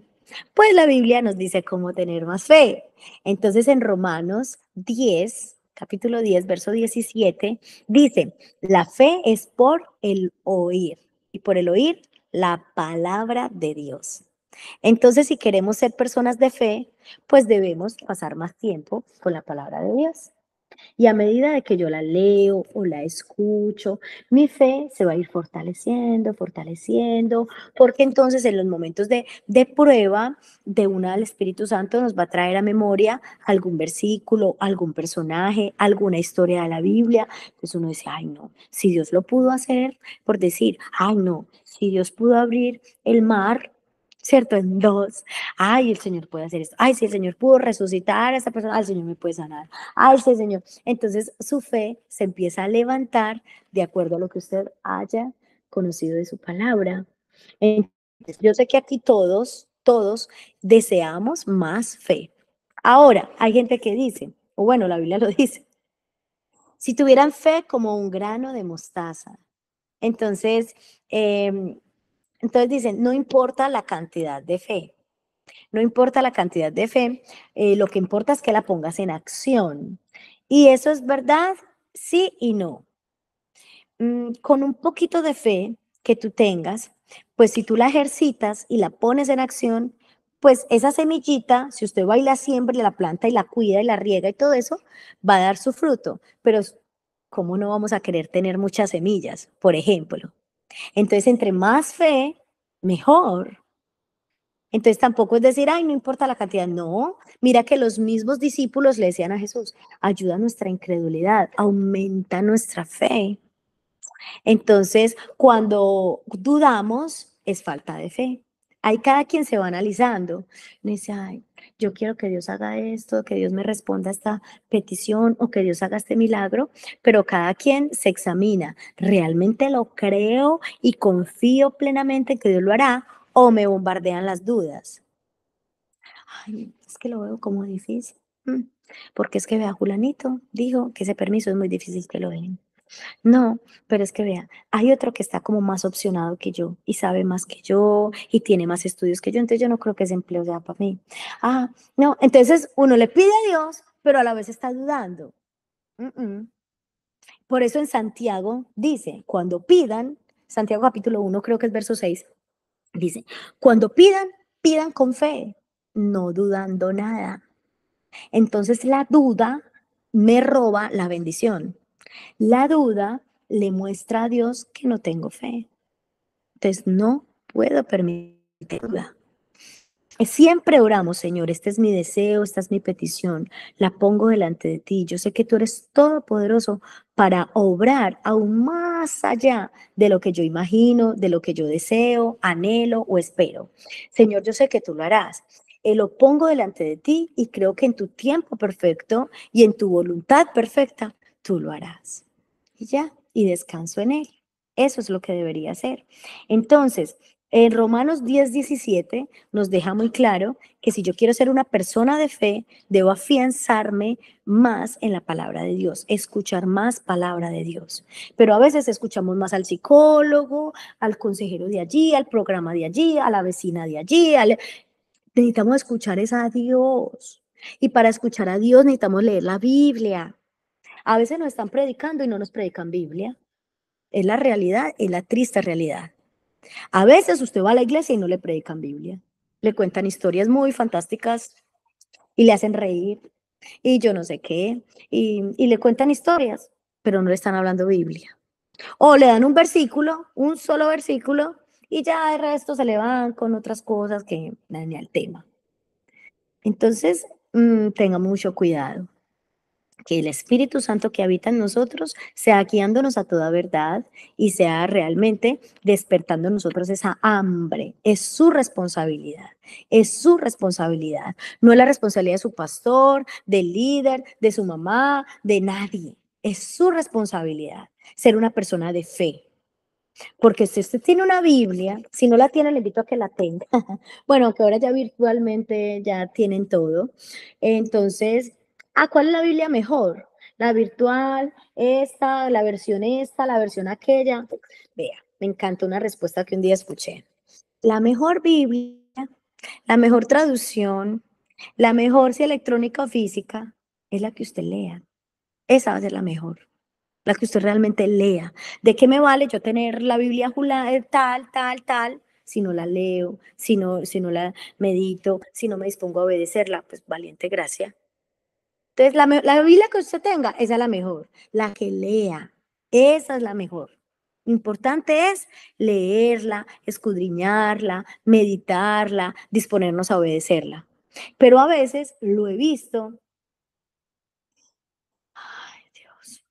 Pues la Biblia nos dice cómo tener más fe. Entonces en Romanos 10, capítulo 10, verso 17, dice, la fe es por el oír y por el oír la palabra de Dios. Entonces, si queremos ser personas de fe, pues debemos pasar más tiempo con la palabra de Dios. Y a medida de que yo la leo o la escucho, mi fe se va a ir fortaleciendo, fortaleciendo, porque entonces en los momentos de, de prueba, de una al Espíritu Santo nos va a traer a memoria algún versículo, algún personaje, alguna historia de la Biblia. Entonces uno dice, ay no, si Dios lo pudo hacer, por decir, ay no, si Dios pudo abrir el mar ¿cierto? En dos. Ay, el Señor puede hacer esto. Ay, si el Señor pudo resucitar a esa persona, ay, el Señor me puede sanar. Ay, sí, Señor. Entonces su fe se empieza a levantar de acuerdo a lo que usted haya conocido de su palabra. Entonces, yo sé que aquí todos, todos deseamos más fe. Ahora, hay gente que dice, o bueno, la Biblia lo dice, si tuvieran fe como un grano de mostaza. Entonces, em, entonces dicen, no importa la cantidad de fe, no importa la cantidad de fe, eh, lo que importa es que la pongas en acción. Y eso es verdad, sí y no. Mm, con un poquito de fe que tú tengas, pues si tú la ejercitas y la pones en acción, pues esa semillita, si usted va siempre la siembra y la planta y la cuida y la riega y todo eso, va a dar su fruto. Pero ¿cómo no vamos a querer tener muchas semillas, por ejemplo? Entonces, entre más fe, mejor. Entonces tampoco es decir, ay, no importa la cantidad. No, mira que los mismos discípulos le decían a Jesús, ayuda nuestra incredulidad, aumenta nuestra fe. Entonces, cuando dudamos, es falta de fe. Ahí cada quien se va analizando. Me dice, ay, yo quiero que Dios haga esto, que Dios me responda a esta petición o que Dios haga este milagro, pero cada quien se examina, ¿realmente lo creo y confío plenamente que Dios lo hará o me bombardean las dudas? Ay, es que lo veo como difícil, mm, porque es que vea, Julanito dijo que ese permiso es muy difícil que lo den. No, pero es que vea, hay otro que está como más opcionado que yo y sabe más que yo y tiene más estudios que yo, entonces yo no creo que ese empleo sea para mí. Ah, no, entonces uno le pide a Dios, pero a la vez está dudando. Por eso en Santiago dice, cuando pidan, Santiago capítulo 1, creo que es verso 6, dice, cuando pidan, pidan con fe, no dudando nada. Entonces la duda me roba la bendición. La duda le muestra a Dios que no tengo fe. Entonces no puedo permitir duda. Siempre oramos, Señor, este es mi deseo, esta es mi petición, la pongo delante de ti. Yo sé que tú eres todopoderoso para obrar aún más allá de lo que yo imagino, de lo que yo deseo, anhelo o espero. Señor, yo sé que tú lo harás. Eh, lo pongo delante de ti y creo que en tu tiempo perfecto y en tu voluntad perfecta tú lo harás. Y ya, y descanso en Él. Eso es lo que debería hacer, Entonces, en Romanos 10, 17 nos deja muy claro que si yo quiero ser una persona de fe, debo afianzarme más en la palabra de Dios, escuchar más palabra de Dios. Pero a veces escuchamos más al psicólogo, al consejero de allí, al programa de allí, a la vecina de allí. Necesitamos escuchar es a Dios. Y para escuchar a Dios necesitamos leer la Biblia. A veces nos están predicando y no nos predican Biblia. Es la realidad, es la triste realidad. A veces usted va a la iglesia y no le predican Biblia. Le cuentan historias muy fantásticas y le hacen reír y yo no sé qué. Y, le cuentan historias, pero no le están hablando Biblia. O le dan un versículo, un solo versículo, y ya el resto se le van con otras cosas que ni el tema. Entonces, mm, tenga mucho cuidado que el Espíritu Santo que habita en nosotros sea guiándonos a toda verdad y sea realmente despertando en nosotros esa hambre. Es su responsabilidad, es su responsabilidad. No es la responsabilidad de su pastor, del líder, de su mamá, de nadie. Es su responsabilidad ser una persona de fe, porque si usted tiene una Biblia, si no la tiene, le invito a que la tenga. bueno, que ahora ya virtualmente ya tienen todo. Entonces, ¿A ah, cuál es la Biblia mejor? La virtual, esta, la versión esta, la versión aquella. Vea, me encanta una respuesta que un día escuché. La mejor Biblia, la mejor traducción, la mejor si electrónica o física, es la que usted lea. Esa va a ser la mejor la que usted realmente lea. ¿De qué me vale yo tener la Biblia eh, tal, tal, tal, si no la leo, si no, si no la medito, si no me dispongo a obedecerla? Pues valiente gracia. Entonces, la, Biblia que usted tenga, esa es la mejor. La que lea, esa es la mejor. Importante es leerla, escudriñarla, meditarla, disponernos a obedecerla. Pero a veces lo he visto. Ay, Dios.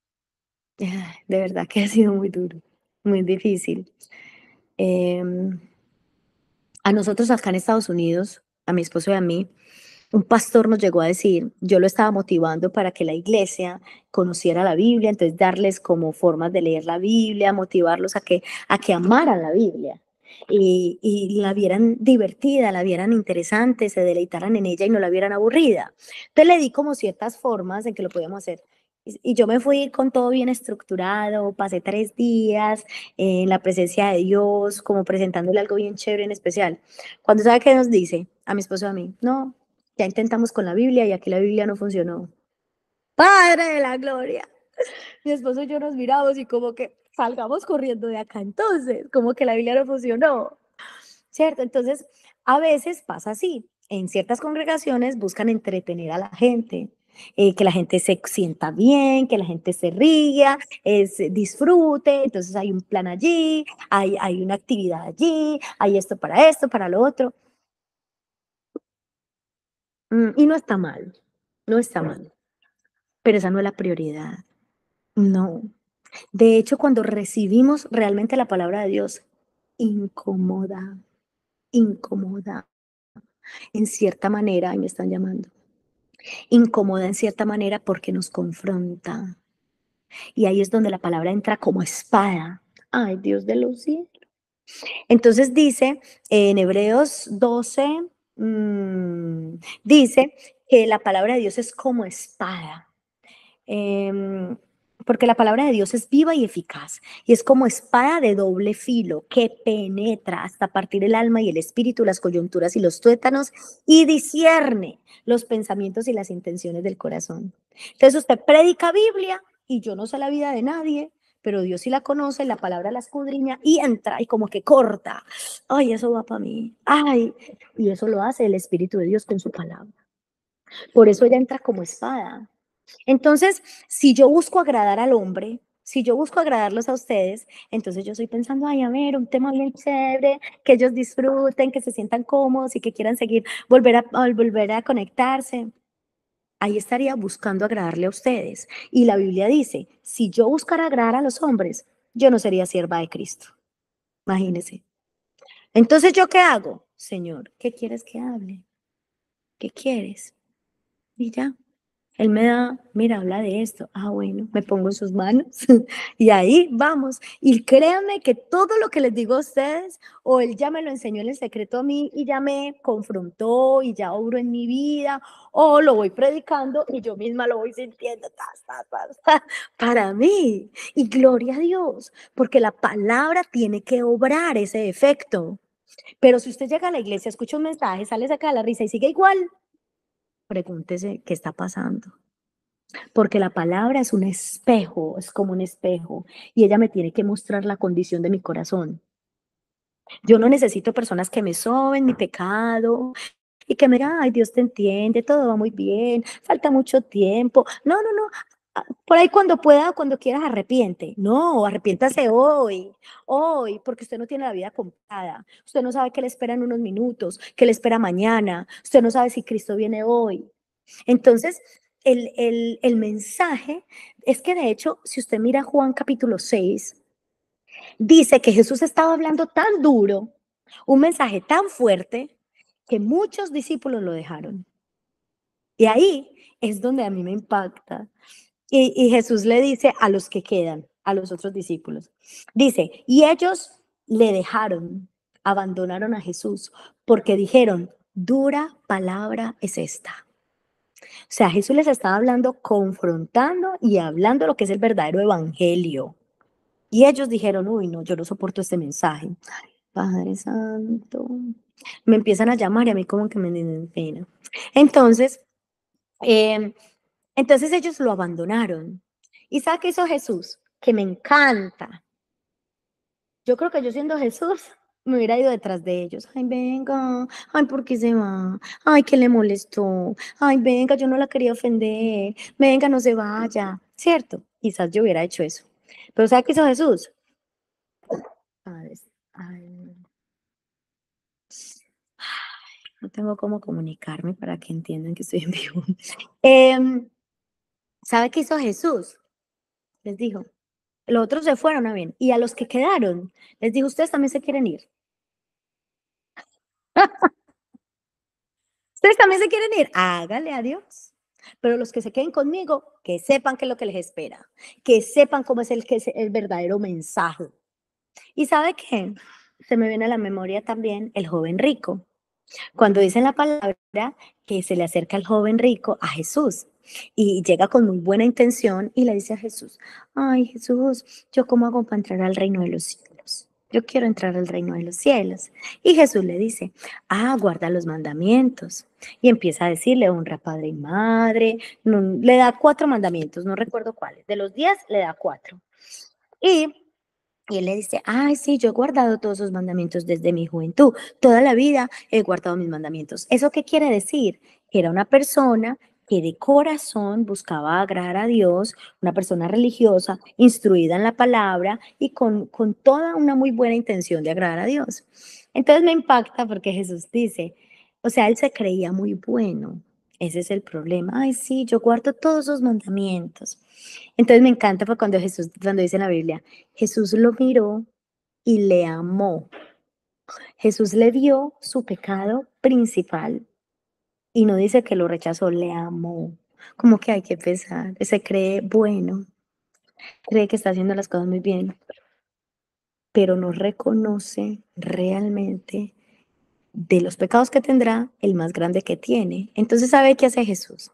De verdad que ha sido muy duro, muy difícil. Em, a nosotros acá en Estados Unidos, a mi esposo y a mí, un pastor nos llegó a decir, yo lo estaba motivando para que la iglesia conociera la Biblia, entonces darles como formas de leer la Biblia, motivarlos a que, a que amaran la Biblia. Y, y, la vieran divertida, la vieran interesante, se deleitaran en ella y no la vieran aburrida. Entonces le di como ciertas formas en que lo podíamos hacer. Y, yo me fui con todo bien estructurado, pasé tres días en la presencia de Dios, como presentándole algo bien chévere, en especial. Cuando sabe qué nos dice, a mi esposo a mí, no, ya intentamos con la Biblia y aquí la Biblia no funcionó. Padre de la gloria. Mi esposo y yo nos miramos y como que salgamos corriendo de acá entonces, como que la Biblia no funcionó. ¿Cierto? Entonces, a veces pasa así. En ciertas congregaciones buscan entretener a la gente, eh, que la gente se sienta bien, que la gente se ría, disfrute, entonces hay un plan allí, hay, hay una actividad allí, hay esto para esto, para lo otro. Mm, y no está mal, no está mal. Pero esa no es la prioridad. No. De hecho, cuando recibimos realmente la palabra de Dios, incomoda, incomoda. En cierta manera, ahí me están llamando. Incomoda en cierta manera porque nos confronta. Y ahí es donde la palabra entra como espada. Ay, Dios de los cielos. Entonces dice en Hebreos 12, Mm, dice que la palabra de Dios es como espada. Em, porque la palabra de Dios es viva y eficaz y es como espada de doble filo que penetra hasta partir el alma y el espíritu, las coyunturas y los tuétanos y discierne los pensamientos y las intenciones del corazón. Entonces usted predica Biblia y yo no sé la vida de nadie, pero Dios sí la conoce, la palabra la escudriña y entra y como que corta. Ay, eso va para mí. Ay, y eso lo hace el Espíritu de Dios con su palabra. Por eso ella entra como espada. Entonces, si yo busco agradar al hombre, si yo busco agradarlos a ustedes, entonces yo estoy pensando, ay, a ver, un tema bien chévere, que ellos disfruten, que se sientan cómodos y que quieran seguir, volver a, volver a conectarse ahí estaría buscando agradarle a ustedes. Y la Biblia dice, si yo buscara agradar a los hombres, yo no sería sierva de Cristo. Imagínense. Entonces, ¿yo qué hago? Señor, ¿qué quieres que hable? ¿Qué quieres? Y él me da, mira, habla de esto. Ah, bueno, me pongo en sus manos y ahí vamos. Y créanme que todo lo que les digo a ustedes, o él ya me lo enseñó en el secreto a mí y ya me confrontó y ya obro en mi vida, o lo voy predicando y yo misma lo voy sintiendo para mí. Y gloria a Dios, porque la palabra tiene que obrar ese efecto. Pero si usted llega a la iglesia, escucha un mensaje, sale sacada la risa y sigue igual, pregúntese qué está pasando. Porque la palabra es un espejo, es como un espejo, y ella me tiene que mostrar la condición de mi corazón. Yo no necesito personas que me soben mi pecado y que me digan, ay, Dios te entiende, todo va muy bien, falta mucho tiempo. No, no, no, por ahí cuando pueda, cuando quieras, arrepiente. No, arrepiéntase hoy, hoy, porque usted no tiene la vida comprada. Usted no sabe qué le espera en unos minutos, qué le espera mañana. Usted no sabe si Cristo viene hoy. Entonces, el, el, el mensaje es que de hecho, si usted mira Juan capítulo 6, dice que Jesús estaba hablando tan duro, un mensaje tan fuerte, que muchos discípulos lo dejaron. Y ahí es donde a mí me impacta, y, Jesús le dice a los que quedan, a los otros discípulos, dice, y ellos le dejaron, abandonaron a Jesús, porque dijeron, dura palabra es esta. O sea, Jesús les estaba hablando, confrontando y hablando lo que es el verdadero evangelio. Y ellos dijeron, uy, no, yo no soporto este mensaje. Padre Santo. Me empiezan a llamar y a mí como que me den pena. Entonces, eh, entonces ellos lo abandonaron. ¿Y sabe qué hizo Jesús? Que me encanta. Yo creo que yo siendo Jesús me hubiera ido detrás de ellos. Ay, venga, ay, ¿por qué se va? Ay, ¿qué le molestó. Ay, venga, yo no la quería ofender. Venga, no se vaya. ¿Cierto? Quizás yo hubiera hecho eso. Pero ¿sabe qué hizo Jesús? ay, no tengo cómo comunicarme para que entiendan que estoy en vivo. Em, ¿Sabe qué hizo Jesús? Les dijo. Los otros se fueron a bien. Y a los que quedaron, les dijo, ustedes también se quieren ir. ustedes también se quieren ir. Hágale a Dios. Pero los que se queden conmigo, que sepan qué es lo que les espera, que sepan cómo es el, que es el verdadero mensaje. ¿Y sabe qué? Se me viene a la memoria también el joven rico. Cuando dicen la palabra que se le acerca el joven rico a Jesús y llega con muy buena intención y le dice a Jesús, ay Jesús, ¿yo cómo hago para entrar al reino de los cielos? Yo quiero entrar al reino de los cielos. Y Jesús le dice, ah, guarda los mandamientos. Y empieza a decirle, honra padre y madre. le da cuatro mandamientos, no recuerdo cuáles. De los diez le da cuatro. Y y él le dice, ay, sí, yo he guardado todos esos mandamientos desde mi juventud, toda la vida he guardado mis mandamientos. ¿Eso qué quiere decir? Era una persona que de corazón buscaba agradar a Dios, una persona religiosa, instruida en la palabra y con, con toda una muy buena intención de agradar a Dios. Entonces me impacta porque Jesús dice, o sea, él se creía muy bueno. Ese es el problema. Ay, sí, yo guardo todos los mandamientos. Entonces me encanta cuando Jesús, cuando dice en la Biblia, Jesús lo miró y le amó. Jesús le dio su pecado principal y no dice que lo rechazó, le amó. Como que hay que pensar, Se cree bueno. Cree que está haciendo las cosas muy bien. Pero no reconoce realmente de los pecados que tendrá, el más grande que tiene. Entonces, ¿sabe qué hace Jesús?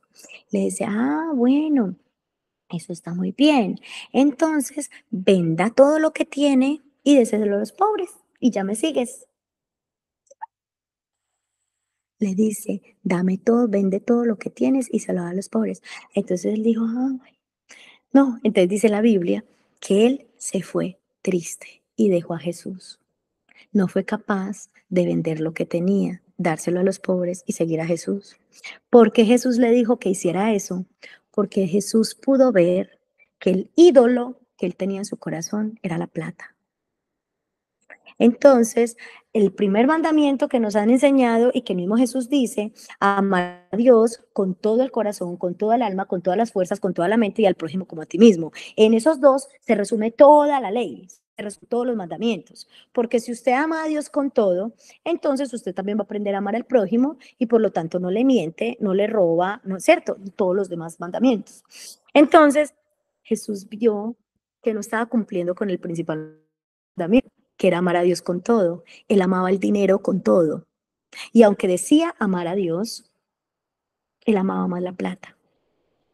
Le dice, ah, bueno, eso está muy bien. Entonces, venda todo lo que tiene y déselo a los pobres y ya me sigues le dice, dame todo, vende todo lo que tienes y se lo da a los pobres. Entonces él dijo, no, entonces dice la Biblia que él se fue triste y dejó a Jesús. No fue capaz de vender lo que tenía, dárselo a los pobres y seguir a Jesús. porque Jesús le dijo que hiciera eso? Porque Jesús pudo ver que el ídolo que él tenía en su corazón era la plata. Entonces, el primer mandamiento que nos han enseñado y que mismo Jesús dice, amar a Dios con todo el corazón, con toda el alma, con todas las fuerzas, con toda la mente y al prójimo como a ti mismo. En esos dos se resume toda la ley, se resumen todos los mandamientos. Porque si usted ama a Dios con todo, entonces usted también va a aprender a amar al prójimo y por lo tanto no le miente, no le roba, ¿no es cierto? Todos los demás mandamientos. Entonces, Jesús vio que no estaba cumpliendo con el principal mandamiento que era amar a Dios con todo. Él amaba el dinero con todo. Y aunque decía amar a Dios, él amaba más la plata.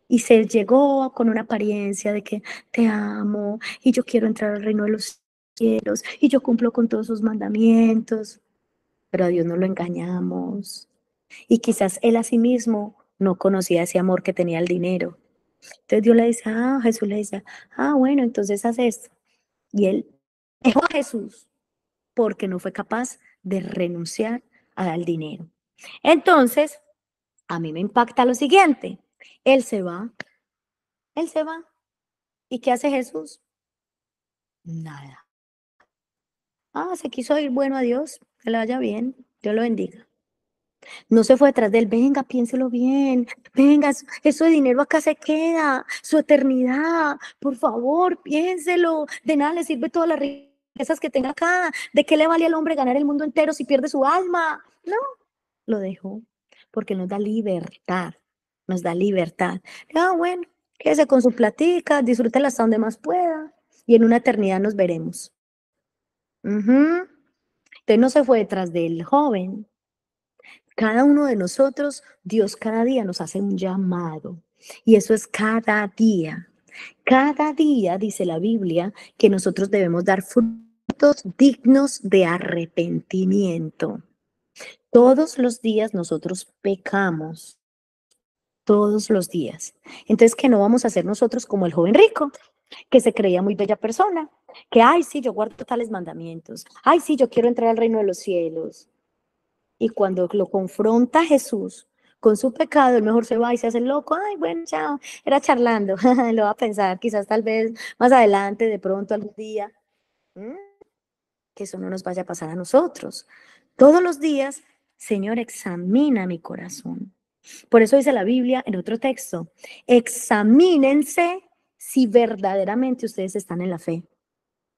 Y se llegó con una apariencia de que te amo y yo quiero entrar al reino de los cielos y yo cumplo con todos sus mandamientos. Pero a Dios no lo engañamos. Y quizás él a sí mismo no conocía ese amor que tenía el dinero. Entonces Dios le dice, ah, Jesús le dice, ah, bueno, entonces haz esto. Y él dejó a Jesús porque no fue capaz de renunciar al dinero. Entonces, a mí me impacta lo siguiente. Él se va, él se va. ¿Y qué hace Jesús? Nada. Ah, se quiso ir bueno a Dios, que le vaya bien, Dios lo bendiga. No se fue detrás de él, venga, piénselo bien, venga, eso de dinero acá se queda, su eternidad, por favor, piénselo, de nada le sirve toda la riqueza esas que tenga acá. ¿De qué le vale al hombre ganar el mundo entero si pierde su alma? No, lo dejó, porque nos da libertad, nos da libertad. Ah, bueno, quédese con su platica, disfrútela hasta donde más pueda y en una eternidad nos veremos. Usted no se fue detrás del joven. Cada uno de nosotros, Dios cada día nos hace un llamado. Y eso es cada día. Cada día, dice la Biblia, que nosotros debemos dar fruto dignos de arrepentimiento. Todos los días nosotros pecamos. Todos los días. Entonces, que no vamos a ser nosotros como el joven rico, que se creía muy bella persona, que, ay, sí, yo guardo tales mandamientos, ay, sí, yo quiero entrar al reino de los cielos. Y cuando lo confronta Jesús con su pecado, el mejor se va y se hace loco, ay, bueno, chao, era charlando, lo va a pensar, quizás tal vez más adelante, de pronto algún día. Mm eso no nos vaya a pasar a nosotros. Todos los días, Señor, examina mi corazón. Por eso dice la Biblia en otro texto, examínense si verdaderamente ustedes están en la fe.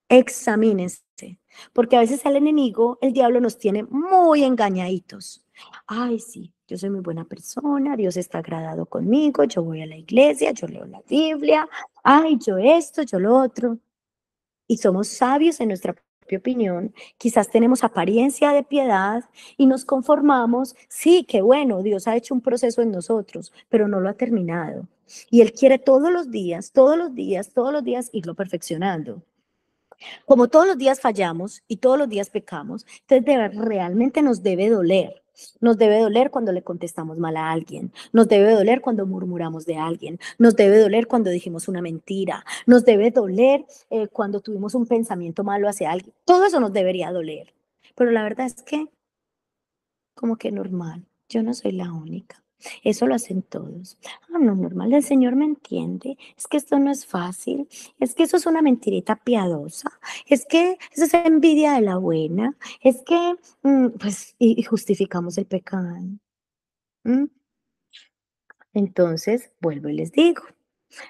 Examínense, porque a veces el enemigo, el diablo, nos tiene muy engañaditos. Ay, sí, yo soy muy buena persona, Dios está agradado conmigo, yo voy a la iglesia, yo leo la Biblia, ay, yo esto, yo lo otro. Y somos sabios en nuestra opinión, quizás tenemos apariencia de piedad y nos conformamos, sí, que bueno, Dios ha hecho un proceso en nosotros, pero no lo ha terminado. Y Él quiere todos los días, todos los días, todos los días irlo perfeccionando. Como todos los días fallamos y todos los días pecamos, entonces realmente nos debe doler. Nos debe doler cuando le contestamos mal a alguien, nos debe doler cuando murmuramos de alguien, nos debe doler cuando dijimos una mentira, nos debe doler eh, cuando tuvimos un pensamiento malo hacia alguien. Todo eso nos debería doler. Pero la verdad es que, como que normal, yo no soy la única. Eso lo hacen todos. Ah, no, normal, el Señor me entiende. Es que esto no es fácil. Es que eso es una mentirita piadosa. Es que eso es envidia de la buena. Es que, mm, pues, y justificamos el pecado. ¿Mm? Entonces, vuelvo y les digo,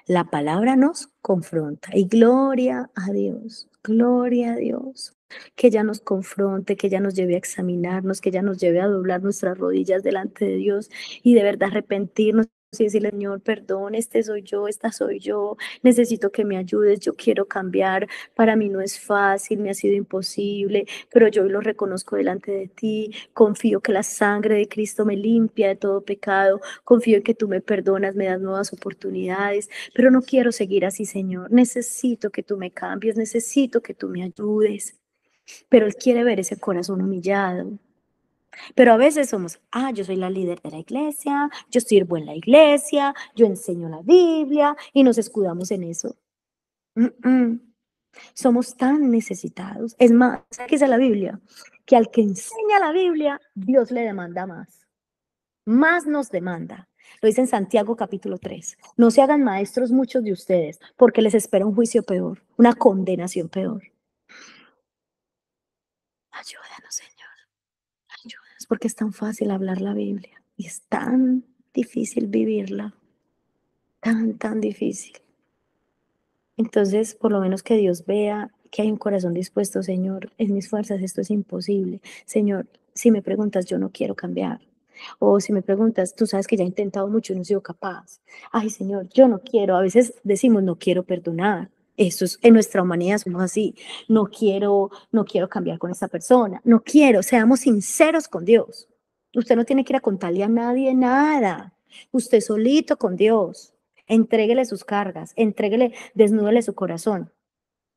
la palabra nos confronta. Y gloria a Dios, gloria a Dios que ella nos confronte, que ella nos lleve a examinarnos, que ella nos lleve a doblar nuestras rodillas delante de Dios y de verdad arrepentirnos y decirle, Señor, perdón, este soy yo, esta soy yo, necesito que me ayudes, yo quiero cambiar, para mí no es fácil, me ha sido imposible, pero yo hoy lo reconozco delante de ti, confío que la sangre de Cristo me limpia de todo pecado, confío en que tú me perdonas, me das nuevas oportunidades, pero no quiero seguir así, Señor, necesito que tú me cambies, necesito que tú me ayudes pero Él quiere ver ese corazón humillado. Pero a veces somos, ah, yo soy la líder de la iglesia, yo sirvo en la iglesia, yo enseño la Biblia y nos escudamos en eso. Somos tan necesitados. Es más, ¿qué dice la Biblia, que al que enseña la Biblia, Dios le demanda más. Más nos demanda. Lo dice en Santiago capítulo 3. No se hagan maestros muchos de ustedes, porque les espera un juicio peor, una condenación peor. Ayúdanos, Señor. Ayúdanos, porque es tan fácil hablar la Biblia y es tan difícil vivirla. Tan, tan difícil. Entonces, por lo menos que Dios vea que hay un corazón dispuesto, Señor, en mis fuerzas esto es imposible. Señor, si me preguntas, yo no quiero cambiar. O si me preguntas, tú sabes que ya he intentado mucho y no he sido capaz. Ay, Señor, yo no quiero. A veces decimos, no quiero perdonar. Eso es, en nuestra humanidad somos así. No quiero, no quiero cambiar con esta persona. No quiero, seamos sinceros con Dios. Usted no tiene que ir a contarle a nadie nada. Usted solito con Dios. Entréguele sus cargas, entréguele, desnúdele su corazón.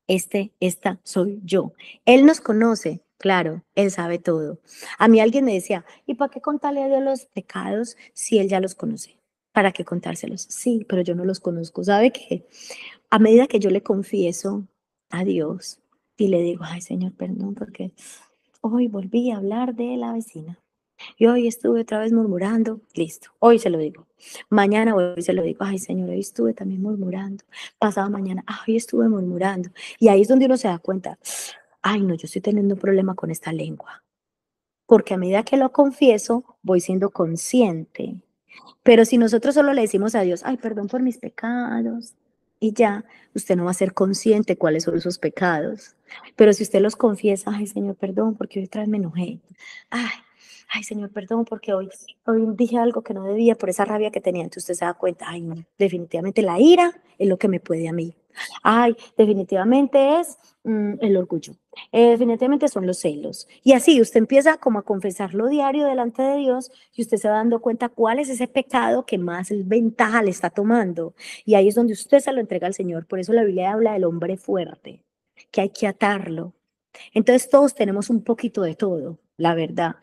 Este, esta soy yo. Él nos conoce, claro, Él sabe todo. A mí alguien me decía, ¿y para qué contarle a los pecados si Él ya los conoce? ¿Para qué contárselos? Sí, pero yo no los conozco. ¿Sabe qué? A medida que yo le confieso a Dios y le digo, ay Señor, perdón, porque hoy volví a hablar de la vecina. Y hoy estuve otra vez murmurando, listo, hoy se lo digo. Mañana hoy se lo digo, ay Señor, hoy estuve también murmurando. Pasada mañana, ay, ah, estuve murmurando. Y ahí es donde uno se da cuenta, ay no, yo estoy teniendo un problema con esta lengua. Porque a medida que lo confieso, voy siendo consciente pero si nosotros solo le decimos a Dios, ay, perdón por mis pecados, y ya, usted no va a ser consciente cuáles son sus pecados. Pero si usted los confiesa, ay, Señor, perdón, porque hoy otra vez me enojé. Ay, ay, Señor, perdón, porque hoy, hoy dije algo que no debía por esa rabia que tenía. Entonces usted se da cuenta, ay, definitivamente la ira es lo que me puede a mí. Ay, definitivamente es mm, el orgullo, eh, definitivamente son los celos. Y así usted empieza como a confesarlo diario delante de Dios y usted se va dando cuenta cuál es ese pecado que más ventaja le está tomando. Y ahí es donde usted se lo entrega al Señor. Por eso la Biblia habla del hombre fuerte, que hay que atarlo. Entonces todos tenemos un poquito de todo, la verdad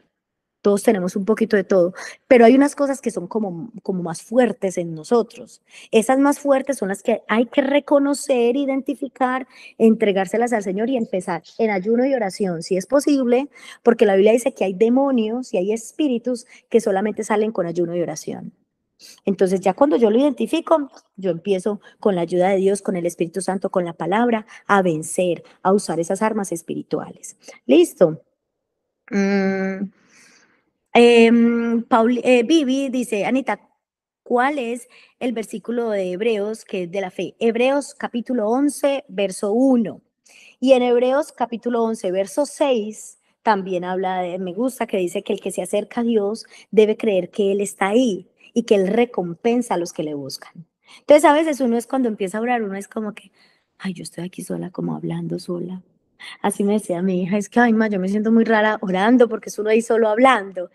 todos tenemos un poquito de todo, pero hay unas cosas que son como, como más fuertes en nosotros. Esas más fuertes son las que hay que reconocer, identificar, entregárselas al Señor y empezar en ayuno y oración, si es posible, porque la Biblia dice que hay demonios y hay espíritus que solamente salen con ayuno y oración. Entonces ya cuando yo lo identifico, yo empiezo con la ayuda de Dios, con el Espíritu Santo, con la palabra, a vencer, a usar esas armas espirituales. Listo. Mm, Em, eh, Vivi dice, Anita, ¿cuál es el versículo de Hebreos que es de la fe? Hebreos capítulo 11, verso 1. Y en Hebreos capítulo 11, verso 6, también habla de, me gusta, que dice que el que se acerca a Dios debe creer que Él está ahí y que Él recompensa a los que le buscan. Entonces a veces uno es cuando empieza a orar, uno es como que, ay, yo estoy aquí sola, como hablando sola. Así me decía mi hija, es que, ay, yo me siento muy rara orando porque es uno ahí solo hablando.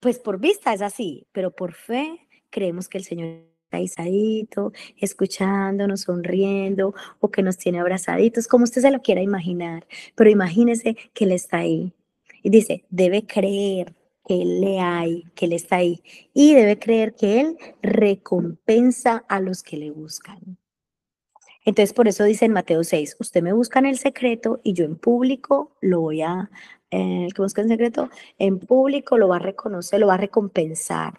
Pues por vista es así, pero por fe creemos que el Señor está aisadito, escuchándonos, sonriendo, o que nos tiene abrazaditos, como usted se lo quiera imaginar. Pero imagínese que Él está ahí. Y dice, debe creer que Él le hay, que Él está ahí. Y debe creer que Él recompensa a los que le buscan. Entonces, por eso dice en Mateo 6, usted me busca en el secreto y yo en público lo voy a, eh, que busca en secreto, en público lo va a reconocer, lo va a recompensar.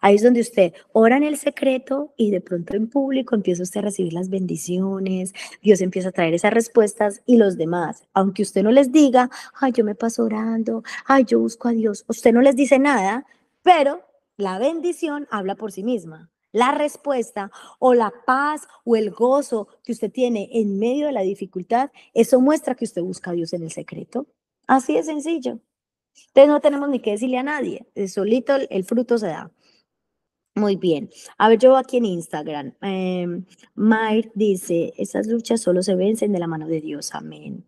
Ahí es donde usted ora en el secreto y de pronto en público empieza usted a recibir las bendiciones, Dios empieza a traer esas respuestas y los demás, aunque usted no les diga, ay, yo me paso orando, ay, yo busco a Dios, usted no les dice nada, pero la bendición habla por sí misma la respuesta o la paz o el gozo que usted tiene en medio de la dificultad, eso muestra que usted busca a Dios en el secreto. Así de sencillo. Entonces no tenemos ni que decirle a nadie, eh, solito el fruto se da. Muy bien. A ver, yo aquí en Instagram. Eh, dice, esas luchas solo se vencen de la mano de Dios. Amén.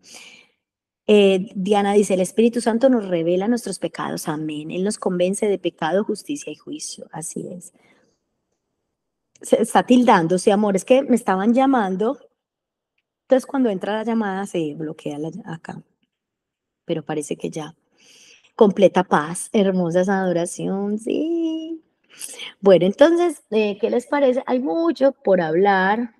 Eh, Diana dice, el Espíritu Santo nos revela nuestros pecados. Amén. Él nos convence de pecado, justicia y juicio. Así es se está tildando, sí, amor, es que me estaban llamando. Entonces, cuando entra la llamada, se bloquea acá. Pero parece que ya. Completa paz, hermosa esa adoración, sí. Bueno, entonces, eh, ¿qué les parece? Hay mucho por hablar,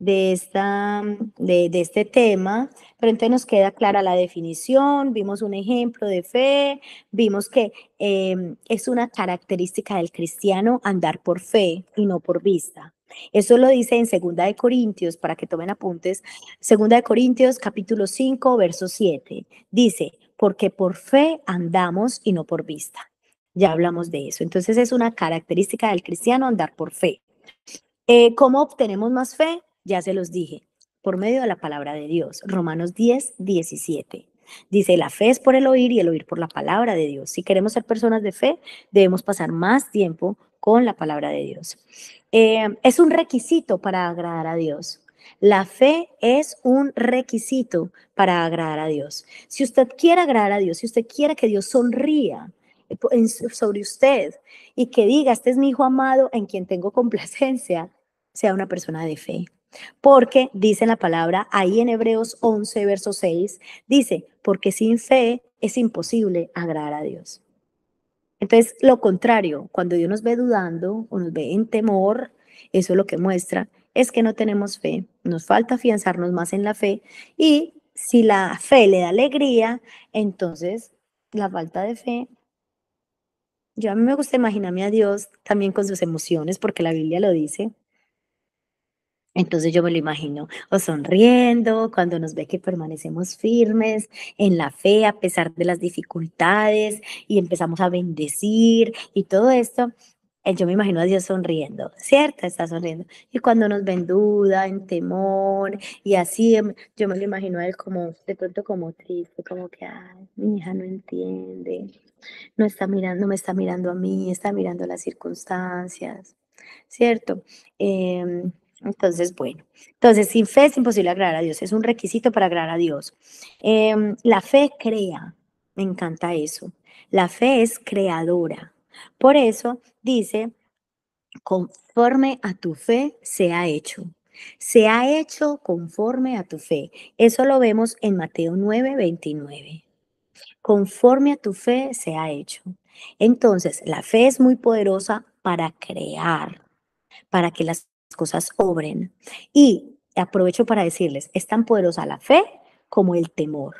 de, esta, de, este tema, pero entonces nos queda clara la definición, vimos un ejemplo de fe, vimos que em, es una característica del cristiano andar por fe y no por vista. Eso lo dice en Segunda de Corintios, para que tomen apuntes, Segunda de Corintios capítulo 5, verso 7. Dice, porque por fe andamos y no por vista. Ya hablamos de eso. Entonces es una característica del cristiano andar por fe. Eh, ¿Cómo obtenemos más fe? Ya se los dije, por medio de la palabra de Dios. Romanos 10, 17. Dice, la fe es por el oír y el oír por la palabra de Dios. Si queremos ser personas de fe, debemos pasar más tiempo con la palabra de Dios. Eh, es un requisito para agradar a Dios. La fe es un requisito para agradar a Dios. Si usted quiere agradar a Dios, si usted quiere que Dios sonría sobre usted y que diga, este es mi hijo amado en quien tengo complacencia, sea una persona de fe. Porque dice la palabra ahí en Hebreos 11, verso 6, dice, porque sin fe es imposible agradar a Dios. Entonces, lo contrario, cuando Dios nos ve dudando o nos ve en temor, eso es lo que muestra, es que no tenemos fe, nos falta afianzarnos más en la fe y si la fe le da alegría, entonces la falta de fe yo a mí me gusta imaginarme a Dios también con sus emociones, porque la Biblia lo dice. Entonces yo me lo imagino o sonriendo, cuando nos ve que permanecemos firmes en la fe a pesar de las dificultades y empezamos a bendecir y todo esto. Eh, yo me imagino a Dios sonriendo, ¿cierto? Está sonriendo. Y cuando nos ven duda, en temor y así, em, yo me lo imagino a él como de pronto como triste, como que, ay, mi hija no entiende, no está mirando, me está mirando a mí, está mirando las circunstancias, ¿cierto? Em, entonces, bueno, entonces sin fe es imposible agradar a Dios, es un requisito para agradar a Dios. Em, la fe crea, me encanta eso. La fe es creadora. Por eso dice, conforme a tu fe se ha hecho. Se ha hecho conforme a tu fe. Eso lo vemos en Mateo 9, 29. Conforme a tu fe se ha hecho. Entonces, la fe es muy poderosa para crear, para que las cosas obren. Y aprovecho para decirles, es tan poderosa la fe como el temor.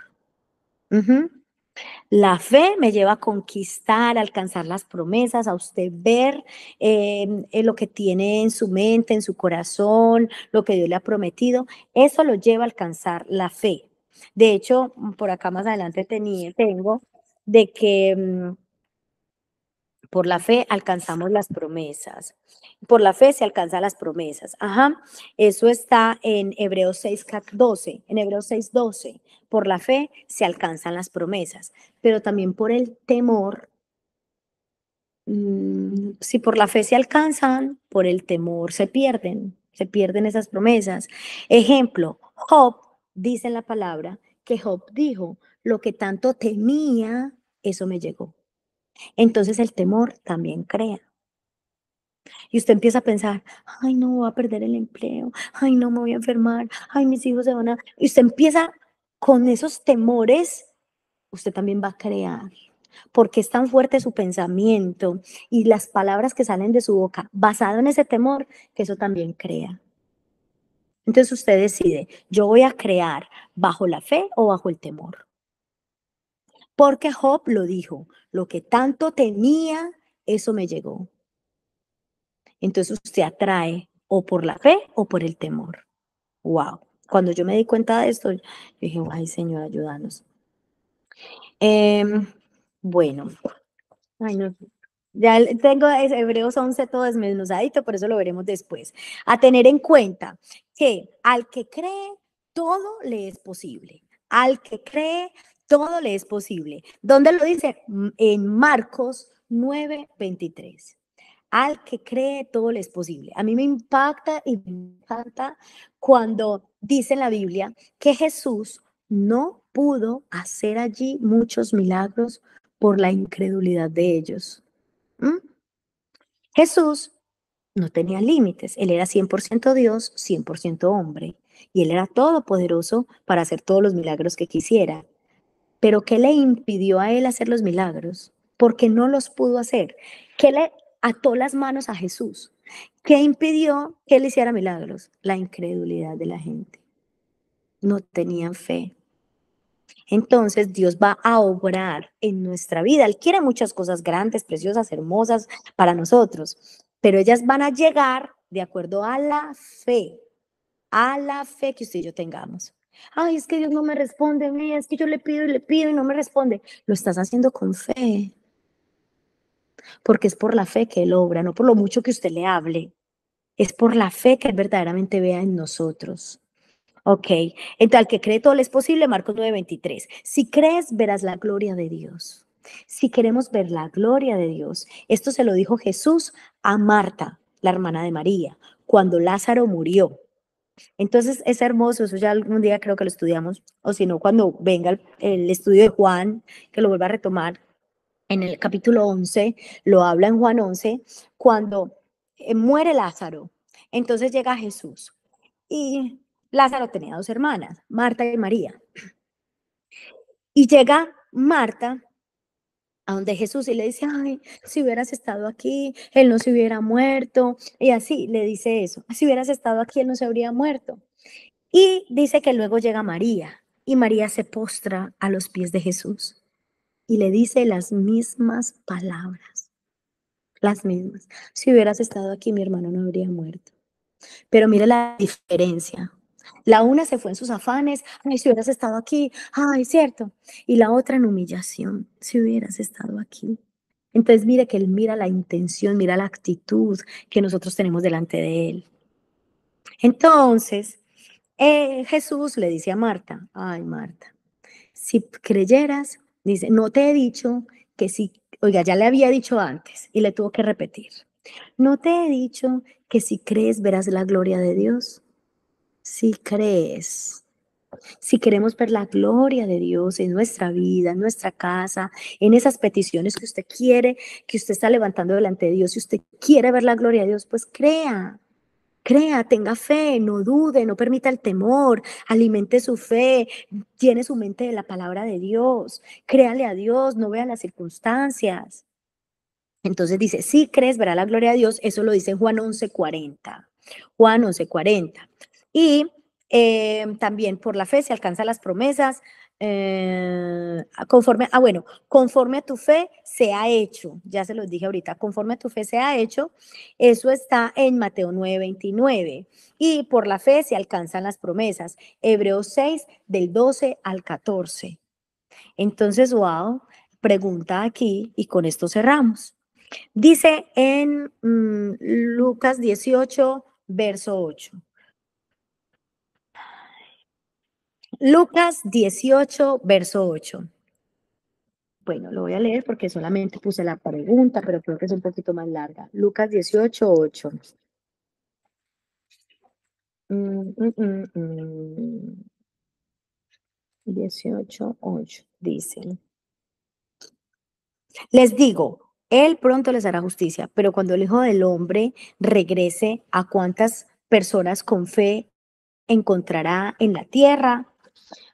La fe me lleva a conquistar, a alcanzar las promesas, a usted ver em, eh, lo que tiene en su mente, en su corazón, lo que Dios le ha prometido. Eso lo lleva a alcanzar la fe. De hecho, por acá más adelante tenía, tengo de que mm, por la fe alcanzamos las promesas. Por la fe se alcanzan las promesas. Ajá. Eso está en Hebreos 6, 12. En Hebreos 6, 12. Por la fe se alcanzan las promesas. Pero también por el temor. Mm, si por la fe se alcanzan, por el temor se pierden. Se pierden esas promesas. Ejemplo, Job dice en la palabra que Job dijo, lo que tanto temía, eso me llegó. Entonces el temor también crea. Y usted empieza a pensar, ay, no, voy a perder el empleo, ay, no, me voy a enfermar, ay, mis hijos se van a... Y usted empieza con esos temores, usted también va a crear, porque es tan fuerte su pensamiento y las palabras que salen de su boca, basado en ese temor, que eso también crea. Entonces usted decide, yo voy a crear bajo la fe o bajo el temor. Porque Job lo dijo, lo que tanto tenía, eso me llegó. Entonces usted atrae o por la fe o por el temor. Wow. Cuando yo me di cuenta de esto, dije, ay Señor, ayúdanos. Em, bueno, ya tengo Hebreos 11 todo desmenuzadito, por eso lo veremos después. A tener en cuenta que al que cree, todo le es posible. Al que cree, todo le es posible. ¿Dónde lo dice? En Marcos 9, 23. Al que cree, todo le es posible. A mí me impacta y me cuando dice en la Biblia que Jesús no pudo hacer allí muchos milagros por la incredulidad de ellos. ¿Mm? Jesús no tenía límites. Él era 100% Dios, 100% hombre. Y él era todopoderoso para hacer todos los milagros que quisiera. Pero ¿qué le impidió a él hacer los milagros? Porque no los pudo hacer. ¿Qué le ató las manos a Jesús? ¿Qué impidió que él hiciera milagros? La incredulidad de la gente. No tenían fe. Entonces Dios va a obrar en nuestra vida. Él quiere muchas cosas grandes, preciosas, hermosas para nosotros, pero ellas van a llegar de acuerdo a la fe, a la fe que usted y yo tengamos. Ay, es que Dios no me responde, mía, es que yo le pido y le pido y no me responde. Lo estás haciendo con fe. Porque es por la fe que Él obra, no por lo mucho que usted le hable. Es por la fe que Él verdaderamente vea en nosotros. Ok, entonces al que cree todo lo es posible, Marcos 9:23. Si crees, verás la gloria de Dios. Si queremos ver la gloria de Dios, esto se lo dijo Jesús a Marta, la hermana de María, cuando Lázaro murió. Entonces es hermoso, eso ya algún día creo que lo estudiamos, o si no, cuando venga el, estudio de Juan, que lo vuelva a retomar, en el capítulo 11, lo habla en Juan 11, cuando eh, muere Lázaro, entonces llega Jesús. Y Lázaro tenía dos hermanas, Marta y María. Y llega Marta de donde Jesús y le dice, ay, si hubieras estado aquí, él no se hubiera muerto. Y así le dice eso, si hubieras estado aquí, él no se habría muerto. Y dice que luego llega María y María se postra a los pies de Jesús y le dice las mismas palabras, las mismas. Si hubieras estado aquí, mi hermano no habría muerto. Pero mire la diferencia. La una se fue en sus afanes, ay, si hubieras estado aquí, ay, cierto. Y la otra en humillación, si hubieras estado aquí. Entonces mire que Él mira la intención, mira la actitud que nosotros tenemos delante de Él. Entonces, eh, Jesús le dice a Marta, ay Marta, si creyeras, dice, no te he dicho que si, oiga, ya le había dicho antes y le tuvo que repetir, no te he dicho que si crees verás la gloria de Dios si crees, si queremos ver la gloria de Dios en nuestra vida, en nuestra casa, en esas peticiones que usted quiere, que usted está levantando delante de Dios, si usted quiere ver la gloria de Dios, pues crea. Crea, tenga fe, no dude, no permita el temor, alimente su fe, tiene su mente de la palabra de Dios, créale a Dios, no vea las circunstancias. Entonces dice, si crees, verá la gloria de Dios, eso lo dice Juan 11:40. Juan 11:40. Y eh, también por la fe se alcanzan las promesas. Eh, conforme, ah, bueno, conforme a tu fe se ha hecho, ya se los dije ahorita, conforme a tu fe se ha hecho, eso está en Mateo 9, 29. Y por la fe se alcanzan las promesas, Hebreos 6, del 12 al 14. Entonces, wow, pregunta aquí y con esto cerramos. Dice en mm, Lucas 18, verso 8. Lucas 18, verso 8. Bueno, lo voy a leer porque solamente puse la pregunta, pero creo que es un poquito más larga. Lucas 18, 8. 18, 8, dice. Les digo, él pronto les hará justicia, pero cuando el Hijo del Hombre regrese, ¿a cuántas personas con fe encontrará en la tierra?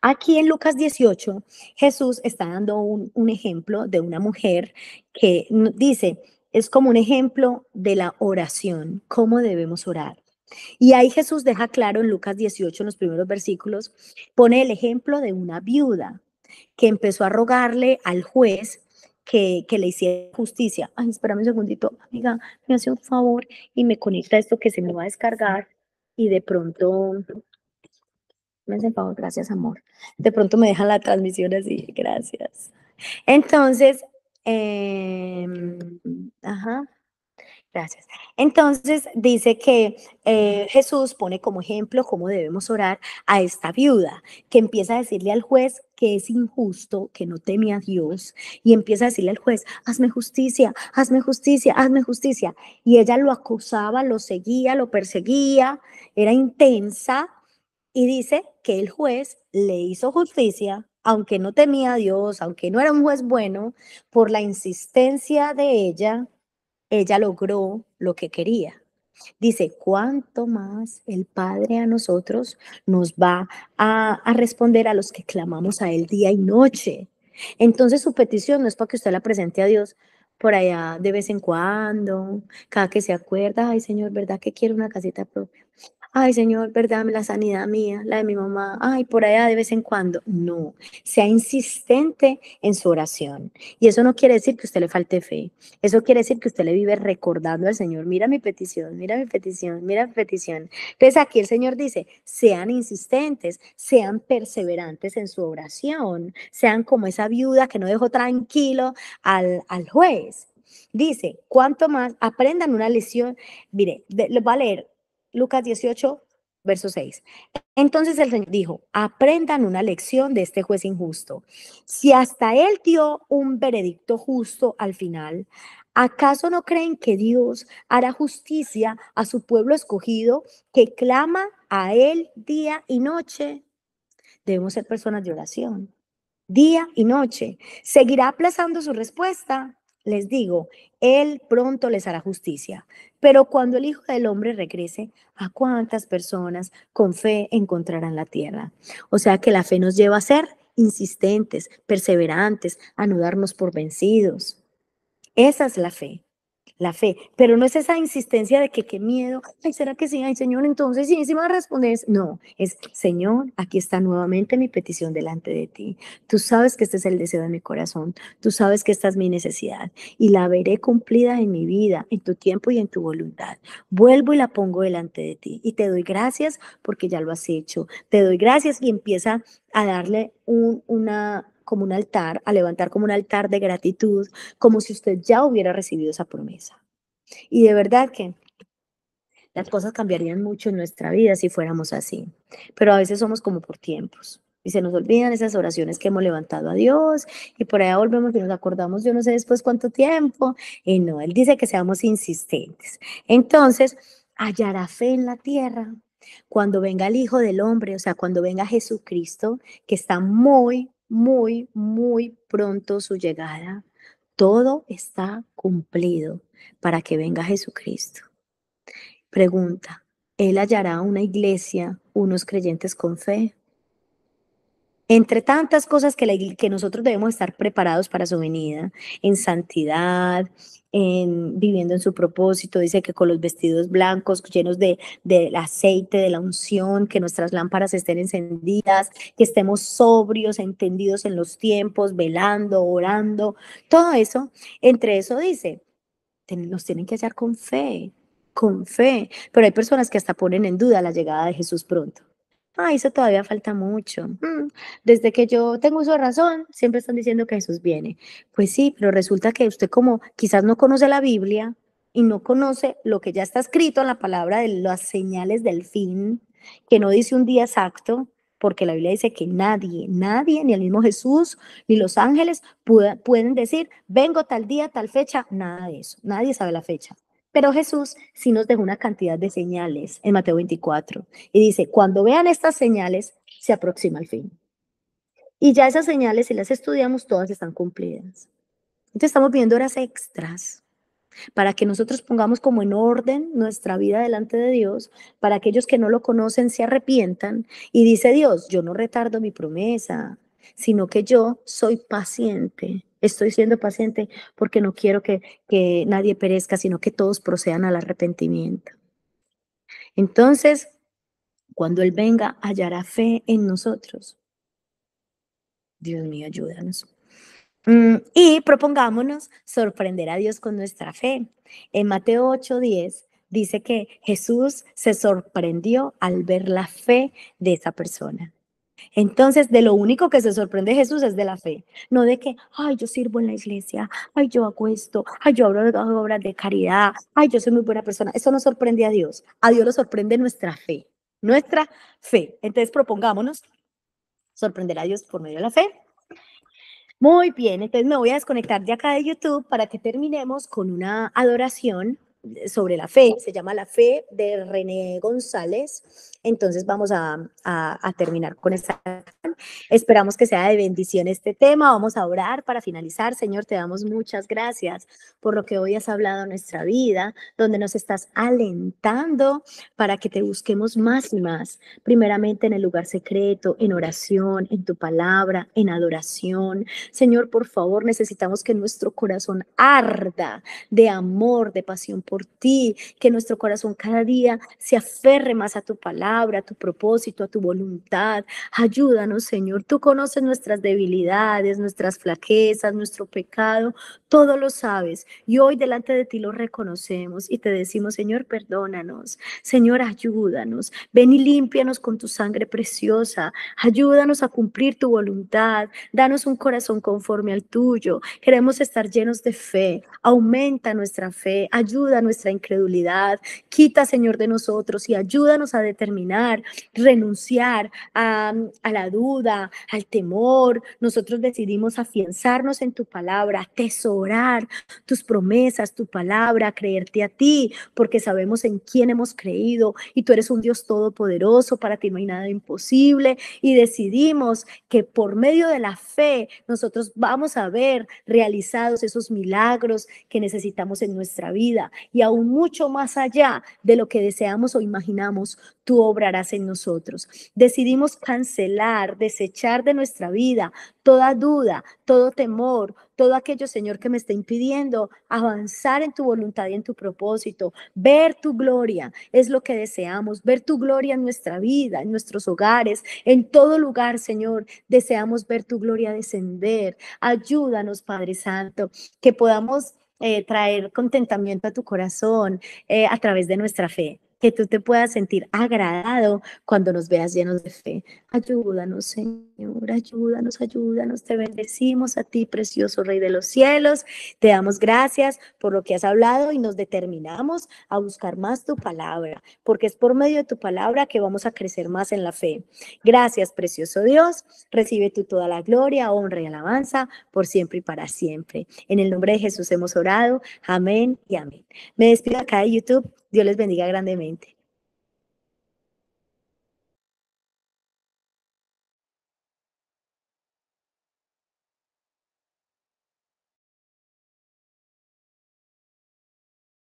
Aquí en Lucas 18, Jesús está dando un, ejemplo de una mujer que dice, es como un ejemplo de la oración, cómo debemos orar. Y ahí Jesús deja claro en Lucas 18, en los primeros versículos, pone el ejemplo de una viuda que empezó a rogarle al juez que, que, le hiciera justicia. Ay, espérame un segundito, amiga, me hace un favor y me conecta esto que se me va a descargar. Y de pronto gracias, amor. De pronto me dejan la transmisión así, gracias. Entonces, em, ajá. Gracias. Entonces dice que eh, Jesús pone como ejemplo cómo debemos orar a esta viuda, que empieza a decirle al juez que es injusto, que no teme a Dios, y empieza a decirle al juez, hazme justicia, hazme justicia, hazme justicia. Y ella lo acusaba, lo seguía, lo perseguía, era intensa, y dice que el juez le hizo justicia, aunque no temía a Dios, aunque no era un juez bueno, por la insistencia de ella, ella logró lo que quería. Dice, cuánto más el Padre a nosotros nos va a, responder a los que clamamos a Él día y noche. Entonces su petición no es para que usted la presente a Dios, por allá de vez en cuando, cada que se acuerda, ay Señor, ¿verdad que quiero una casita propia? ay Señor, perdóname la sanidad mía, la de mi mamá, ay, por allá de vez en cuando. No, sea insistente en su oración. Y eso no quiere decir que usted le falte fe, eso quiere decir que usted le vive recordando al Señor, mira mi petición, mira mi petición, mira mi petición. Entonces pues aquí el Señor dice, sean insistentes, sean perseverantes en su oración, sean como esa viuda que no dejó tranquilo al, juez. Dice, cuanto más aprendan una lección, mire, lo voy a leer Lucas 18, verso 6. Entonces el Señor dijo, aprendan una lección de este juez injusto. Si hasta él dio un veredicto justo al final, ¿acaso no creen que Dios hará justicia a su pueblo escogido que clama a él día y noche? Debemos ser personas de oración, día y noche. ¿Seguirá aplazando su respuesta? les digo, Él pronto les hará justicia. Pero cuando el Hijo del Hombre regrese, ¿a cuántas personas con fe encontrarán la tierra? O sea que la fe nos lleva a ser insistentes, perseverantes, a no darnos por vencidos. Esa es la fe la fe, pero no es esa insistencia de que qué miedo, ay, ¿será que sí? Ay, Señor, entonces sí, encima respondes, No, es, Señor, aquí está nuevamente mi petición delante de ti. Tú sabes que este es el deseo de mi corazón, tú sabes que esta es mi necesidad y la veré cumplida en mi vida, en tu tiempo y en tu voluntad. Vuelvo y la pongo delante de ti y te doy gracias porque ya lo has hecho. Te doy gracias y empieza a darle un, una como un altar, a levantar como un altar de gratitud, como si usted ya hubiera recibido esa promesa. Y de verdad que las cosas cambiarían mucho en nuestra vida si fuéramos así. Pero a veces somos como por tiempos y se nos olvidan esas oraciones que hemos levantado a Dios y por allá volvemos y nos acordamos yo no sé después cuánto tiempo y no, Él dice que seamos insistentes. Entonces, hallará fe en la tierra cuando venga el Hijo del Hombre, o sea, cuando venga Jesucristo, que está muy, muy, muy pronto su llegada. Todo está cumplido para que venga Jesucristo. Pregunta, ¿él hallará una iglesia, unos creyentes con fe? entre tantas cosas que, que nosotros debemos estar preparados para su venida, en santidad, en, viviendo en su propósito, dice que con los vestidos blancos, llenos de, del aceite, de la unción, que nuestras lámparas estén encendidas, que estemos sobrios, entendidos en los tiempos, velando, orando, todo eso, entre eso dice, nos tienen que hallar con fe, con fe, pero hay personas que hasta ponen en duda la llegada de Jesús pronto ah, eso todavía falta mucho. Mm, desde que yo tengo su razón, siempre están diciendo que Jesús viene. Pues sí, pero resulta que usted como quizás no conoce la Biblia y no conoce lo que ya está escrito en la palabra de las señales del fin, que no dice un día exacto, porque la Biblia dice que nadie, nadie, ni el mismo Jesús, ni los ángeles pueden decir, vengo tal día, tal fecha, nada de eso, nadie sabe la fecha. Pero Jesús sí nos dejó una cantidad de señales en Mateo 24 y dice, cuando vean estas señales, se aproxima el fin. Y ya esas señales, si las estudiamos, todas están cumplidas. Entonces estamos viendo horas extras para que nosotros pongamos como en orden nuestra vida delante de Dios, para aquellos que no lo conocen se arrepientan y dice Dios, yo no retardo mi promesa, sino que yo soy paciente Estoy siendo paciente porque no quiero que, nadie perezca, sino que todos procedan al arrepentimiento. Entonces, cuando Él venga, hallará fe en nosotros. Dios mío, ayúdanos. Mm, y propongámonos sorprender a Dios con nuestra fe. En Mateo 8:10 dice que Jesús se sorprendió al ver la fe de esa persona. Entonces, de lo único que se sorprende Jesús es de la fe, no de que, ay, yo sirvo en la iglesia, ay, yo acuesto, esto, ay, yo hago obras de caridad, ay, yo soy muy buena persona. Eso no sorprende a Dios, a Dios lo sorprende nuestra fe, nuestra fe. Entonces, propongámonos sorprender a Dios por medio de la fe. Muy bien, entonces me voy a desconectar de acá de YouTube para que terminemos con una adoración sobre la fe, se llama La Fe de René González. Entonces vamos a, terminar con esta. Esperamos que sea de bendición este tema. Vamos a orar para finalizar. Señor, te damos muchas gracias por lo que hoy has hablado en nuestra vida, donde nos estás alentando para que te busquemos más y más. Primeramente en el lugar secreto, en oración, en tu palabra, en adoración. Señor, por favor, necesitamos que nuestro corazón arda de amor, de pasión por ti, que nuestro corazón cada día se aferre más a tu palabra a tu propósito, a tu voluntad. Ayúdanos, Señor. Tú conoces nuestras debilidades, nuestras flaquezas, nuestro pecado. Todo lo sabes. Y hoy delante de ti lo reconocemos y te decimos, Señor, perdónanos. Señor, ayúdanos. Ven y límpianos con tu sangre preciosa. Ayúdanos a cumplir tu voluntad. Danos un corazón conforme al tuyo. Queremos estar llenos de fe. Aumenta nuestra fe. Ayuda nuestra incredulidad. Quita, Señor, de nosotros y ayúdanos a determinar renunciar a, la duda, al temor. Nosotros decidimos afianzarnos en tu palabra, atesorar tus promesas, tu palabra, creerte a ti, porque sabemos en quién hemos creído y tú eres un Dios todopoderoso, para ti no hay nada imposible y decidimos que por medio de la fe nosotros vamos a ver realizados esos milagros que necesitamos en nuestra vida y aún mucho más allá de lo que deseamos o imaginamos. Tu en nosotros. Decidimos cancelar, desechar de nuestra vida toda duda, todo temor, todo aquello, Señor, que me está impidiendo avanzar en tu voluntad y en tu propósito. Ver tu gloria es lo que deseamos, ver tu gloria en nuestra vida, en nuestros hogares, en todo lugar, Señor. Deseamos ver tu gloria descender. Ayúdanos, Padre Santo, que podamos... Eh, traer contentamiento a tu corazón eh, a través de nuestra fe que tú te puedas sentir agradado cuando nos veas llenos de fe. Ayúdanos, Señor, ayúdanos, ayúdanos. Te bendecimos a ti, precioso Rey de los cielos. Te damos gracias por lo que has hablado y nos determinamos a buscar más tu palabra, porque es por medio de tu palabra que vamos a crecer más en la fe. Gracias, precioso Dios. Recibe tú toda la gloria, honra y alabanza por siempre y para siempre. En el nombre de Jesús hemos orado. Amén y amén. Me despido acá de YouTube Dios les bendiga grandemente.